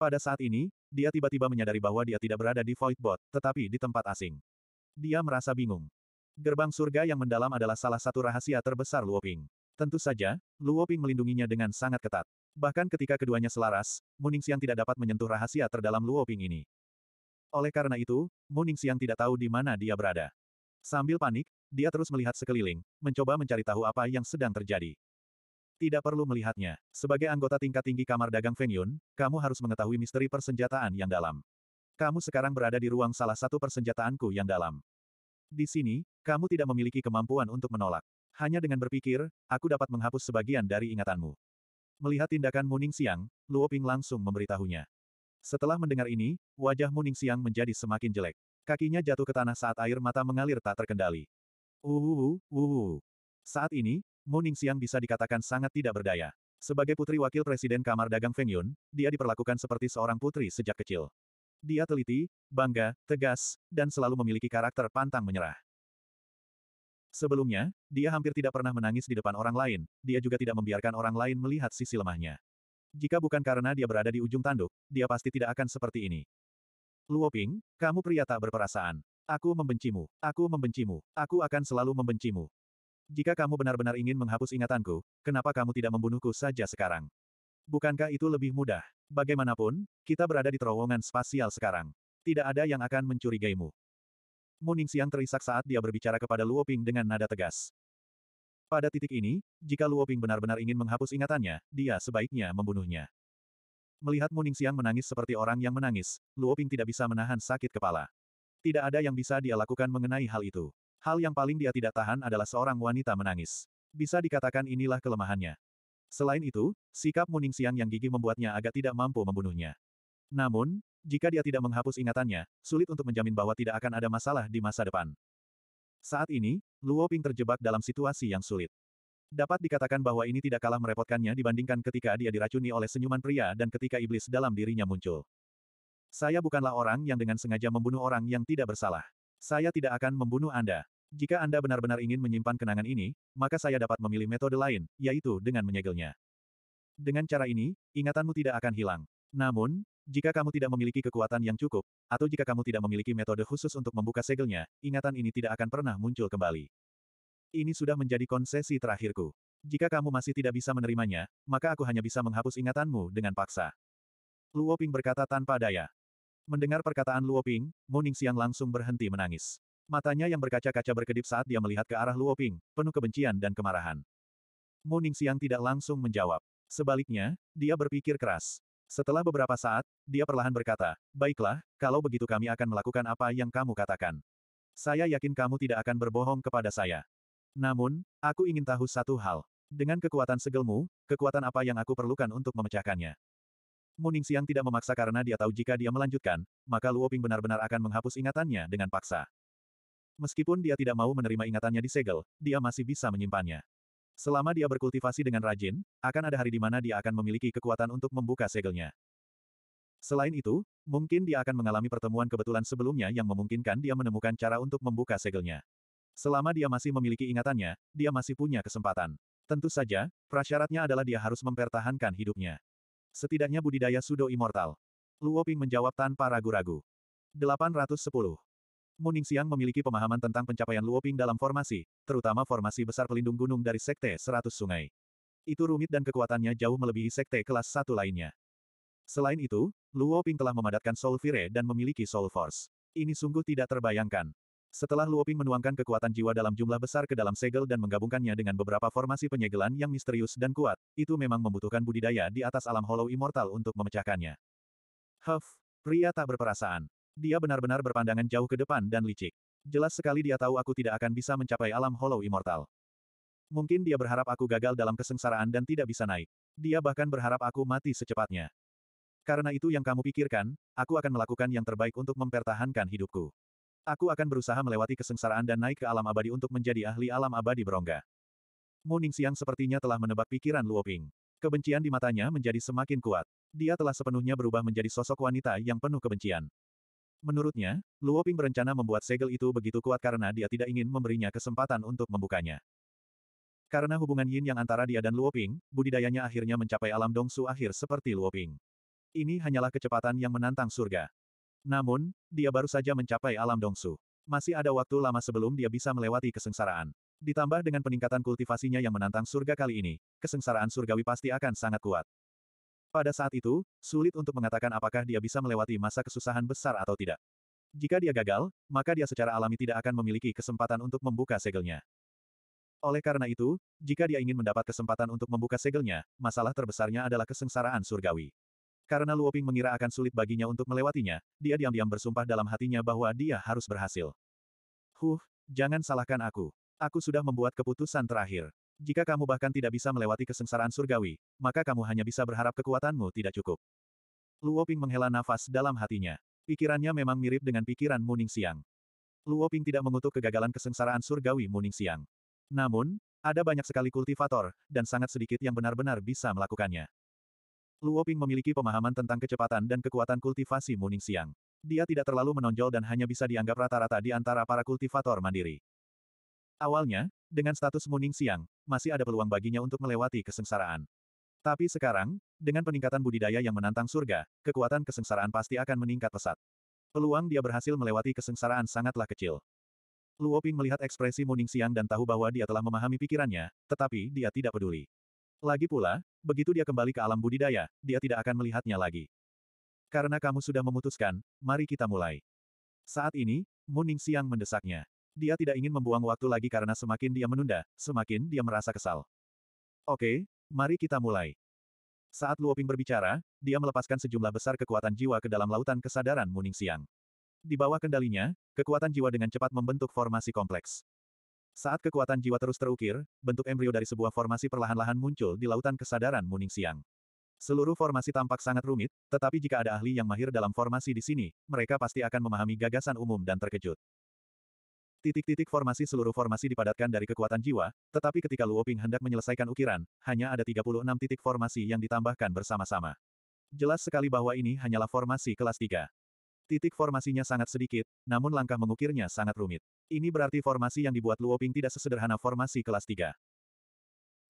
[SPEAKER 1] Pada saat ini, dia tiba-tiba menyadari bahwa dia tidak berada di Void Bot, tetapi di tempat asing. Dia merasa bingung. Gerbang surga yang mendalam adalah salah satu rahasia terbesar Luoping. Tentu saja, Luoping melindunginya dengan sangat ketat. Bahkan ketika keduanya selaras, Muningxiang tidak dapat menyentuh rahasia terdalam Luoping ini. Oleh karena itu, Muning Siang tidak tahu di mana dia berada. Sambil panik, dia terus melihat sekeliling, mencoba mencari tahu apa yang sedang terjadi. Tidak perlu melihatnya. Sebagai anggota tingkat tinggi kamar dagang Feng Yun, kamu harus mengetahui misteri persenjataan yang dalam. Kamu sekarang berada di ruang salah satu persenjataanku yang dalam. Di sini, kamu tidak memiliki kemampuan untuk menolak. Hanya dengan berpikir, aku dapat menghapus sebagian dari ingatanmu. Melihat tindakan Muning Siang, Luo Ping langsung memberitahunya. Setelah mendengar ini, wajah Muning Siang menjadi semakin jelek. Kakinya jatuh ke tanah saat air mata mengalir tak terkendali. Uhuhu, uhuhu. Saat ini, Muning Siang bisa dikatakan sangat tidak berdaya. Sebagai putri wakil presiden Kamar Dagang Feng Yun, dia diperlakukan seperti seorang putri sejak kecil. Dia teliti, bangga, tegas, dan selalu memiliki karakter pantang menyerah. Sebelumnya, dia hampir tidak pernah menangis di depan orang lain, dia juga tidak membiarkan orang lain melihat sisi lemahnya. Jika bukan karena dia berada di ujung tanduk, dia pasti tidak akan seperti ini. Luoping, kamu pria tak berperasaan. Aku membencimu, aku membencimu, aku akan selalu membencimu. Jika kamu benar-benar ingin menghapus ingatanku, kenapa kamu tidak membunuhku saja sekarang? Bukankah itu lebih mudah? Bagaimanapun, kita berada di terowongan spasial sekarang. Tidak ada yang akan mencurigaimu. Muning Siang terisak saat dia berbicara kepada Luoping dengan nada tegas. Pada titik ini, jika Luoping benar-benar ingin menghapus ingatannya, dia sebaiknya membunuhnya. Melihat Muning Xiang menangis seperti orang yang menangis, Luoping tidak bisa menahan sakit kepala. Tidak ada yang bisa dia lakukan mengenai hal itu. Hal yang paling dia tidak tahan adalah seorang wanita menangis. Bisa dikatakan inilah kelemahannya. Selain itu, sikap Muning Xiang yang gigi membuatnya agak tidak mampu membunuhnya. Namun, jika dia tidak menghapus ingatannya, sulit untuk menjamin bahwa tidak akan ada masalah di masa depan. Saat ini, Luo Ping terjebak dalam situasi yang sulit. Dapat dikatakan bahwa ini tidak kalah merepotkannya dibandingkan ketika dia diracuni oleh senyuman pria dan ketika iblis dalam dirinya muncul. Saya bukanlah orang yang dengan sengaja membunuh orang yang tidak bersalah. Saya tidak akan membunuh Anda. Jika Anda benar-benar ingin menyimpan kenangan ini, maka saya dapat memilih metode lain, yaitu dengan menyegelnya. Dengan cara ini, ingatanmu tidak akan hilang. Namun, jika kamu tidak memiliki kekuatan yang cukup, atau jika kamu tidak memiliki metode khusus untuk membuka segelnya, ingatan ini tidak akan pernah muncul kembali. Ini sudah menjadi konsesi terakhirku. Jika kamu masih tidak bisa menerimanya, maka aku hanya bisa menghapus ingatanmu dengan paksa. Luo Ping berkata tanpa daya. Mendengar perkataan Luo Ping, Muning Siang langsung berhenti menangis. Matanya yang berkaca-kaca berkedip saat dia melihat ke arah Luo Ping, penuh kebencian dan kemarahan. Muning Siang tidak langsung menjawab. Sebaliknya, dia berpikir keras. Setelah beberapa saat, dia perlahan berkata, Baiklah, kalau begitu kami akan melakukan apa yang kamu katakan. Saya yakin kamu tidak akan berbohong kepada saya. Namun, aku ingin tahu satu hal. Dengan kekuatan segelmu, kekuatan apa yang aku perlukan untuk memecahkannya? Muning Siang tidak memaksa karena dia tahu jika dia melanjutkan, maka Luo Ping benar-benar akan menghapus ingatannya dengan paksa. Meskipun dia tidak mau menerima ingatannya disegel, dia masih bisa menyimpannya. Selama dia berkultivasi dengan rajin, akan ada hari di mana dia akan memiliki kekuatan untuk membuka segelnya. Selain itu, mungkin dia akan mengalami pertemuan kebetulan sebelumnya yang memungkinkan dia menemukan cara untuk membuka segelnya. Selama dia masih memiliki ingatannya, dia masih punya kesempatan. Tentu saja, prasyaratnya adalah dia harus mempertahankan hidupnya. Setidaknya budidaya Sudo Immortal. Luoping menjawab tanpa ragu-ragu. 810. Muning Siang memiliki pemahaman tentang pencapaian Luoping dalam formasi, terutama formasi besar pelindung gunung dari Sekte Seratus Sungai. Itu rumit dan kekuatannya jauh melebihi Sekte kelas Satu lainnya. Selain itu, Luoping telah memadatkan Soul Fire dan memiliki Soul Force. Ini sungguh tidak terbayangkan. Setelah Luoping menuangkan kekuatan jiwa dalam jumlah besar ke dalam segel dan menggabungkannya dengan beberapa formasi penyegelan yang misterius dan kuat, itu memang membutuhkan budidaya di atas alam Hollow Immortal untuk memecahkannya. Huff, pria tak berperasaan. Dia benar-benar berpandangan jauh ke depan dan licik. Jelas sekali dia tahu aku tidak akan bisa mencapai alam hollow immortal. Mungkin dia berharap aku gagal dalam kesengsaraan dan tidak bisa naik. Dia bahkan berharap aku mati secepatnya. Karena itu yang kamu pikirkan, aku akan melakukan yang terbaik untuk mempertahankan hidupku. Aku akan berusaha melewati kesengsaraan dan naik ke alam abadi untuk menjadi ahli alam abadi berongga. Muning Siang sepertinya telah menebak pikiran Luo Ping. Kebencian di matanya menjadi semakin kuat. Dia telah sepenuhnya berubah menjadi sosok wanita yang penuh kebencian. Menurutnya, Luoping berencana membuat segel itu begitu kuat karena dia tidak ingin memberinya kesempatan untuk membukanya. Karena hubungan yin yang antara dia dan Luoping, budidayanya akhirnya mencapai alam dongsu akhir seperti Luoping. Ini hanyalah kecepatan yang menantang surga. Namun, dia baru saja mencapai alam dongsu. Masih ada waktu lama sebelum dia bisa melewati kesengsaraan. Ditambah dengan peningkatan kultivasinya yang menantang surga kali ini, kesengsaraan surgawi pasti akan sangat kuat. Pada saat itu, sulit untuk mengatakan apakah dia bisa melewati masa kesusahan besar atau tidak. Jika dia gagal, maka dia secara alami tidak akan memiliki kesempatan untuk membuka segelnya. Oleh karena itu, jika dia ingin mendapat kesempatan untuk membuka segelnya, masalah terbesarnya adalah kesengsaraan surgawi. Karena Luoping mengira akan sulit baginya untuk melewatinya, dia diam-diam bersumpah dalam hatinya bahwa dia harus berhasil. Huh, jangan salahkan aku. Aku sudah membuat keputusan terakhir. Jika kamu bahkan tidak bisa melewati kesengsaraan surgawi, maka kamu hanya bisa berharap kekuatanmu tidak cukup. Luo Ping menghela nafas dalam hatinya. Pikirannya memang mirip dengan pikiran Muning Siang. Luo Ping tidak mengutuk kegagalan kesengsaraan surgawi Muning Siang. Namun, ada banyak sekali kultivator, dan sangat sedikit yang benar-benar bisa melakukannya. Luo Ping memiliki pemahaman tentang kecepatan dan kekuatan kultivasi Muning Siang. Dia tidak terlalu menonjol dan hanya bisa dianggap rata-rata di antara para kultivator mandiri. Awalnya, dengan status Muning Siang, masih ada peluang baginya untuk melewati kesengsaraan. Tapi sekarang, dengan peningkatan budidaya yang menantang surga, kekuatan kesengsaraan pasti akan meningkat pesat. Peluang dia berhasil melewati kesengsaraan sangatlah kecil. Luo Ping melihat ekspresi Muning Siang dan tahu bahwa dia telah memahami pikirannya, tetapi dia tidak peduli. Lagi pula, begitu dia kembali ke alam budidaya, dia tidak akan melihatnya lagi. Karena kamu sudah memutuskan, mari kita mulai. Saat ini, Muning Siang mendesaknya. Dia tidak ingin membuang waktu lagi karena semakin dia menunda, semakin dia merasa kesal. Oke, mari kita mulai. Saat Luoping berbicara, dia melepaskan sejumlah besar kekuatan jiwa ke dalam lautan kesadaran Muning Siang. Di bawah kendalinya, kekuatan jiwa dengan cepat membentuk formasi kompleks. Saat kekuatan jiwa terus terukir, bentuk embrio dari sebuah formasi perlahan-lahan muncul di lautan kesadaran Muning Siang. Seluruh formasi tampak sangat rumit, tetapi jika ada ahli yang mahir dalam formasi di sini, mereka pasti akan memahami gagasan umum dan terkejut. Titik-titik formasi seluruh formasi dipadatkan dari kekuatan jiwa, tetapi ketika Luo Ping hendak menyelesaikan ukiran, hanya ada 36 titik formasi yang ditambahkan bersama-sama. Jelas sekali bahwa ini hanyalah formasi kelas 3. Titik formasinya sangat sedikit, namun langkah mengukirnya sangat rumit. Ini berarti formasi yang dibuat Luo Ping tidak sesederhana formasi kelas 3.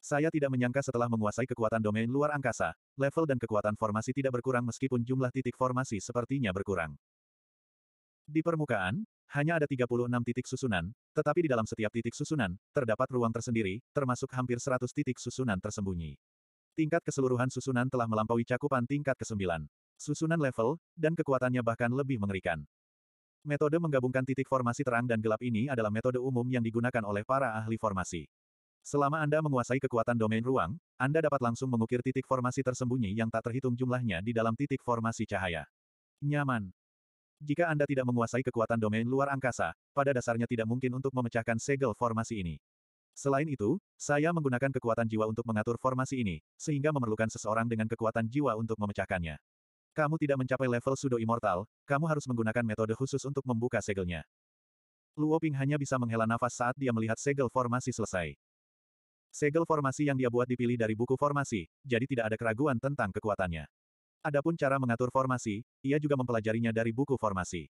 [SPEAKER 1] Saya tidak menyangka setelah menguasai kekuatan domain luar angkasa, level dan kekuatan formasi tidak berkurang meskipun jumlah titik formasi sepertinya berkurang. Di permukaan, hanya ada 36 titik susunan, tetapi di dalam setiap titik susunan, terdapat ruang tersendiri, termasuk hampir 100 titik susunan tersembunyi. Tingkat keseluruhan susunan telah melampaui cakupan tingkat ke-9. Susunan level, dan kekuatannya bahkan lebih mengerikan. Metode menggabungkan titik formasi terang dan gelap ini adalah metode umum yang digunakan oleh para ahli formasi. Selama Anda menguasai kekuatan domain ruang, Anda dapat langsung mengukir titik formasi tersembunyi yang tak terhitung jumlahnya di dalam titik formasi cahaya. Nyaman. Jika Anda tidak menguasai kekuatan domain luar angkasa, pada dasarnya tidak mungkin untuk memecahkan segel formasi ini. Selain itu, saya menggunakan kekuatan jiwa untuk mengatur formasi ini, sehingga memerlukan seseorang dengan kekuatan jiwa untuk memecahkannya. Kamu tidak mencapai level sudo immortal, kamu harus menggunakan metode khusus untuk membuka segelnya. Luo Ping hanya bisa menghela nafas saat dia melihat segel formasi selesai. Segel formasi yang dia buat dipilih dari buku formasi, jadi tidak ada keraguan tentang kekuatannya. Adapun cara mengatur formasi, ia juga mempelajarinya dari buku formasi.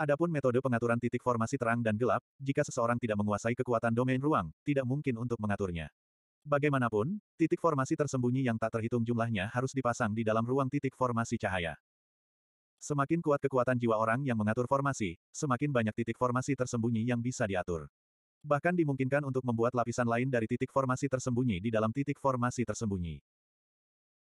[SPEAKER 1] Adapun metode pengaturan titik formasi terang dan gelap, jika seseorang tidak menguasai kekuatan domain ruang, tidak mungkin untuk mengaturnya. Bagaimanapun, titik formasi tersembunyi yang tak terhitung jumlahnya harus dipasang di dalam ruang titik formasi cahaya. Semakin kuat kekuatan jiwa orang yang mengatur formasi, semakin banyak titik formasi tersembunyi yang bisa diatur. Bahkan dimungkinkan untuk membuat lapisan lain dari titik formasi tersembunyi di dalam titik formasi tersembunyi.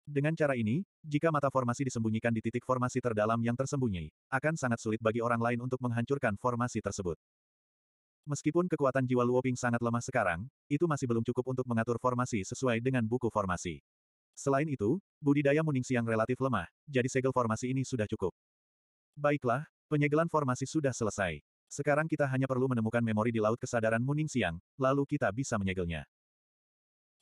[SPEAKER 1] Dengan cara ini, jika mata formasi disembunyikan di titik formasi terdalam yang tersembunyi, akan sangat sulit bagi orang lain untuk menghancurkan formasi tersebut. Meskipun kekuatan jiwa Luoping sangat lemah sekarang, itu masih belum cukup untuk mengatur formasi sesuai dengan buku formasi. Selain itu, budidaya Muning Siang relatif lemah, jadi segel formasi ini sudah cukup. Baiklah, penyegelan formasi sudah selesai. Sekarang kita hanya perlu menemukan memori di Laut Kesadaran Muning Siang, lalu kita bisa menyegelnya.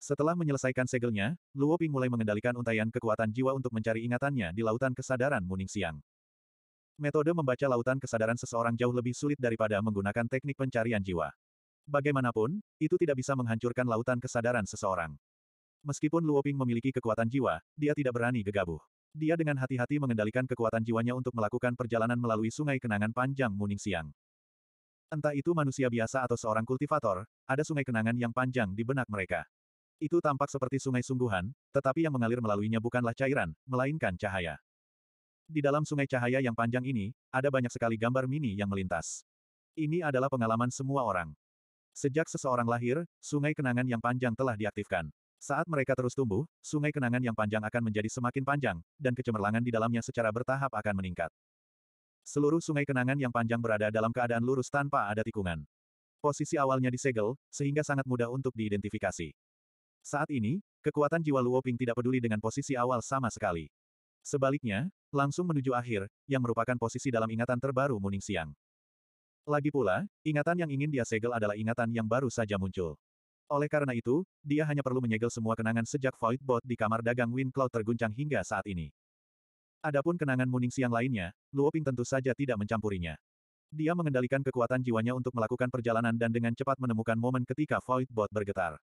[SPEAKER 1] Setelah menyelesaikan segelnya, Luo Ping mulai mengendalikan untaian kekuatan jiwa untuk mencari ingatannya di lautan kesadaran Muning Siang. Metode membaca lautan kesadaran seseorang jauh lebih sulit daripada menggunakan teknik pencarian jiwa. Bagaimanapun, itu tidak bisa menghancurkan lautan kesadaran seseorang. Meskipun Luo Ping memiliki kekuatan jiwa, dia tidak berani gegabah. Dia dengan hati-hati mengendalikan kekuatan jiwanya untuk melakukan perjalanan melalui sungai kenangan panjang Muning Siang. Entah itu manusia biasa atau seorang kultivator, ada sungai kenangan yang panjang di benak mereka. Itu tampak seperti sungai sungguhan, tetapi yang mengalir melaluinya bukanlah cairan, melainkan cahaya. Di dalam sungai cahaya yang panjang ini, ada banyak sekali gambar mini yang melintas. Ini adalah pengalaman semua orang. Sejak seseorang lahir, sungai kenangan yang panjang telah diaktifkan. Saat mereka terus tumbuh, sungai kenangan yang panjang akan menjadi semakin panjang, dan kecemerlangan di dalamnya secara bertahap akan meningkat. Seluruh sungai kenangan yang panjang berada dalam keadaan lurus tanpa ada tikungan. Posisi awalnya disegel, sehingga sangat mudah untuk diidentifikasi. Saat ini, kekuatan jiwa Luoping tidak peduli dengan posisi awal sama sekali. Sebaliknya, langsung menuju akhir, yang merupakan posisi dalam ingatan terbaru Muning Siang. Lagi pula, ingatan yang ingin dia segel adalah ingatan yang baru saja muncul. Oleh karena itu, dia hanya perlu menyegel semua kenangan sejak Void Bot di kamar dagang Wind Cloud terguncang hingga saat ini. Adapun kenangan Muning Siang lainnya, Luoping tentu saja tidak mencampurinya. Dia mengendalikan kekuatan jiwanya untuk melakukan perjalanan dan dengan cepat menemukan momen ketika Void Bot bergetar.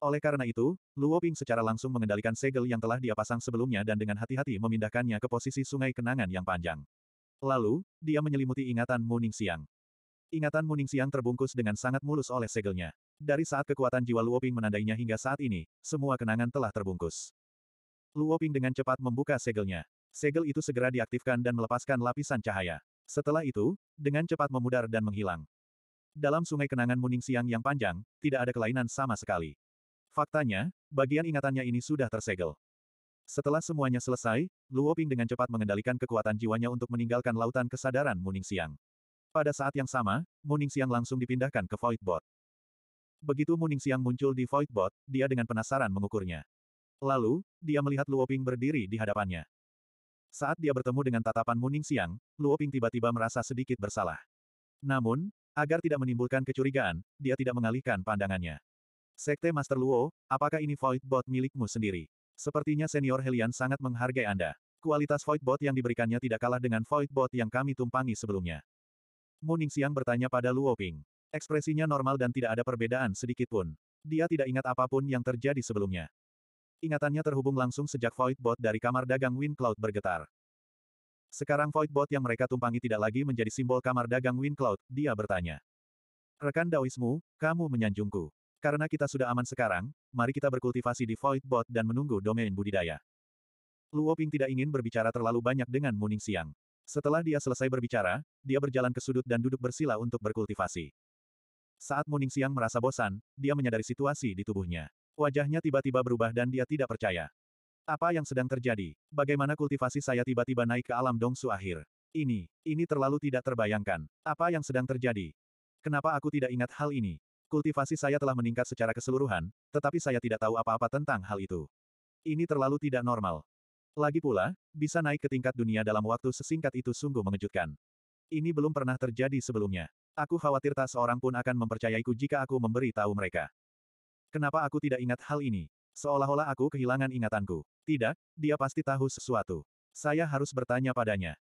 [SPEAKER 1] Oleh karena itu, Luo Ping secara langsung mengendalikan segel yang telah dia pasang sebelumnya dan dengan hati-hati memindahkannya ke posisi sungai kenangan yang panjang. Lalu, dia menyelimuti ingatan Muning Siang. Ingatan Muning Siang terbungkus dengan sangat mulus oleh segelnya. Dari saat kekuatan jiwa Luoping menandainya hingga saat ini, semua kenangan telah terbungkus. Luoping dengan cepat membuka segelnya. Segel itu segera diaktifkan dan melepaskan lapisan cahaya. Setelah itu, dengan cepat memudar dan menghilang. Dalam sungai kenangan Muning Siang yang panjang, tidak ada kelainan sama sekali. Faktanya, bagian ingatannya ini sudah tersegel. Setelah semuanya selesai, Luo Ping dengan cepat mengendalikan kekuatan jiwanya untuk meninggalkan lautan kesadaran Muning Siang. Pada saat yang sama, Muning Siang langsung dipindahkan ke Void Bot. Begitu Muning Siang muncul di Void Bot, dia dengan penasaran mengukurnya. Lalu, dia melihat Luo Ping berdiri di hadapannya. Saat dia bertemu dengan tatapan Muning Siang, Luo Ping tiba-tiba merasa sedikit bersalah. Namun, agar tidak menimbulkan kecurigaan, dia tidak mengalihkan pandangannya. Sekte Master Luo, apakah ini Void Bot milikmu sendiri? Sepertinya senior Helian sangat menghargai Anda. Kualitas Void Bot yang diberikannya tidak kalah dengan Void Bot yang kami tumpangi sebelumnya. Muning Siang bertanya pada Luo Ping. Ekspresinya normal dan tidak ada perbedaan sedikit pun. Dia tidak ingat apapun yang terjadi sebelumnya. Ingatannya terhubung langsung sejak Void Bot dari kamar dagang Wind Cloud bergetar. Sekarang Void Bot yang mereka tumpangi tidak lagi menjadi simbol kamar dagang Wind Cloud, dia bertanya. Rekan Dawismu, kamu menyanjungku. Karena kita sudah aman sekarang, mari kita berkultivasi di Void Bot dan menunggu domain budidaya. Luo Ping tidak ingin berbicara terlalu banyak dengan Muning Siang. Setelah dia selesai berbicara, dia berjalan ke sudut dan duduk bersila untuk berkultivasi. Saat Muning Siang merasa bosan, dia menyadari situasi di tubuhnya. Wajahnya tiba-tiba berubah dan dia tidak percaya. Apa yang sedang terjadi? Bagaimana kultivasi saya tiba-tiba naik ke alam dongsu akhir? Ini, ini terlalu tidak terbayangkan. Apa yang sedang terjadi? Kenapa aku tidak ingat hal ini? Kultivasi saya telah meningkat secara keseluruhan, tetapi saya tidak tahu apa-apa tentang hal itu. Ini terlalu tidak normal. Lagi pula, bisa naik ke tingkat dunia dalam waktu sesingkat itu sungguh mengejutkan. Ini belum pernah terjadi sebelumnya. Aku khawatir tak seorang pun akan mempercayaiku jika aku memberi tahu mereka. Kenapa aku tidak ingat hal ini? Seolah-olah aku kehilangan ingatanku. Tidak, dia pasti tahu sesuatu. Saya harus bertanya padanya.